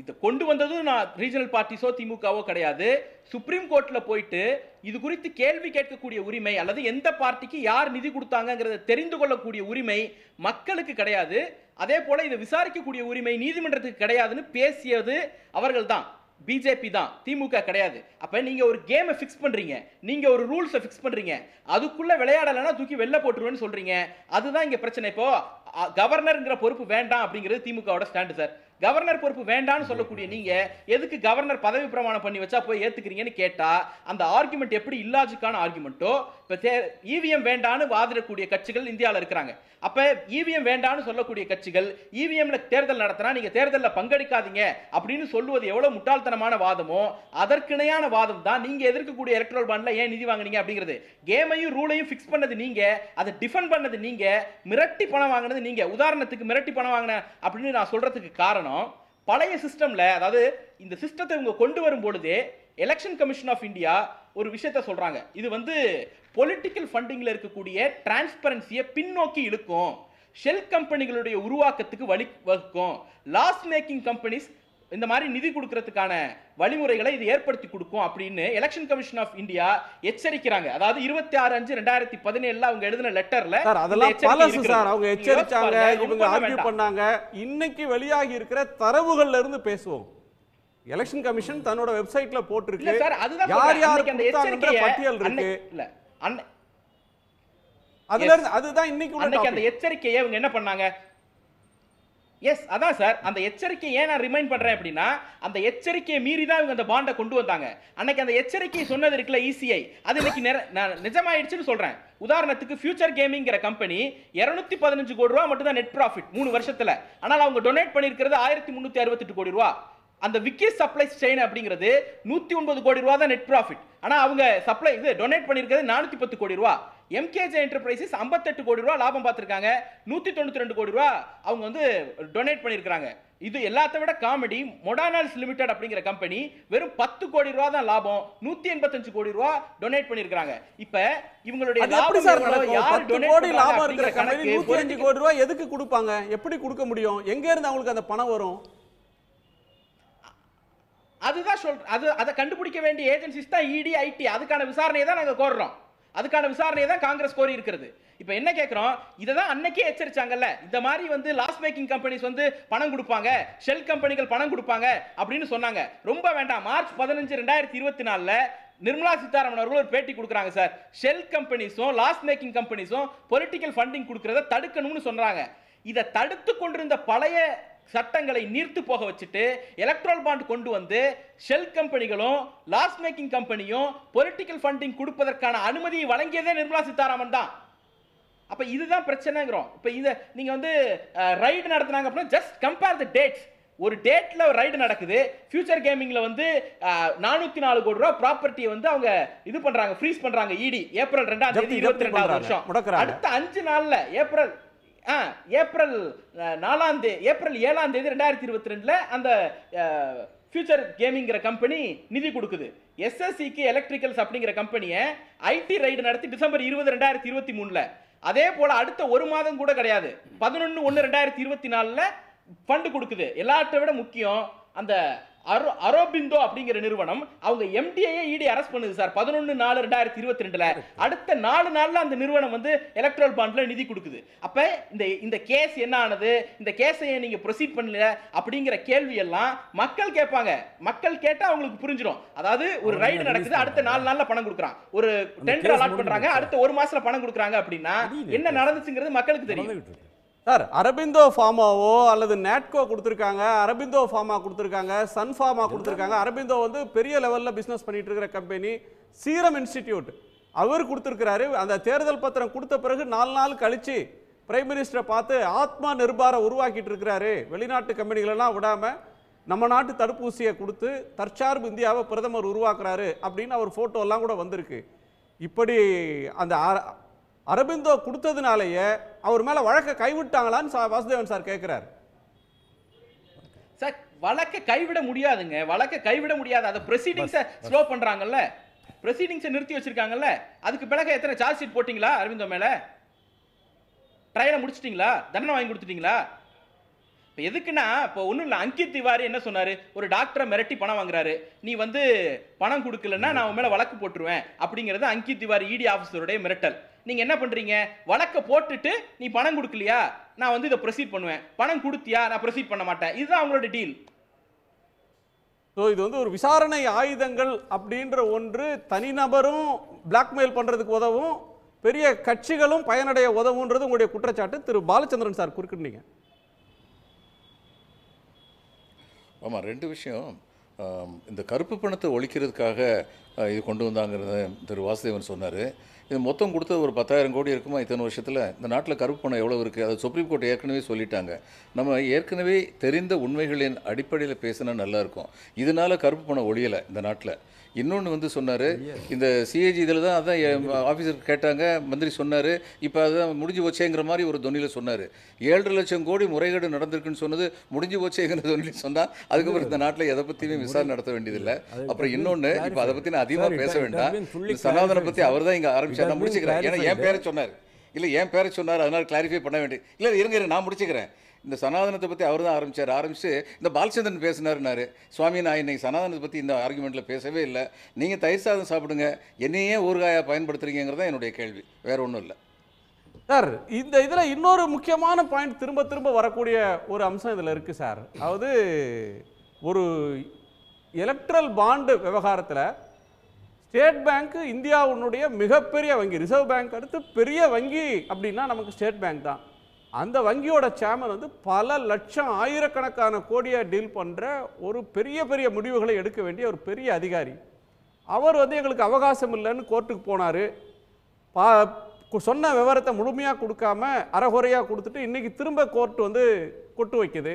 இதை கொண்டு வந்ததும் நான் ரீஜனல் பார்ட்டிஸோ திமுகவோ கிடையாது சுப்ரீம் கோர்ட்டில் போயிட்டு இது குறித்து கேள்வி கேட்கக்கூடிய உரிமை அல்லது எந்த பார்ட்டிக்கு யார் நிதி கொடுத்தாங்கிறத தெரிந்து கொள்ளக்கூடிய உரிமை மக்களுக்கு கிடையாது அதே போல் இதை விசாரிக்கக்கூடிய உரிமை நீதிமன்றத்துக்கு கிடையாதுன்னு பேசியது அவர்கள் தான் பிஜேபி தான் திமுக கிடையாது அப்போ நீங்கள் ஒரு கேமை ஃபிக்ஸ் பண்ணுறீங்க நீங்கள் ஒரு ரூல்ஸை ஃபிக்ஸ் பண்ணுறீங்க அதுக்குள்ளே விளையாடலைன்னா தூக்கி வெளில போட்டுருவேன்னு சொல்கிறீங்க அதுதான் இங்கே பிரச்சனை இப்போது கவர்னருங்கிற பொறுப்பு வேண்டாம் அப்படிங்கிறது திமுகவோட ஸ்டாண்டு சார் கவர்னர் பொறுப்பு வேண்டாம்னு சொல்லக்கூடிய நீங்க எதுக்கு கவர்னர் பதவி பிரமாணம் பண்ணி வச்சா போய் ஏத்துக்கிறீங்கன்னு கேட்டா அந்த ஆர்குமெண்ட் எப்படி இல்லாஜிக்கான ஆர்குமெண்ட்டோ இப்போ தே இவிஎம் e வேண்டான்னு வாதிடக்கூடிய கட்சிகள் இந்தியாவில் இருக்கிறாங்க அப்போ இவிஎம் e வேண்டான்னு சொல்லக்கூடிய கட்சிகள் இவிஎம்ல e தேர்தல் நடத்தினா நீங்கள் தேர்தலில் பங்கெடுக்காதீங்க அப்படின்னு சொல்லுவது எவ்வளோ முட்டாள்தனமான வாதமோ அதற்கிணையான வாதம் தான் நீங்கள் எதிர்க்கக்கூடிய எலக்ட்ரல் பாண்டில் ஏன் நிதி வாங்கினீங்க அப்படிங்கிறது கேமையும் ரூலையும் ஃபிக்ஸ் பண்ணது நீங்கள் அதை டிஃபெண்ட் பண்ணது நீங்கள் மிரட்டி பணம் வாங்கினது நீங்கள் உதாரணத்துக்கு மிரட்டி பணம் வாங்கின அப்படின்னு நான் சொல்கிறதுக்கு காரணம் பழைய சிஸ்டமில் அதாவது இந்த சிஸ்டத்தை இவங்க கொண்டு வரும் பொழுதே எலெக்ஷன் கமிஷன் ஆஃப் இந்தியா ஒரு விஷயத்த சொல்கிறாங்க இது வந்து பொலிட்டிக்கல் ஃபண்டிங்கில் இருக்கக்கூடிய டிரான்ஸ்பரன்சியை பின்னோக்கி இழுக்கும் ஷெல் கம்பெனிகளுடைய உருவாக்கத்துக்கு வழி வகுக்கும் லாஸ் மேக்கிங் கம்பெனிஸ் இந்த மாதிரி நிதி கொடுக்கறதுக்கான வழிமுறைகளை இது ஏற்படுத்தி கொடுக்கும் அப்படின்னு எலெக்ஷன் கமிஷன் ஆஃப் இந்தியா எச்சரிக்கிறாங்க அதாவது இருபத்தி ஆறு அஞ்சு ரெண்டாயிரத்தி பதினேழுல அவங்க எழுதின லெட்டர்ல அதெல்லாம் சார் அவங்க எச்சரிச்சாங்க இவங்க ஆர்கியூ பண்ணாங்க இன்னைக்கு வெளியாகி இருக்கிற தரவுகள்ல இருந்து பேசுவோம் எலெக்ஷன் கமிஷன் தன்னோட வெப்சைட்ல போட்டிருக்கு யார் யார் பட்டியல் இருக்கு அன்னை அதுல இருந்து அதுதான் இன்னைக்கு அன்னைக்கு அந்த எச்சரிக்கையை இவங்க என்ன பண்ணாங்க எஸ் அதான் சார் அந்த எச்சரிக்கையை ஏன் நான் ரிமைண்ட் பண்றேன் அப்படின்னா அந்த எச்சரிக்கையை மீறி தான் இவங்க அந்த பாண்டை கொண்டு வந்தாங்க அன்னைக்கு அந்த எச்சரிக்கையை சொன்னது இருக்குல்ல இசிஐ e அது இன்னைக்கு நிஜமாயிடுச்சுன்னு சொல்றேன் உதாரணத்துக்கு ஃபியூச்சர் கேமிங்கிற கம்பெனி இரநூத்தி பதினஞ்சு கோடி ரூபா மட்டும் தான் நெட் ப்ராஃபிட் மூணு வருஷத்துல ஆனால் அவங்க டொனேட் பண்ணிருக்கிறது ஆயிரத்தி முன்னூத்தி அறுபத்தெட்டு கோடி ரூபா அந்த விக்கி சப்ளை செயின் அப்படிங்கிறது நூற்றி ஒன்பது கோடி ரூபா தான் நெட் ப்ராஃபிட் ஆனால் அவங்க சப்ளை இது டொனேட் பண்ணியிருக்கிறது நானூற்றி பத்து கோடி ரூபா எம்கேஜி என்டர்பிரைசஸ் ஐம்பத்தெட்டு கோடி ரூபா லாபம் பார்த்துருக்காங்க நூற்றி தொண்ணூற்றி ரெண்டு கோடி ரூபா அவங்க வந்து டொனேட் பண்ணியிருக்கிறாங்க இது எல்லாத்த விட காமெடி மொடானால்ஸ் லிமிடெட் அப்படிங்கிற கம்பெனி வெறும் பத்து கோடி ரூபா தான் லாபம் நூத்தி எண்பத்தஞ்சு கோடி ரூபா டொனேட் பண்ணிருக்காங்க இப்ப இவங்களுடைய லாபம் இருக்கிற கம்பெனி நூத்தி கோடி ரூபா எதுக்கு கொடுப்பாங்க எப்படி கொடுக்க முடியும் எங்க இருந்து அவங்களுக்கு அந்த பணம் வரும் அதுதான் சொல் அது அதை கண்டுபிடிக்க வேண்டிய ஏஜென்சிஸ் தான் இடி e ஐடி அதுக்கான விசாரணையை தான் நாங்கள் கோர்றோம் அதுக்கான விசாரணையை தான் காங்கிரஸ் கோரி இருக்கிறது இப்போ என்ன கேட்குறோம் இதை தான் அன்னைக்கே எச்சரிச்சாங்கல்ல இந்த மாதிரி வந்து லாஸ் மேக்கிங் கம்பெனிஸ் வந்து பணம் கொடுப்பாங்க ஷெல் கம்பெனிகள் பணம் கொடுப்பாங்க அப்படின்னு சொன்னாங்க ரொம்ப வேண்டாம் மார்ச் பதினஞ்சு ரெண்டாயிரத்தி இருபத்தி நாலில் நிர்மலா சீதாராமன் அவர்கள் ஒரு பேட்டி கொடுக்குறாங்க சார் ஷெல் கம்பெனிஸும் லாஸ் மேக்கிங் கம்பெனிஸும் பொலிட்டிக்கல் ஃபண்டிங் கொடுக்குறத தடுக்கணும்னு சொல்கிறாங்க இதை தடுத்து கொண்டிருந்த பழைய சட்டங்களை நீர்த்து போக வச்சுட்டு எலக்ட்ரல் பாண்ட் கொண்டு வந்து ஷெல் கம்பெனிகளும் லாஸ் மேக்கிங் கம்பெனியும் பொலிட்டிக்கல் ஃபண்டிங் கொடுப்பதற்கான அனுமதியை வழங்கியதே நிர்மலா சீதாராமன் தான் அப்போ இதுதான் பிரச்சனைங்கிறோம் இப்போ இதை நீங்கள் வந்து ரைடு நடத்துனாங்க அப்படின்னா ஜஸ்ட் கம்பேர் த டேட்ஸ் ஒரு டேட்டில் ரைடு நடக்குது ஃபியூச்சர் கேமிங்கில் வந்து நானூற்றி நாலு கோடி ரூபா ப்ராப்பர்ட்டியை வந்து அவங்க இது பண்ணுறாங்க ஃப்ரீஸ் பண்ணுறாங்க இடி e ஏப்ரல் ரெண்டாம் தேதி இருபத்தி ரெண்டாவது வருஷம் அடுத்த அஞ்சு நாளில் ஏப்ரல் ஏப்ரல் நாலாம் தேதி ஏப்ரல் ஏழாம் தேதி ரெண்டாயிரத்தி இருபத்தி ரெண்டில் அந்த ஃபியூச்சர் கேமிங்கிற கம்பெனி நிதி கொடுக்குது எஸ்எஸ்சிக்கு எலக்ட்ரிக்கல்ஸ் அப்படிங்கிற கம்பெனியை ஐடி ரைடு நடத்தி டிசம்பர் இருபது ரெண்டாயிரத்தி இருபத்தி மூணில் அதே போல் அடுத்த ஒரு மாதம் கூட கிடையாது பதினொன்று ஒன்று ரெண்டாயிரத்தி இருபத்தி நாலில் ஃபண்டு கொடுக்குது எல்லாத்த விட முக்கியம் அந்த அரோ அரோபிந்தோ அப்படிங்கிற நிறுவனம் அவங்க எம்டிஐயே இடி அரெஸ்ட் பண்ணுது சார் பதினொன்று நாலு ரெண்டாயிரத்தி இருபத்தி ரெண்டுல அடுத்த நாலு நாளில் அந்த நிறுவனம் வந்து எலக்ட்ரல் பாண்ட்ல நிதி கொடுக்குது அப்போ இந்த இந்த கேஸ் என்ன ஆனது இந்த கேஸை நீங்கள் ப்ரொசீட் பண்ணல அப்படிங்கிற கேள்வி எல்லாம் மக்கள் கேட்பாங்க மக்கள் கேட்டால் அவங்களுக்கு புரிஞ்சிடும் அதாவது ஒரு ரைடு நடக்குது அடுத்த நாலு நாளில் பணம் கொடுக்குறான் ஒரு டெண்டர் அலாட் பண்ணுறாங்க அடுத்த ஒரு மாசத்துல பணம் கொடுக்குறாங்க அப்படின்னா என்ன நடந்துச்சுங்கிறது மக்களுக்கு தெரியும் சார் அரபிந்தோ ஃபார்மாவோ அல்லது நேட்கோ கொடுத்துருக்காங்க அரபிந்தோ ஃபார்மா கொடுத்துருக்காங்க சன் ஃபார்மா கொடுத்துருக்காங்க அரபிந்தோ வந்து பெரிய லெவலில் பிஸ்னஸ் பண்ணிட்டு இருக்கிற கம்பெனி சீரம் இன்ஸ்டிடியூட் அவர் கொடுத்துருக்கிறாரு அந்த தேர்தல் பத்திரம் கொடுத்த பிறகு நாலு நாள் கழித்து பிரைம் மினிஸ்டரை பார்த்து ஆத்மா நிர்பாரம் உருவாக்கிட்டு இருக்கிறாரு வெளிநாட்டு கம்பெனிகளெல்லாம் விடாமல் நம்ம நாட்டு தடுப்பூசியை கொடுத்து தற்சார்பு இந்தியாவை பிரதமர் உருவாக்குறாரு அப்படின்னு அவர் ஃபோட்டோலாம் கூட வந்திருக்கு இப்படி அந்த அரபிந்தோ கொடுத்ததுனாலேயே அவர் மேலே வழக்கை கைவிட்டாங்களான்னு வாசுதேவன் சார் கேட்குறாரு சார் வழக்கை கைவிட முடியாதுங்க வழக்கை கைவிட முடியாது அதை ப்ரொசீடிங்ஸை ஸ்லோ பண்ணுறாங்கல்ல ப்ரொசீடிங்ஸை நிறுத்தி வச்சிருக்காங்கல்ல அதுக்கு பிறகு எத்தனை சார்ஜ் ஷீட் போட்டிங்களா அரவிந்தோ மேலே ட்ரையலை முடிச்சிட்டிங்களா தண்டனை வாங்கி கொடுத்துட்டிங்களா இப்போ எதுக்குன்னா இப்போ ஒன்றும் இல்லை அங்கித் திவாரி என்ன சொன்னார் ஒரு டாக்டரை மிரட்டி பணம் வாங்குறாரு நீ வந்து பணம் கொடுக்கலன்னா நான் உன் மேலே வழக்கு போட்டுருவேன் அப்படிங்கிறது அங்கித் திவாரி இடி e ஆஃபீஸருடைய மிரட்டல் நீங்கள் என்ன பண்ணுறீங்க வழக்கை போட்டுட்டு நீ பணம் கொடுக்கலையா நான் வந்து இதை ப்ரொசீட் பண்ணுவேன் பணம் கொடுத்தியா நான் ப்ரொசீட் பண்ண மாட்டேன் இதுதான் அவங்களோட டீல் ஸோ இது வந்து ஒரு விசாரணை ஆயுதங்கள் அப்படின்ற ஒன்று தனிநபரும் பிளாக்மெயில் பண்ணுறதுக்கு உதவும் பெரிய கட்சிகளும் பயனடைய உதவுன்றது உங்களுடைய குற்றச்சாட்டு திரு பாலச்சந்திரன் சார் குறிப்பிட்டீங்க ஆமாம் ரெண்டு விஷயம் இந்த கருப்பு பணத்தை ஒழிக்கிறதுக்காக இது கொண்டு வந்தாங்கிறத திரு வாசுதேவன் சொன்னார் இது மொத்தம் கொடுத்தது ஒரு பத்தாயிரம் கோடி இருக்குமா இத்தனை வருஷத்தில் இந்த நாட்டில் கருப்பு பணம் எவ்வளோ இருக்குது அதை சுப்ரீம் கோர்ட் ஏற்கனவே சொல்லிட்டாங்க நம்ம ஏற்கனவே தெரிந்த உண்மைகளின் அடிப்படையில் பேசினா நல்லாயிருக்கும் இதனால் கருப்பு பணம் ஒழியலை இந்த நாட்டில் இன்னொன்று வந்து சொன்னார் இந்த சிஏஜி இதில் தான் அதான் ஆஃபீஸர் கேட்டாங்க மந்திரி சொன்னார் இப்போ அதுதான் முடிஞ்சு போச்சேங்கிற மாதிரி ஒரு தொனியில் சொன்னார் ஏழரை லட்சம் கோடி முறைகேடு நடந்திருக்குன்னு சொன்னது முடிஞ்சு போச்சேங்கிற தொனியில் சொன்னால் அதுக்கப்புறம் இந்த நாட்டில் எதை பற்றியுமே விசாரணை நடத்த வேண்டியதில்லை அப்புறம் இன்னொன்று இப்போ அதை பற்றி நான் அதிகமாக பேச வேண்டாம் சனாதனை பற்றி அவர் தான் இங்கே ஆரம்பிச்சார் நான் முடிச்சுக்கிறேன் ஏன்னா என் பேரை சொன்னார் இல்லை என் பேரை சொன்னார் அதனால் கிளாரிஃபை பண்ண வேண்டிய இல்லை இருங்க நான் முடிச்சுக்கிறேன் இந்த சனாதனத்தை பற்றி அவர் தான் ஆரம்பித்தார் ஆரம்பித்து இந்த பாலச்சந்திரன் பேசினார்னாரு சுவாமி நான் இன்னைக்கு சனாதனத்தை பற்றி இந்த ஆர்குமெண்ட்டில் பேசவே இல்லை நீங்கள் தயிர் சாதம் சாப்பிடுங்க என்னையே ஊறுகாயாக பயன்படுத்துகிறீங்கிறது தான் என்னுடைய கேள்வி வேறு ஒன்றும் இல்லை சார் இந்த இதில் இன்னொரு முக்கியமான பாயிண்ட் திரும்ப திரும்ப வரக்கூடிய ஒரு அம்சம் இதில் இருக்குது சார் அதாவது ஒரு எலக்ட்ரல் பாண்டு விவகாரத்தில் ஸ்டேட் பேங்க்கு இந்தியாவுடைய மிகப்பெரிய வங்கி ரிசர்வ் பேங்க் அடுத்து பெரிய வங்கி அப்படின்னா நமக்கு ஸ்டேட் பேங்க் தான் அந்த வங்கியோட சேமன் வந்து பல லட்சம் ஆயிரக்கணக்கான கோடியை டீல் பண்ணுற ஒரு பெரிய பெரிய முடிவுகளை எடுக்க வேண்டிய ஒரு பெரிய அதிகாரி அவர் வந்து எங்களுக்கு அவகாசம் இல்லைன்னு கோர்ட்டுக்கு போனார் பா சொன்ன விவரத்தை முழுமையாக கொடுக்காம அறகுறையாக கொடுத்துட்டு இன்றைக்கி திரும்ப கோர்ட் வந்து கொட்டு வைக்குது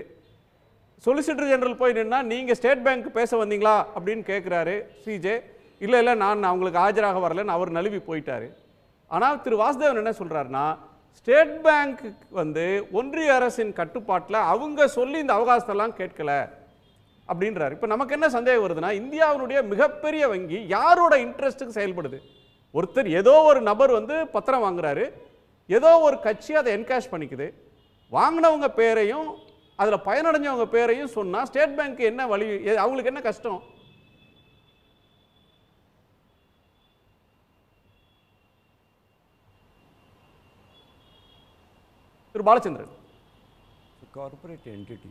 சொலிசிட்டர் ஜெனரல் போய் நின்னா நீங்கள் ஸ்டேட் பேங்க் பேச வந்தீங்களா அப்படின்னு கேட்குறாரு சிஜே இல்லை இல்லை நான் அவங்களுக்கு ஆஜராக வரலன்னு அவர் நழுவி போயிட்டார் ஆனால் திரு வாசுதேவன் என்ன சொல்கிறாருன்னா ஸ்டேட் பேங்க்கு வந்து ஒன்றிய அரசின் கட்டுப்பாட்டில் அவங்க சொல்லி இந்த அவகாசத்தெல்லாம் கேட்கல அப்படின்றார் இப்போ நமக்கு என்ன சந்தேகம் வருதுன்னா இந்தியாவினுடைய மிகப்பெரிய வங்கி யாரோட இன்ட்ரெஸ்ட்டுக்கு செயல்படுது ஒருத்தர் ஏதோ ஒரு நபர் வந்து பத்திரம் வாங்குறாரு ஏதோ ஒரு கட்சி அதை என்கேஷ் பண்ணிக்குது வாங்கினவங்க பேரையும் அதில் பயனடைஞ்சவங்க பேரையும் சொன்னால் ஸ்டேட் பேங்க்கு என்ன வழி அவங்களுக்கு என்ன கஷ்டம் திரு பாலச்சந்திரன் கார்பரேட் என்டிட்டி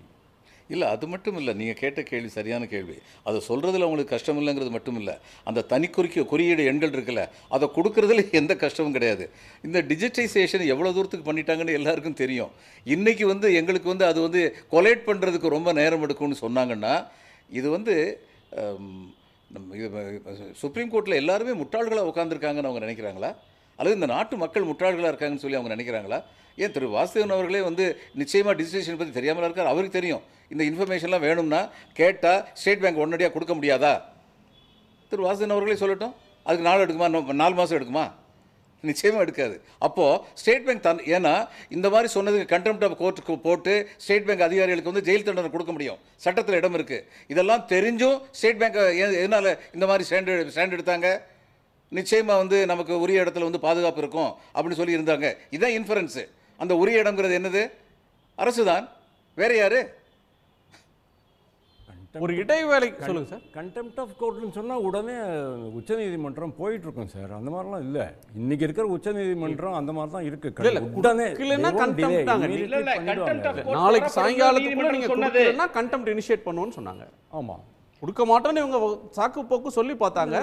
இல்லை அது மட்டும் இல்லை நீங்கள் கேட்ட கேள்வி சரியான கேள்வி அதை சொல்கிறதுல அவங்களுக்கு கஷ்டம் இல்லைங்கிறது மட்டும் இல்லை அந்த தனிக்குறிக்க குறியீடு எண்கள் இருக்குல்ல அதை கொடுக்குறதுல எந்த கஷ்டமும் கிடையாது இந்த டிஜிட்டைசேஷன் எவ்வளோ தூரத்துக்கு பண்ணிட்டாங்கன்னு எல்லாருக்கும் தெரியும் இன்றைக்கி வந்து எங்களுக்கு வந்து அது வந்து கொலேட் பண்ணுறதுக்கு ரொம்ப நேரம் எடுக்கும்னு சொன்னாங்கன்னா இது வந்து சுப்ரீம் கோர்ட்டில் எல்லாருமே முட்டாள்களாக உட்காந்துருக்காங்கன்னு அவங்க நினைக்கிறாங்களா அல்லது இந்த நாட்டு மக்கள் முட்டாள்களாக இருக்காங்கன்னு சொல்லி அவங்க நினைக்கிறாங்களா ஏன் திரு வாசுதேவன் அவர்களே வந்து நிச்சயமாக டிஜிட்டேஷன் பற்றி தெரியாமல் இருக்கார் அவருக்கு தெரியும் இந்த இன்ஃபர்மேஷன்லாம் வேணும்னா கேட்டால் ஸ்டேட் பேங்க் உடனடியாக கொடுக்க முடியாதா திரு வாசுதேவன் அவர்களே சொல்லட்டும் அதுக்கு நாள் எடுக்குமா நாலு மாதம் எடுக்குமா நிச்சயமாக எடுக்காது அப்போது ஸ்டேட் பேங்க் தன் ஏன்னா இந்த மாதிரி சொன்னதுக்கு கண்டெம்ட் ஆஃப் கோர்ட்டுக்கு போட்டு ஸ்டேட் பேங்க் அதிகாரிகளுக்கு வந்து ஜெயில் தண்டனை கொடுக்க முடியும் சட்டத்தில் இடம் இருக்குது இதெல்லாம் தெரிஞ்சும் ஸ்டேட் பேங்க் எதனால் இந்த மாதிரி ஸ்டாண்டர்ட் ஸ்டாண்ட் எடுத்தாங்க நிச்சயமாக வந்து நமக்கு உரிய இடத்துல வந்து பாதுகாப்பு இருக்கும் அப்படின்னு சொல்லி இருந்தாங்க இதுதான் இன்ஃபரன்ஸு அந்த உரிய இடங்கிறது என்னது அரசு தான் வேற யாரு ஒரு இடைவேளை சொல்லுங்க சார் கண்டெம்ட் ஆஃப் கோர்ட்னு சொன்னால் உடனே உச்சநீதிமன்றம் போயிட்டு இருக்கும் சார் அந்த மாதிரிலாம் இல்லை இன்னைக்கு இருக்கிற உச்சநீதிமன்றம் அந்த மாதிரி தான் இருக்கு உடனே நாளைக்கு சாயங்காலத்துக்குள்ள நீங்க கொடுத்தீங்கன்னா கண்டெம்ட் இனிஷியேட் பண்ணுவோம்னு சொன்னாங்க ஆமா கொடுக்க மாட்டோம்னு இவங்க சாக்கு போக்கு சொல்லி பார்த்தாங்க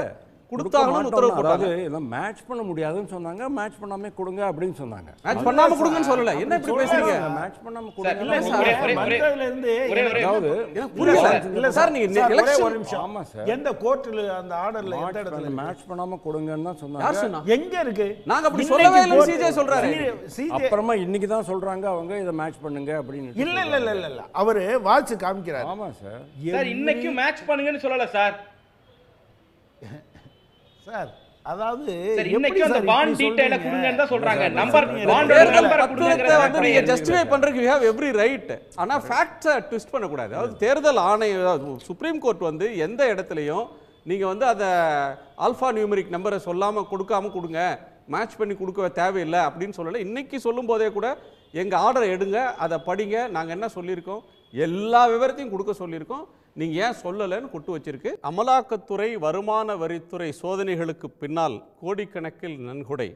கொடுத்தாங்கன்னு உத்தரவு போட்டாங்க இதெல்லாம் மேட்ச் பண்ண முடியாதுன்னு சொன்னாங்க மேட்ச் பண்ணாமே கொடுங்க அப்படின்னு சொன்னாங்க மேட்ச் பண்ணாம கொடுங்கன்னு சொல்லல என்ன இப்படி பேசுறீங்க மேட்ச் பண்ணாம கொடுங்க இல்ல சார் இருந்து அதாவது புரியல இல்ல சார் நீங்க எலெக்ஷன் ஒரு நிமிஷம் ஆமா சார் எந்த கோர்ட்ல அந்த ஆர்டர்ல எந்த இடத்துல மேட்ச் பண்ணாம கொடுங்கன்னு தான் சொன்னாங்க எங்க இருக்கு நாங்க அப்படி சொல்லவே இல்ல சிஜே சொல்றாரு அப்புறமா இன்னைக்கு தான் சொல்றாங்க அவங்க இத மேட்ச் பண்ணுங்க அப்படின்னு இல்ல இல்ல இல்ல இல்ல அவரு வாட்ச் காமிக்கிறார் ஆமா சார் சார் இன்னைக்கு மேட்ச் பண்ணுங்கன்னு சொல்லல சார் சார் அதாவது இன்னைக்கு அந்த சொல்றாங்க number number justify every right ஆனா பண்ண கூடாது அதாவது தேர்தல் ஆணைய சுப்ரீம் கோர்ட் வந்து எந்த இடத்துலயும் நீங்க வந்து அத ஆல்பா நியூமரிக் நம்பரை சொல்லாம கொடுக்காம கொடுங்க மேட்ச் பண்ணி கொடுக்க தேவையில்லை அப்படின்னு சொல்லல இன்னைக்கு சொல்லும் போதே கூட எங்க ஆர்டர் எடுங்க அதை படிங்க நாங்கள் என்ன சொல்லியிருக்கோம் எல்லா விவரத்தையும் கொடுக்க சொல்லியிருக்கோம் நீங்கள் ஏன் சொல்லலைன்னு கொட்டு வச்சிருக்கு அமலாக்கத்துறை வருமான வரித்துறை சோதனைகளுக்கு பின்னால் கோடிக்கணக்கில் நன்கொடை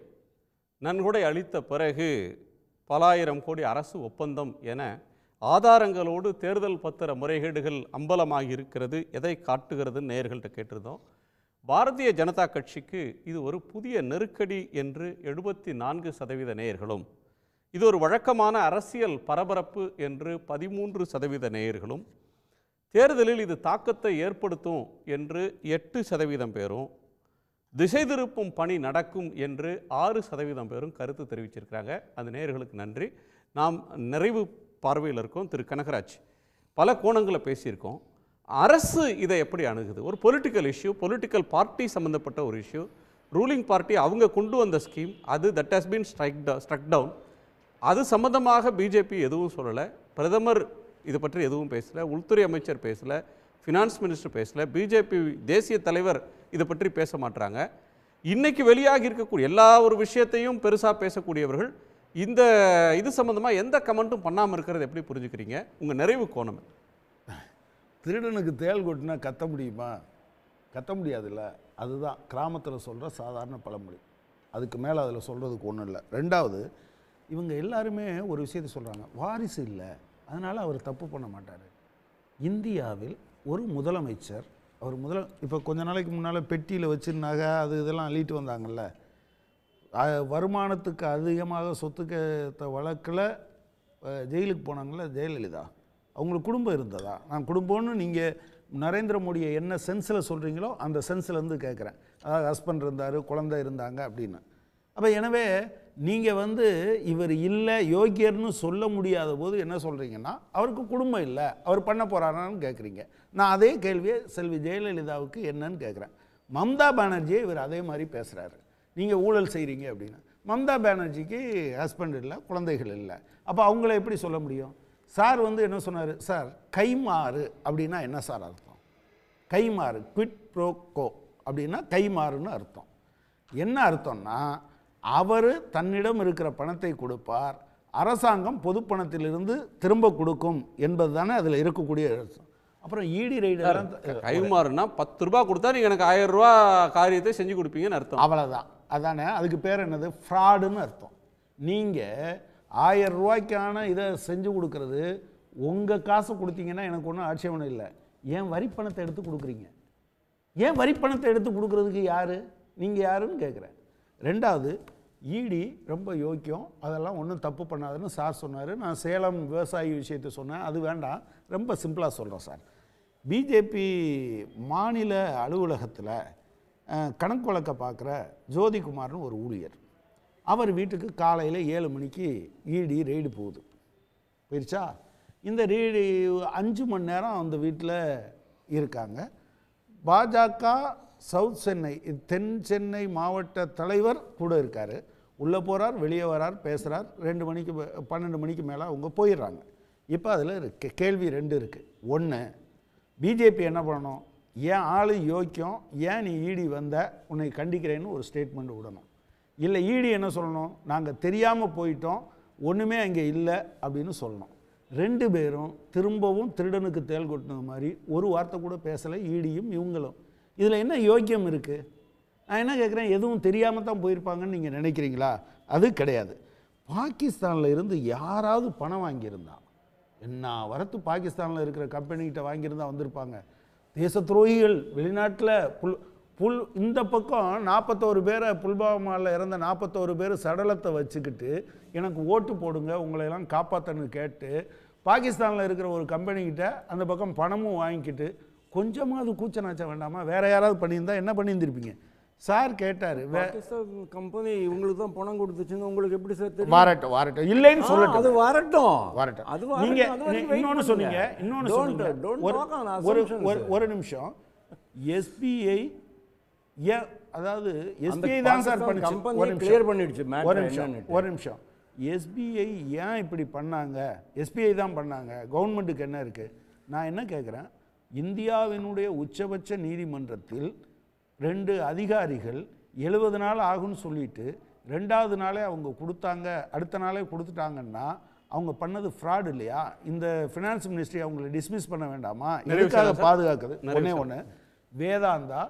நன்கொடை அளித்த பிறகு பலாயிரம் கோடி அரசு ஒப்பந்தம் என ஆதாரங்களோடு தேர்தல் பத்திர முறைகேடுகள் அம்பலமாகி இருக்கிறது எதை காட்டுகிறது நேர்கள்ட்ட கேட்டிருந்தோம் பாரதிய ஜனதா கட்சிக்கு இது ஒரு புதிய நெருக்கடி என்று எழுபத்தி நான்கு சதவீத நேயர்களும் இது ஒரு வழக்கமான அரசியல் பரபரப்பு என்று பதிமூன்று சதவீத நேயர்களும் தேர்தலில் இது தாக்கத்தை ஏற்படுத்தும் என்று எட்டு சதவீதம் பேரும் திசை திருப்பும் பணி நடக்கும் என்று ஆறு சதவீதம் பேரும் கருத்து தெரிவிச்சிருக்கிறாங்க அந்த நேர்களுக்கு நன்றி நாம் நிறைவு பார்வையில் இருக்கோம் திரு கனகராஜ் பல கோணங்களில் பேசியிருக்கோம் அரசு இதை எப்படி அணுகுது ஒரு பொலிட்டிக்கல் இஷ்யூ பொலிட்டிக்கல் பார்ட்டி சம்மந்தப்பட்ட ஒரு இஷ்யூ ரூலிங் பார்ட்டி அவங்க கொண்டு வந்த ஸ்கீம் அது that has been strike down struck down அது சம்மந்தமாக பிஜேபி எதுவும் சொல்லலை பிரதமர் இது பற்றி எதுவும் பேசலை உள்துறை அமைச்சர் பேசலை ஃபினான்ஸ் மினிஸ்டர் பேசலை பிஜேபி தேசிய தலைவர் இதை பற்றி பேச மாட்டாங்க இன்றைக்கி வெளியாகி இருக்கக்கூடிய எல்லா ஒரு விஷயத்தையும் பெருசாக பேசக்கூடியவர்கள் இந்த இது சம்மந்தமாக எந்த கமெண்ட்டும் பண்ணாமல் இருக்கிறது எப்படி புரிஞ்சுக்கிறீங்க உங்கள் நிறைவு கோணம் திருடனுக்கு தேல் கொட்டினா கத்த முடியுமா கத்த முடியாதுல்ல அதுதான் கிராமத்தில் சொல்கிற சாதாரண பழமொழி அதுக்கு மேலே அதில் சொல்கிறதுக்கு ஒன்றும் இல்லை ரெண்டாவது இவங்க எல்லாருமே ஒரு விஷயத்த சொல்கிறாங்க வாரிசு இல்லை அதனால் அவர் தப்பு பண்ண மாட்டார் இந்தியாவில் ஒரு முதலமைச்சர் அவர் முதல இப்போ கொஞ்ச நாளைக்கு முன்னால் பெட்டியில் வச்சுருந்தாங்க அது இதெல்லாம் அள்ளிட்டு வந்தாங்கல்ல வருமானத்துக்கு அதிகமாக சொத்துக்கேற்ற வழக்கில் ஜெயிலுக்கு போனாங்கள ஜெயலலிதா அவங்களுக்கு குடும்பம் இருந்ததா நான் குடும்பம்னு நீங்கள் நரேந்திர மோடியை என்ன சென்ஸில் சொல்கிறீங்களோ அந்த இருந்து கேட்குறேன் அதாவது ஹஸ்பண்ட் இருந்தார் குழந்தை இருந்தாங்க அப்படின்னு அப்போ எனவே நீங்கள் வந்து இவர் இல்லை யோகியர்னு சொல்ல முடியாத போது என்ன சொல்கிறீங்கன்னா அவருக்கு குடும்பம் இல்லை அவர் பண்ண போகிறாரான்னு கேட்குறீங்க நான் அதே கேள்வியை செல்வி ஜெயலலிதாவுக்கு என்னன்னு கேட்குறேன் மம்தா பானர்ஜியை இவர் அதே மாதிரி பேசுகிறாரு நீங்கள் ஊழல் செய்கிறீங்க அப்படின்னு மம்தா பானர்ஜிக்கு ஹஸ்பண்ட் இல்லை குழந்தைகள் இல்லை அப்போ அவங்கள எப்படி சொல்ல முடியும் சார் வந்து என்ன சொன்னார் சார் கைமாறு அப்படின்னா என்ன சார் அர்த்தம் கைமாறு குவிட் ப்ரோ கோ அப்படின்னா கைமாறுன்னு அர்த்தம் என்ன அர்த்தம்னா அவர் தன்னிடம் இருக்கிற பணத்தை கொடுப்பார் அரசாங்கம் பொது பணத்திலிருந்து திரும்ப கொடுக்கும் என்பது தானே அதில் இருக்கக்கூடிய அப்புறம் ஈடி ரைடு கைமாறுனா பத்து ரூபா கொடுத்தா நீங்கள் எனக்கு ஆயிரம் ரூபா காரியத்தை செஞ்சு கொடுப்பீங்கன்னு அர்த்தம் அவ்வளோதான் அதானே அதுக்கு பேர் என்னது ஃப்ராடுன்னு அர்த்தம் நீங்கள் ஆயிரம் ரூபாய்க்கான இதை செஞ்சு கொடுக்கறது உங்கள் காசு கொடுத்தீங்கன்னா எனக்கு ஒன்றும் ஆட்சேபணம் இல்லை ஏன் வரி பணத்தை எடுத்து கொடுக்குறீங்க ஏன் வரி பணத்தை எடுத்து கொடுக்குறதுக்கு யார் நீங்கள் யாருன்னு கேட்குறேன் ரெண்டாவது ஈடி ரொம்ப யோக்கியம் அதெல்லாம் ஒன்றும் தப்பு பண்ணாதுன்னு சார் சொன்னார் நான் சேலம் விவசாயி விஷயத்தை சொன்னேன் அது வேண்டாம் ரொம்ப சிம்பிளாக சொல்கிறேன் சார் பிஜேபி மாநில அலுவலகத்தில் கணக்கு வழக்க பார்க்குற ஜோதிகுமார்னு ஒரு ஊழியர் அவர் வீட்டுக்கு காலையில் ஏழு மணிக்கு ஈடி ரெய்டு போகுது போயிடுச்சா இந்த ரெய்டு அஞ்சு மணி நேரம் அந்த வீட்டில் இருக்காங்க பாஜக சவுத் சென்னை தென் சென்னை மாவட்ட தலைவர் கூட இருக்கார் உள்ளே போகிறார் வெளியே வரார் பேசுகிறார் ரெண்டு மணிக்கு பன்னெண்டு மணிக்கு மேலே அவங்க போயிடுறாங்க இப்போ அதில் இருக்கு கேள்வி ரெண்டு இருக்குது ஒன்று பிஜேபி என்ன பண்ணணும் ஏன் ஆளு யோக்கியம் ஏன் நீ இடி வந்த உன்னை கண்டிக்கிறேன்னு ஒரு ஸ்டேட்மெண்ட் விடணும் இல்லை இடி என்ன சொல்லணும் நாங்கள் தெரியாமல் போயிட்டோம் ஒன்றுமே அங்கே இல்லை அப்படின்னு சொல்லணும் ரெண்டு பேரும் திரும்பவும் திருடனுக்கு தேல் கொட்டினது மாதிரி ஒரு வார்த்தை கூட பேசலை ஈடியும் இவங்களும் இதில் என்ன யோக்கியம் இருக்குது நான் என்ன கேட்குறேன் எதுவும் தெரியாமல் தான் போயிருப்பாங்கன்னு நீங்கள் நினைக்கிறீங்களா அது கிடையாது பாகிஸ்தானில் இருந்து யாராவது பணம் வாங்கியிருந்தான் என்ன வரத்து பாகிஸ்தானில் இருக்கிற கம்பெனிகிட்ட வாங்கியிருந்தா வந்திருப்பாங்க தேச துரோகிகள் வெளிநாட்டில் புல் புல் இந்த பக்கம் நாற்பத்தோரு பேரை புல்வாமாவில் இறந்த நாற்பத்தோரு பேர் சடலத்தை வச்சுக்கிட்டு எனக்கு ஓட்டு போடுங்க உங்களையெல்லாம் காப்பாற்றணும்னு கேட்டு பாகிஸ்தானில் இருக்கிற ஒரு கம்பெனிக்கிட்ட அந்த பக்கம் பணமும் வாங்கிக்கிட்டு கொஞ்சமாவது கூச்ச நாச்ச வேண்டாமா வேறு யாராவது பண்ணியிருந்தால் என்ன பண்ணியிருந்திருப்பீங்க சார் கேட்டார் கம்பெனி உங்களுக்கு தான் பணம் கொடுத்துச்சுங்க உங்களுக்கு எப்படி சார் வாரட்டும் வரட்டும் இல்லைன்னு சொல்லட்டும் அது வரட்டும் வரட்டும் அது நீங்க இன்னொன்னு சொன்னீங்க இன்னொன்னு சொன்னீங்க ஒரு ஒரு நிமிஷம் எஸ்பிஐ ஏ அதாவது எஸ்பிஐ தான் சார் பண்ணுச்சு ஒரு கிளியர் பண்ணிடுச்சு ஒரு நிமிஷம் ஒரு நிமிஷம் எஸ்பிஐ ஏன் இப்படி பண்ணாங்க எஸ்பிஐ தான் பண்ணாங்க கவர்மெண்ட்டுக்கு என்ன இருக்குது நான் என்ன கேட்குறேன் இந்தியாவினுடைய உச்சபட்ச நீதிமன்றத்தில் ரெண்டு அதிகாரிகள் எழுபது நாள் ஆகும்னு சொல்லிட்டு ரெண்டாவது நாளே அவங்க கொடுத்தாங்க அடுத்த நாளே கொடுத்துட்டாங்கன்னா அவங்க பண்ணது ஃப்ராடு இல்லையா இந்த ஃபினான்ஸ் மினிஸ்ட்ரி அவங்கள டிஸ்மிஸ் பண்ண வேண்டாமா எதுக்காக பாதுகாக்குது ஒன்றே ஒன்று வேதாந்தா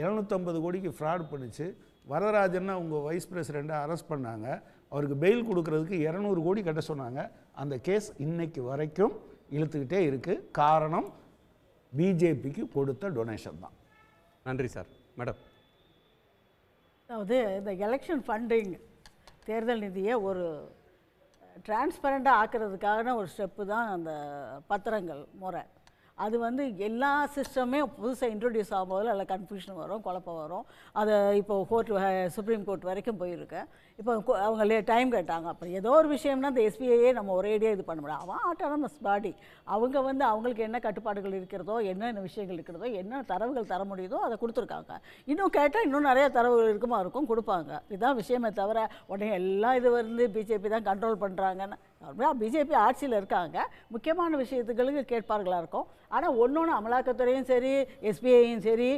இரநூத்தம்பது கோடிக்கு ஃப்ராடு பண்ணிச்சு வரராஜன் அவங்க வைஸ் பிரசிடெண்ட்டை அரெஸ்ட் பண்ணாங்க அவருக்கு பெயில் கொடுக்கறதுக்கு இரநூறு கோடி கட்ட சொன்னாங்க அந்த கேஸ் இன்னைக்கு வரைக்கும் இழுத்துக்கிட்டே இருக்குது காரணம் பிஜேபிக்கு கொடுத்த டொனேஷன் தான் நன்றி சார் மேடம் அதாவது இந்த எலெக்ஷன் ஃபண்டிங் தேர்தல் நிதியை ஒரு டிரான்ஸ்பரண்ட்டாக ஆக்கிறதுக்கான ஒரு ஸ்டெப்பு தான் அந்த பத்திரங்கள் முறை அது வந்து எல்லா சிஸ்டமே புதுசாக இன்ட்ரடியூஸ் ஆகும்போது அதில் கன்ஃபியூஷன் வரும் குழப்பம் வரும் அதை இப்போ கோர்ட் சுப்ரீம் கோர்ட் வரைக்கும் போயிருக்கேன் இப்போ அவங்க டைம் கேட்டாங்க அப்புறம் ஏதோ ஒரு விஷயம்னா அந்த எஸ்பிஐயே நம்ம ஒரேடியாக இது பண்ண முடியாது அவன் ஆட்டோனமஸ் பாடி அவங்க வந்து அவங்களுக்கு என்ன கட்டுப்பாடுகள் இருக்கிறதோ என்னென்ன விஷயங்கள் இருக்கிறதோ என்ன தரவுகள் தர முடியுதோ அதை கொடுத்துருக்காங்க இன்னும் கேட்டால் இன்னும் நிறைய தரவுகள் இருக்குமா இருக்கும் கொடுப்பாங்க இதுதான் விஷயமே தவிர உடனே எல்லாம் இது வந்து பிஜேபி தான் கண்ட்ரோல் பண்ணுறாங்கன்னு நார்மலாக பிஜேபி ஆட்சியில் இருக்காங்க முக்கியமான விஷயத்துகளுக்கு கேட்பார்களாக இருக்கும் ஆனால் ஒன்று ஒன்று அமலாக்கத்துறையும் சரி எஸ்பிஐயும் சரி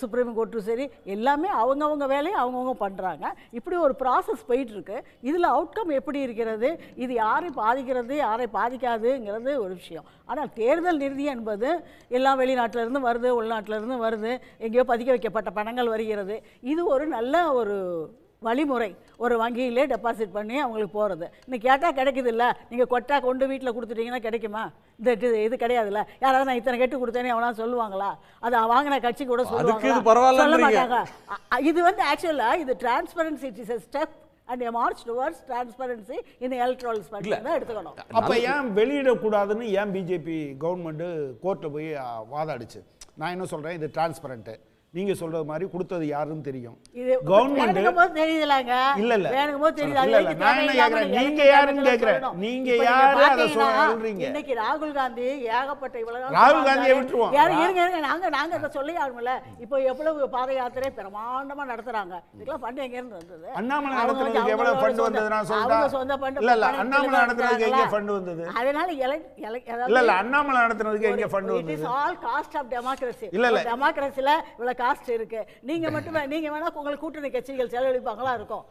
சுப்ரீம் கோர்ட்டும் சரி எல்லாமே அவங்கவுங்க வேலையை அவங்கவுங்க பண்ணுறாங்க இப்படி ஒரு ப்ராசஸ் போயிட்டுருக்கு இதில் அவுட்கம் எப்படி இருக்கிறது இது யாரை பாதிக்கிறது யாரை பாதிக்காதுங்கிறது ஒரு விஷயம் ஆனால் தேர்தல் நிறுதி என்பது எல்லாம் வெளிநாட்டிலேருந்து வருது உள்நாட்டிலேருந்து வருது எங்கேயோ பதிக்க வைக்கப்பட்ட பணங்கள் வருகிறது இது ஒரு நல்ல ஒரு வழிமுறை ஒரு வங்கியிலே டெபாசிட் பண்ணி அவங்களுக்கு போகிறது இன்னும் கேட்டால் கிடைக்குது இல்லை நீங்கள் கொட்டா கொண்டு வீட்டில் கொடுத்துட்டீங்கன்னா கிடைக்குமா இந்த இது இது கிடையாதுல்ல யாராவது நான் இத்தனை கெட்டு கொடுத்தேன்னு எவனா சொல்லுவாங்களா அது வாங்கின கட்சி கூட சொல்லுவாங்க சொல்ல மாட்டாங்க இது வந்து ஆக்சுவலாக இது transparency it is a step and a march towards transparency in electoral spending தான் எடுத்துக்கணும் அப்போ ஏன் வெளியிடக்கூடாதுன்னு ஏன் பிஜேபி கவர்மெண்ட்டு கோர்ட்டில் போய் வாதாடிச்சு நான் என்ன சொல்கிறேன் இது டிரான்ஸ்பரண்ட்டு நீங்க சொல்றது மாதிரி கொடுத்தது யாருன்னு தெரியும் கவர்மெண்ட் தெரியலங்க இல்ல இல்ல இல்ல இல்ல நீங்க யாருன்னு கேக்குறேன் நீங்க யாரு சொல்றீங்க இன்னைக்கு ராகுல் காந்தி ஏகப்பட்ட இவ்வளவு ராகுல் காந்தியை விட்டுருவோம் இருங்க இருங்க நாங்க நாங்க சொல்லி ஆகணும்ல இப்போ எவ்வளவு பாத யாத்திரை பிரமாண்டமா நடத்துறாங்க இதுக்கெல்லாம் ஃபண்ட் எங்க இருந்து வந்தது அண்ணாமலை நடத்துறதுக்கு எவ்வளவு ஃபண்ட் வந்தது நான் சொல்றேன் இல்ல இல்ல அண்ணாமலை நடத்துறதுக்கு எங்க ஃபண்ட் வந்தது அதனால இல்ல இல்ல அண்ணாமலை நடத்துறதுக்கு எங்க ஃபண்ட் வந்தது it is all cost of democracy இல்ல இல்ல டெமோக்ரசில இவ்வளவு காஸ்ட் இருக்கு நீங்க மட்டுமே நீங்க வேணா உங்களுக்கு கூட்டணி கட்சிகள் செலவழிப்பாங்களா இருக்கும்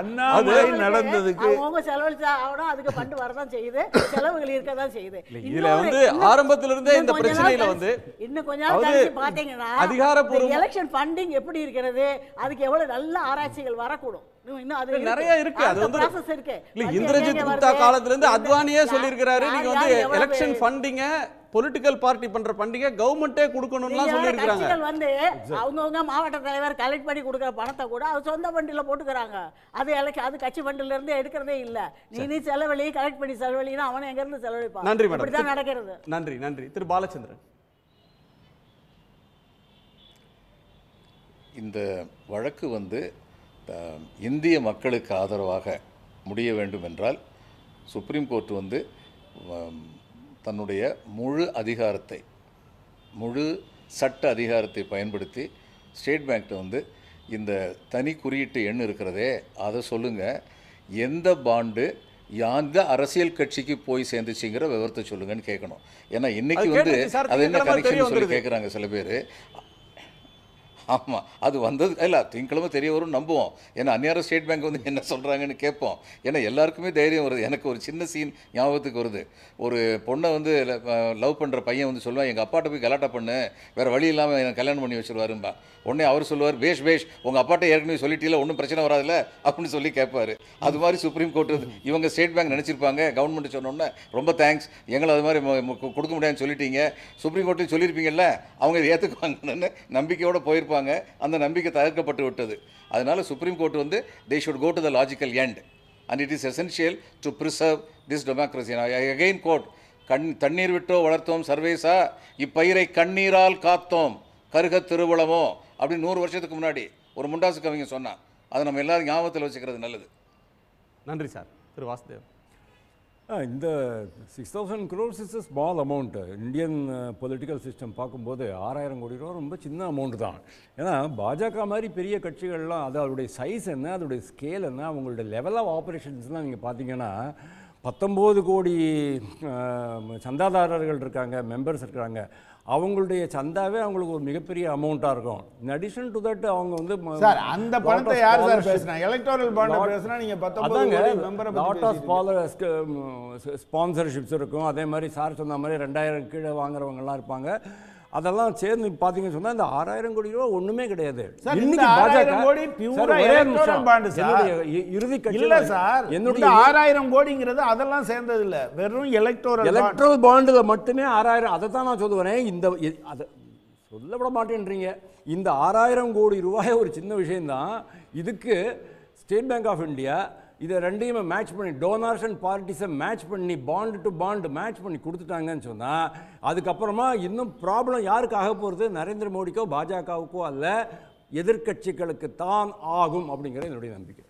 அண்ணாமலை நடந்ததுக்கு அவங்க செலவழிச்சா ஆகணும் அதுக்கு ஃபண்ட் வரதான் செய்யுது செலவுகள் இருக்க தான் செய்யுது இதுல வந்து ஆரம்பத்துல இருந்தே இந்த பிரச்சனையில வந்து இன்னும் கொஞ்ச நாள் கழிச்சு பாத்தீங்கன்னா அதிகாரப்பூர்வ எலெக்ஷன் ஃபண்டிங் எப்படி இருக்கிறது அதுக்கு எவ்வளவு நல்ல ஆராய்ச்சிகள் வரக்கூடும் நிறைய இருக்கு அது வந்து இல்ல இந்திரஜித் குப்தா காலத்துல இருந்து அத்வானியே சொல்லியிருக்கிறாரு நீங்க வந்து எலெக்ஷன் ஃபண்டிங்க பொலிட்டிக்கல் பார்ட்டி பண்ற பண்டிகை கவர்மெண்ட்டே கொடுக்கணும்லாம் சொல்லியிருக்காங்க வந்து அவங்கவுங்க மாவட்ட தலைவர் கலெக்ட் பண்ணி கொடுக்குற பணத்தை கூட அவர் சொந்த ஃபண்டில் போட்டுக்கிறாங்க அது எனக்கு அது கட்சி ஃபண்டில இருந்து எடுக்கிறதே இல்ல நீ நீ செலவழி கலெக்ட் பண்ணி செலவழினா அவன் எங்க இருந்து செலவழிப்பான் நன்றி மேடம் இப்படிதான் நடக்கிறது நன்றி நன்றி திரு பாலச்சந்திரன் இந்த வழக்கு வந்து இந்திய மக்களுக்கு ஆதரவாக முடிய வேண்டும் என்றால் சுப்ரீம் கோர்ட் வந்து தன்னுடைய முழு அதிகாரத்தை முழு சட்ட அதிகாரத்தை பயன்படுத்தி ஸ்டேட் பேங்க்கில் வந்து இந்த தனி குறியீட்டு எண் இருக்கிறதே அதை சொல்லுங்கள் எந்த பாண்டு எந்த அரசியல் கட்சிக்கு போய் சேர்ந்துச்சுங்கிற விவரத்தை சொல்லுங்கன்னு கேட்கணும் ஏன்னா இன்னைக்கு வந்து அது என்ன கனெக்ஷன் சொல்லி கேட்குறாங்க சில பேர் ஆமாம் அது வந்தது இல்லை திங்கக்கிழமை தெரிய வரும்னு நம்புவோம் ஏன்னா அந்நேரம் ஸ்டேட் பேங்க் வந்து என்ன சொல்கிறாங்கன்னு கேட்போம் ஏன்னா எல்லாருக்குமே தைரியம் வருது எனக்கு ஒரு சின்ன சீன் ஞாபகத்துக்கு வருது ஒரு பொண்ணை வந்து லவ் பண்ணுற பையன் வந்து சொல்லுவான் எங்கள் அப்பாட்ட போய் கலாட்டா பண்ணு வேறு வழி இல்லாமல் எனக்கு கல்யாணம் பண்ணி வச்சுருவாரும்பா உடனே அவர் சொல்லுவார் பேஷ் பேஷ் உங்கள் அப்பாட்ட ஏற்கனவே சொல்லிட்டீங்க ஒன்றும் பிரச்சனை வராதில்ல அப்படின்னு சொல்லி கேட்பார் அது மாதிரி சுப்ரீம் கோர்ட்டு இவங்க ஸ்டேட் பேங்க் நினச்சிருப்பாங்க கவர்மெண்ட் சொன்னோன்னே ரொம்ப தேங்க்ஸ் எங்களை அது மாதிரி கொடுக்க முடியாதுன்னு சொல்லிட்டீங்க சுப்ரீம் கோர்ட்டையும் சொல்லியிருப்பீங்கல்ல அவங்க ஏற்றுக்குவாங்கன்னு நம்பிக்கையோடு போயிருப்பாங்க இருப்பாங்க அந்த நம்பிக்கை தகர்க்கப்பட்டு விட்டது அதனால் சுப்ரீம் கோர்ட் வந்து they should go to the logical end and it is essential to preserve this democracy again court கண் தண்ணீர் விட்டோ வளர்த்தோம் சர்வேசா இப்பயிரை கண்ணீரால் காத்தோம் கருக திருவளமோ அப்படின்னு நூறு வருஷத்துக்கு முன்னாடி ஒரு முண்டாசு கவிஞன் சொன்னான் அதை நம்ம எல்லாரும் ஞாபகத்தில் வச்சுக்கிறது நல்லது நன்றி சார் திரு வாசுதேவ் இந்த six thousand crores is a small amount Indian political system பார்க்கும்போது ஆறாயிரம் கோடி ரூபா ரொம்ப சின்ன அமௌண்ட் தான் ஏன்னா பாஜக மாதிரி பெரிய கட்சிகள்லாம் அது அதோடைய சைஸ் என்ன அதோடைய ஸ்கேல் என்ன அவங்களுடைய லெவல் ஆஃப் ஆப்ரேஷன்ஸ்லாம் நீங்கள் பார்த்தீங்கன்னா பத்தொம்போது கோடி சந்தாதாரர்கள் இருக்காங்க மெம்பர்ஸ் இருக்கிறாங்க அவங்களுடைய சந்தாவே அவங்களுக்கு ஒரு மிகப்பெரிய அமௌண்ட்டாக இருக்கும் இன் அடிஷன் டு தட் அவங்க வந்து சார் அந்த பணத்தை யார் சார் பேசுனா எலக்ட்ரல் பாண்ட் பேசுனா நீங்கள் பத்தொம்பது லாட் ஆஃப் ஸ்காலர் ஸ்பான்சர்ஷிப்ஸ் இருக்கும் அதே மாதிரி சார் சொன்ன மாதிரி ரெண்டாயிரம் கீழே வாங்குறவங்கலாம் இருப்பாங்க அதெல்லாம் சேர்ந்து பார்த்தீங்கன்னு சொன்னால் இந்த ஆறாயிரம் கோடி ரூபாய் ஒன்றுமே கிடையாது கோடி இறுதி சார் என்னுடைய ஆறாயிரம் கோடிங்கிறது அதெல்லாம் சேர்ந்தது இல்லை வெறும் எலக்டோரல் எலக்ட்ரல் பாண்டில் மட்டுமே ஆறாயிரம் அதை தான் நான் சொல்லுவேன் இந்த அதை மாட்டேன்றீங்க இந்த ஆறாயிரம் கோடி ரூபாய் ஒரு சின்ன தான் இதுக்கு ஸ்டேட் பேங்க் ஆஃப் இந்தியா இதை ரெண்டையுமே மேட்ச் பண்ணி டோனார்ஸ் அண்ட் பார்ட்டிஸை மேட்ச் பண்ணி பாண்டு டு பாண்டு மேட்ச் பண்ணி கொடுத்துட்டாங்கன்னு சொன்னால் அதுக்கப்புறமா இன்னும் ப்ராப்ளம் யாருக்கு ஆக போகிறது நரேந்திர மோடிக்கோ பாஜகவுக்கோ அல்ல எதிர்கட்சிகளுக்கு தான் ஆகும் அப்படிங்கிறது என்னுடைய நம்பிக்கை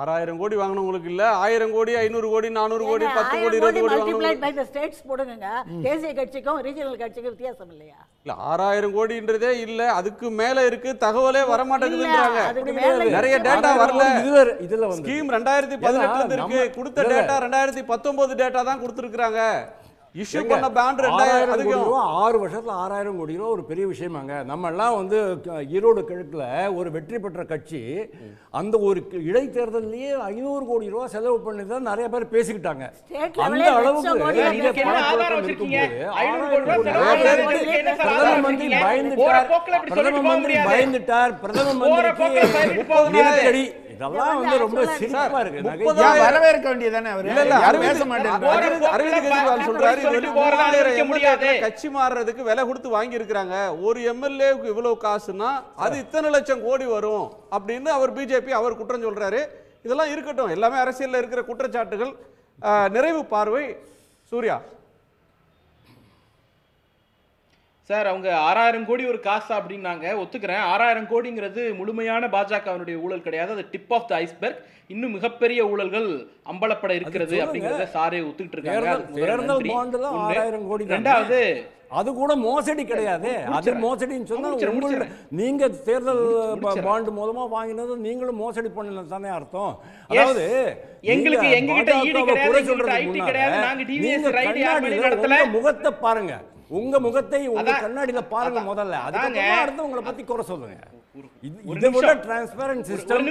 ஆறாயிரம் கோடி வாங்கினவங்களுக்கு இல்ல ஆயிரம் கோடி ஐநூறு கோடி நானூறு கோடி பத்து கோடி இருபது கோடி மல்டிப்ளை பை தி ஸ்டேட்ஸ் போடுங்க தேசிய கட்சிக்கும் ரீஜனல் கட்சிக்கும் வித்தியாசம் இல்லையா இல்ல ஆறாயிரம் கோடின்றதே இல்ல அதுக்கு மேல இருக்கு தகவலே வர மாட்டேங்குதுன்றாங்க நிறைய டேட்டா வரல இதுல ஸ்கீம் ரெண்டாயிரத்தி பதினெட்டுல இருந்து இருக்கு கொடுத்த டேட்டா ரெண்டாயிரத்தி பத்தொன்பது டேட்டா தான் கொடுத்துருக்காங்க இஷ்யூ பண்ண பேண்ட் ரெண்டாயிரம் கோடி ஆறு வருஷத்துல ஆறாயிரம் கோடி ரூபா ஒரு பெரிய விஷயமாங்க நம்ம எல்லாம் வந்து ஈரோடு கிழக்குல ஒரு வெற்றி பெற்ற கட்சி அந்த ஒரு இடைத்தேர்தலையே ஐநூறு கோடி ரூபா செலவு பண்ணி தான் நிறைய பேர் பேசிக்கிட்டாங்க அந்த அளவுக்கு பிரதம மந்திரி பயந்துட்டார் பிரதம மந்திரி பயந்துட்டார் பிரதம மந்திரி நெருக்கடி இதெல்லாம் வந்து ரொம்ப சிரிப்பா இருக்கு வரவேற்க வேண்டியதானே அவர் இல்ல பேச அரவிந்த் கெஜ்ரிவால் சொல்றாரு இது வந்து முடியாது கட்சி மாறுறதுக்கு விலை கொடுத்து வாங்கி இருக்காங்க ஒரு எம்எல்ஏவுக்கு இவ்வளவு காசுனா அது இத்தனை லட்சம் கோடி வரும் அப்படின்னு அவர் பிஜேபி அவர் குற்றம் சொல்றாரு இதெல்லாம் இருக்கட்டும் எல்லாமே அரசியல்ல இருக்கிற குற்றச்சாட்டுகள் நிறைவு பார்வை சூர்யா சார் அவங்க ஆறாயிரம் கோடி ஒரு காசா அப்படின்னாங்க ஒத்துக்கிறேன் ஆறாயிரம் கோடிங்கிறது முழுமையான பாஜகவினுடைய ஊழல் கிடையாது அது டிப் ஆஃப் த ஐஸ்பெர்க் இன்னும் மிகப்பெரிய ஊழல்கள் அம்பலப்பட இருக்கிறது அப்படிங்கறத சாரே ஒத்துக்கிட்டு இருக்காங்க ரெண்டாவது அது கூட மோசடி கிடையாது அது மோசடின்னு சொன்னா நீங்க தேர்தல் பாண்டு மூலமா வாங்கினது நீங்களும் மோசடி பண்ணல தானே அர்த்தம் அதாவது எங்களுக்கு எங்க கிட்ட ஈடி கிடையாது நாங்க டிவிஎஸ் நடத்தல முகத்தை பாருங்க உங்க முகத்தை உங்க கண்ணாடியில பாருங்க முதல்ல அதுக்கு உங்களை பத்தி குறை சொல்லுங்க விட சிஸ்டம்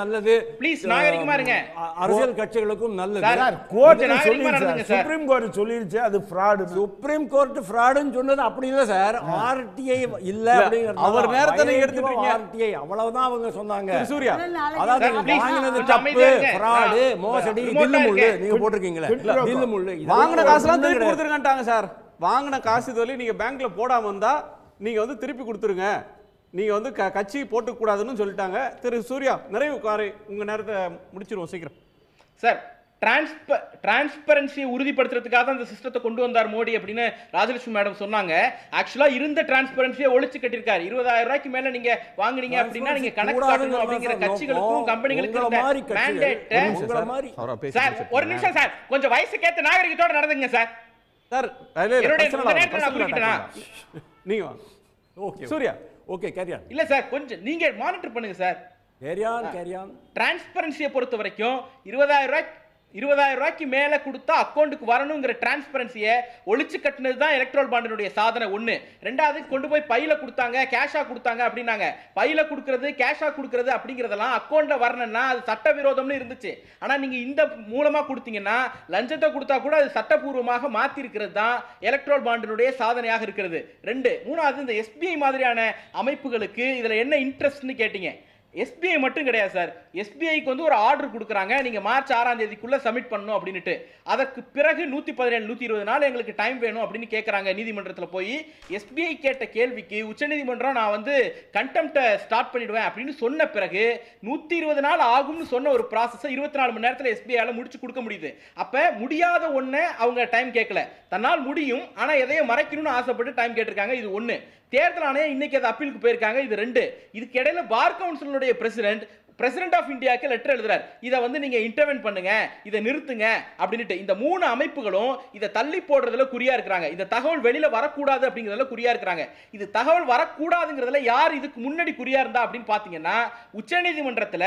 நல்லது அரசியல் கட்சிகளுக்கும் நல்லது சுப்ரீம் கோர்ட் சொல்லிருச்சு அது சுப்ரீம் கோர்ட் சொன்னது சார் இல்ல அவர் ஆர்டிஐ அவ்வளவுதான் அவங்க சொன்னாங்க அதாவது தப்பு ஃப்ராடு மோசடி நீங்க போட்டிருக்கீங்களே வாங்கின காசுலாம் திருப்பி கொடுத்துருங்கட்டாங்க சார் வாங்கின காசு இதுவரையும் நீங்கள் பேங்க்கில் போடாமல் இருந்தால் நீங்கள் வந்து திருப்பி கொடுத்துருங்க நீங்கள் வந்து க கட்சி போட்டுக்கூடாதுன்னு சொல்லிட்டாங்க திரு சூர்யா நிறைவு காரை உங்கள் நேரத்தை முடிச்சிருவோம் சீக்கிரம் சார் டிரான்ஸ்ப டிரான்ஸ்பரன்சியை உறுதிப்படுத்துறதுக்காக தான் அந்த சிஸ்டத்தை கொண்டு வந்தார் மோடி அப்படின்னு ராஜலட்சுமி மேடம் சொன்னாங்க ஆக்சுவலாக இருந்த டிரான்ஸ்பரன்சியை ஒழிச்சு கட்டியிருக்காரு இருபதாயிரம் ரூபாய்க்கு மேலே நீங்க வாங்குனீங்க அப்படின்னா நீங்க கணக்கு காட்டணும் அப்படிங்கிற கட்சிகளுக்கும் கம்பெனிகளுக்கும் சார் ஒரு நிமிஷம் சார் கொஞ்சம் வயசு ஏற்ற நாகரிகத்தோட நடந்துங்க சார் சார் நீங்க ஓகே சூர்யா ஓகே இல்ல சார் கொஞ்சம் நீங்க மானிட்டர் பண்ணுங்க சார் கேரியான் கேரியான் டிரான்ஸ்பரன்சியை பொறுத்த வரைக்கும் இருபதாயிரம் ரூபாய் இருபதாயிரம் ரூபாய்க்கு மேலே கொடுத்தா அக்கௌண்ட்டுக்கு வரணுங்கிற டிரான்ஸ்பரன்சியை ஒழிச்சு கட்டினது தான் எலக்ட்ரல் பாண்டினுடைய சாதனை ஒன்று ரெண்டாவது கொண்டு போய் பையில் கொடுத்தாங்க கேஷாக கொடுத்தாங்க அப்படின்னாங்க பையில் கொடுக்கறது கேஷாக கொடுக்கறது அப்படிங்கிறதெல்லாம் அக்கௌண்ட்டில் வரணும்னா அது சட்டவிரோதம்னு இருந்துச்சு ஆனால் நீங்கள் இந்த மூலமாக கொடுத்தீங்கன்னா லஞ்சத்தை கொடுத்தா கூட அது சட்டப்பூர்வமாக மாற்றிருக்கிறது தான் எலக்ட்ரல் பாண்டினுடைய சாதனையாக இருக்கிறது ரெண்டு மூணாவது இந்த எஸ்பிஐ மாதிரியான அமைப்புகளுக்கு இதில் என்ன இன்ட்ரெஸ்ட்னு கேட்டீங்க எஸ்பிஐ மட்டும் கிடையாது சார் எஸ்பிஐக்கு வந்து ஒரு ஆர்டர் கொடுக்குறாங்க நீங்கள் மார்ச் ஆறாம் தேதிக்குள்ளே சப்மிட் பண்ணணும் அப்படின்ட்டு அதற்கு பிறகு நூற்றி பதினேழு நூற்றி இருபது நாள் எங்களுக்கு டைம் வேணும் அப்படின்னு கேட்குறாங்க நீதிமன்றத்தில் போய் எஸ்பிஐ கேட்ட கேள்விக்கு உச்சநீதிமன்றம் நான் வந்து கண்டெம்ட்டை ஸ்டார்ட் பண்ணிடுவேன் அப்படின்னு சொன்ன பிறகு நூற்றி இருபது நாள் ஆகும்னு சொன்ன ஒரு ப்ராசஸை இருபத்தி நாலு மணி நேரத்தில் எஸ்பிஐயால் முடிச்சு கொடுக்க முடியுது அப்போ முடியாத ஒன்று அவங்க டைம் கேட்கல தன்னால் முடியும் ஆனால் எதையும் மறைக்கணும்னு ஆசைப்பட்டு டைம் கேட்டிருக்காங்க இது ஒன்று தேர்தல் ஆணையம் இன்னைக்கு அது அப்பீலுக்கு போயிருக்காங்க இது ரெண்டு இதுக்கு இடையில பார் கவுன்சிலுடைய பிரசிடென்ட் பிரசிடென்ட் ஆஃப் இந்தியாவுக்கு லெட்டர் எழுதுறாரு இதை வந்து நீங்கள் இன்டர்வென்ட் பண்ணுங்க இதை நிறுத்துங்க அப்படின்ட்டு இந்த மூணு அமைப்புகளும் இதை தள்ளி போடுறதுல குறியா இருக்கிறாங்க இந்த தகவல் வெளியில வரக்கூடாது அப்படிங்கிறதுல குறியா இருக்கிறாங்க இது தகவல் வரக்கூடாதுங்கிறதுல யார் இதுக்கு முன்னாடி குறியா இருந்தா அப்படின்னு பார்த்தீங்கன்னா உச்சநீதிமன்றத்தில்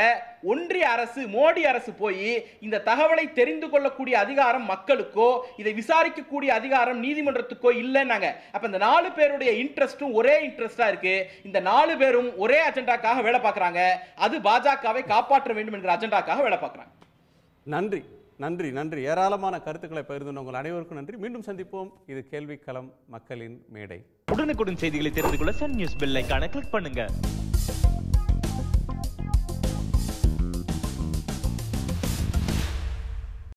ஒன்றிய அரசு மோடி அரசு போய் இந்த தகவலை தெரிந்து கொள்ளக்கூடிய அதிகாரம் மக்களுக்கோ இதை விசாரிக்கக்கூடிய அதிகாரம் நீதிமன்றத்துக்கோ இல்லைன்னாங்க அப்போ இந்த நாலு பேருடைய இன்ட்ரெஸ்ட்டும் ஒரே இன்ட்ரெஸ்டாக இருக்கு இந்த நாலு பேரும் ஒரே அஜெண்டாக்காக வேலை பார்க்குறாங்க அது பாஜக பாஜகவை காப்பாற்ற வேண்டும் என்கிற அஜெண்டாக்காக வேலை பார்க்குறாங்க நன்றி நன்றி நன்றி ஏராளமான கருத்துக்களை பகிர்ந்து உங்கள் அனைவருக்கும் நன்றி மீண்டும் சந்திப்போம் இது கேள்வி களம் மக்களின் மேடை உடனுக்குடன் செய்திகளை தெரிந்து கொள்ள சன் நியூஸ் பெல் கிளிக் பண்ணுங்க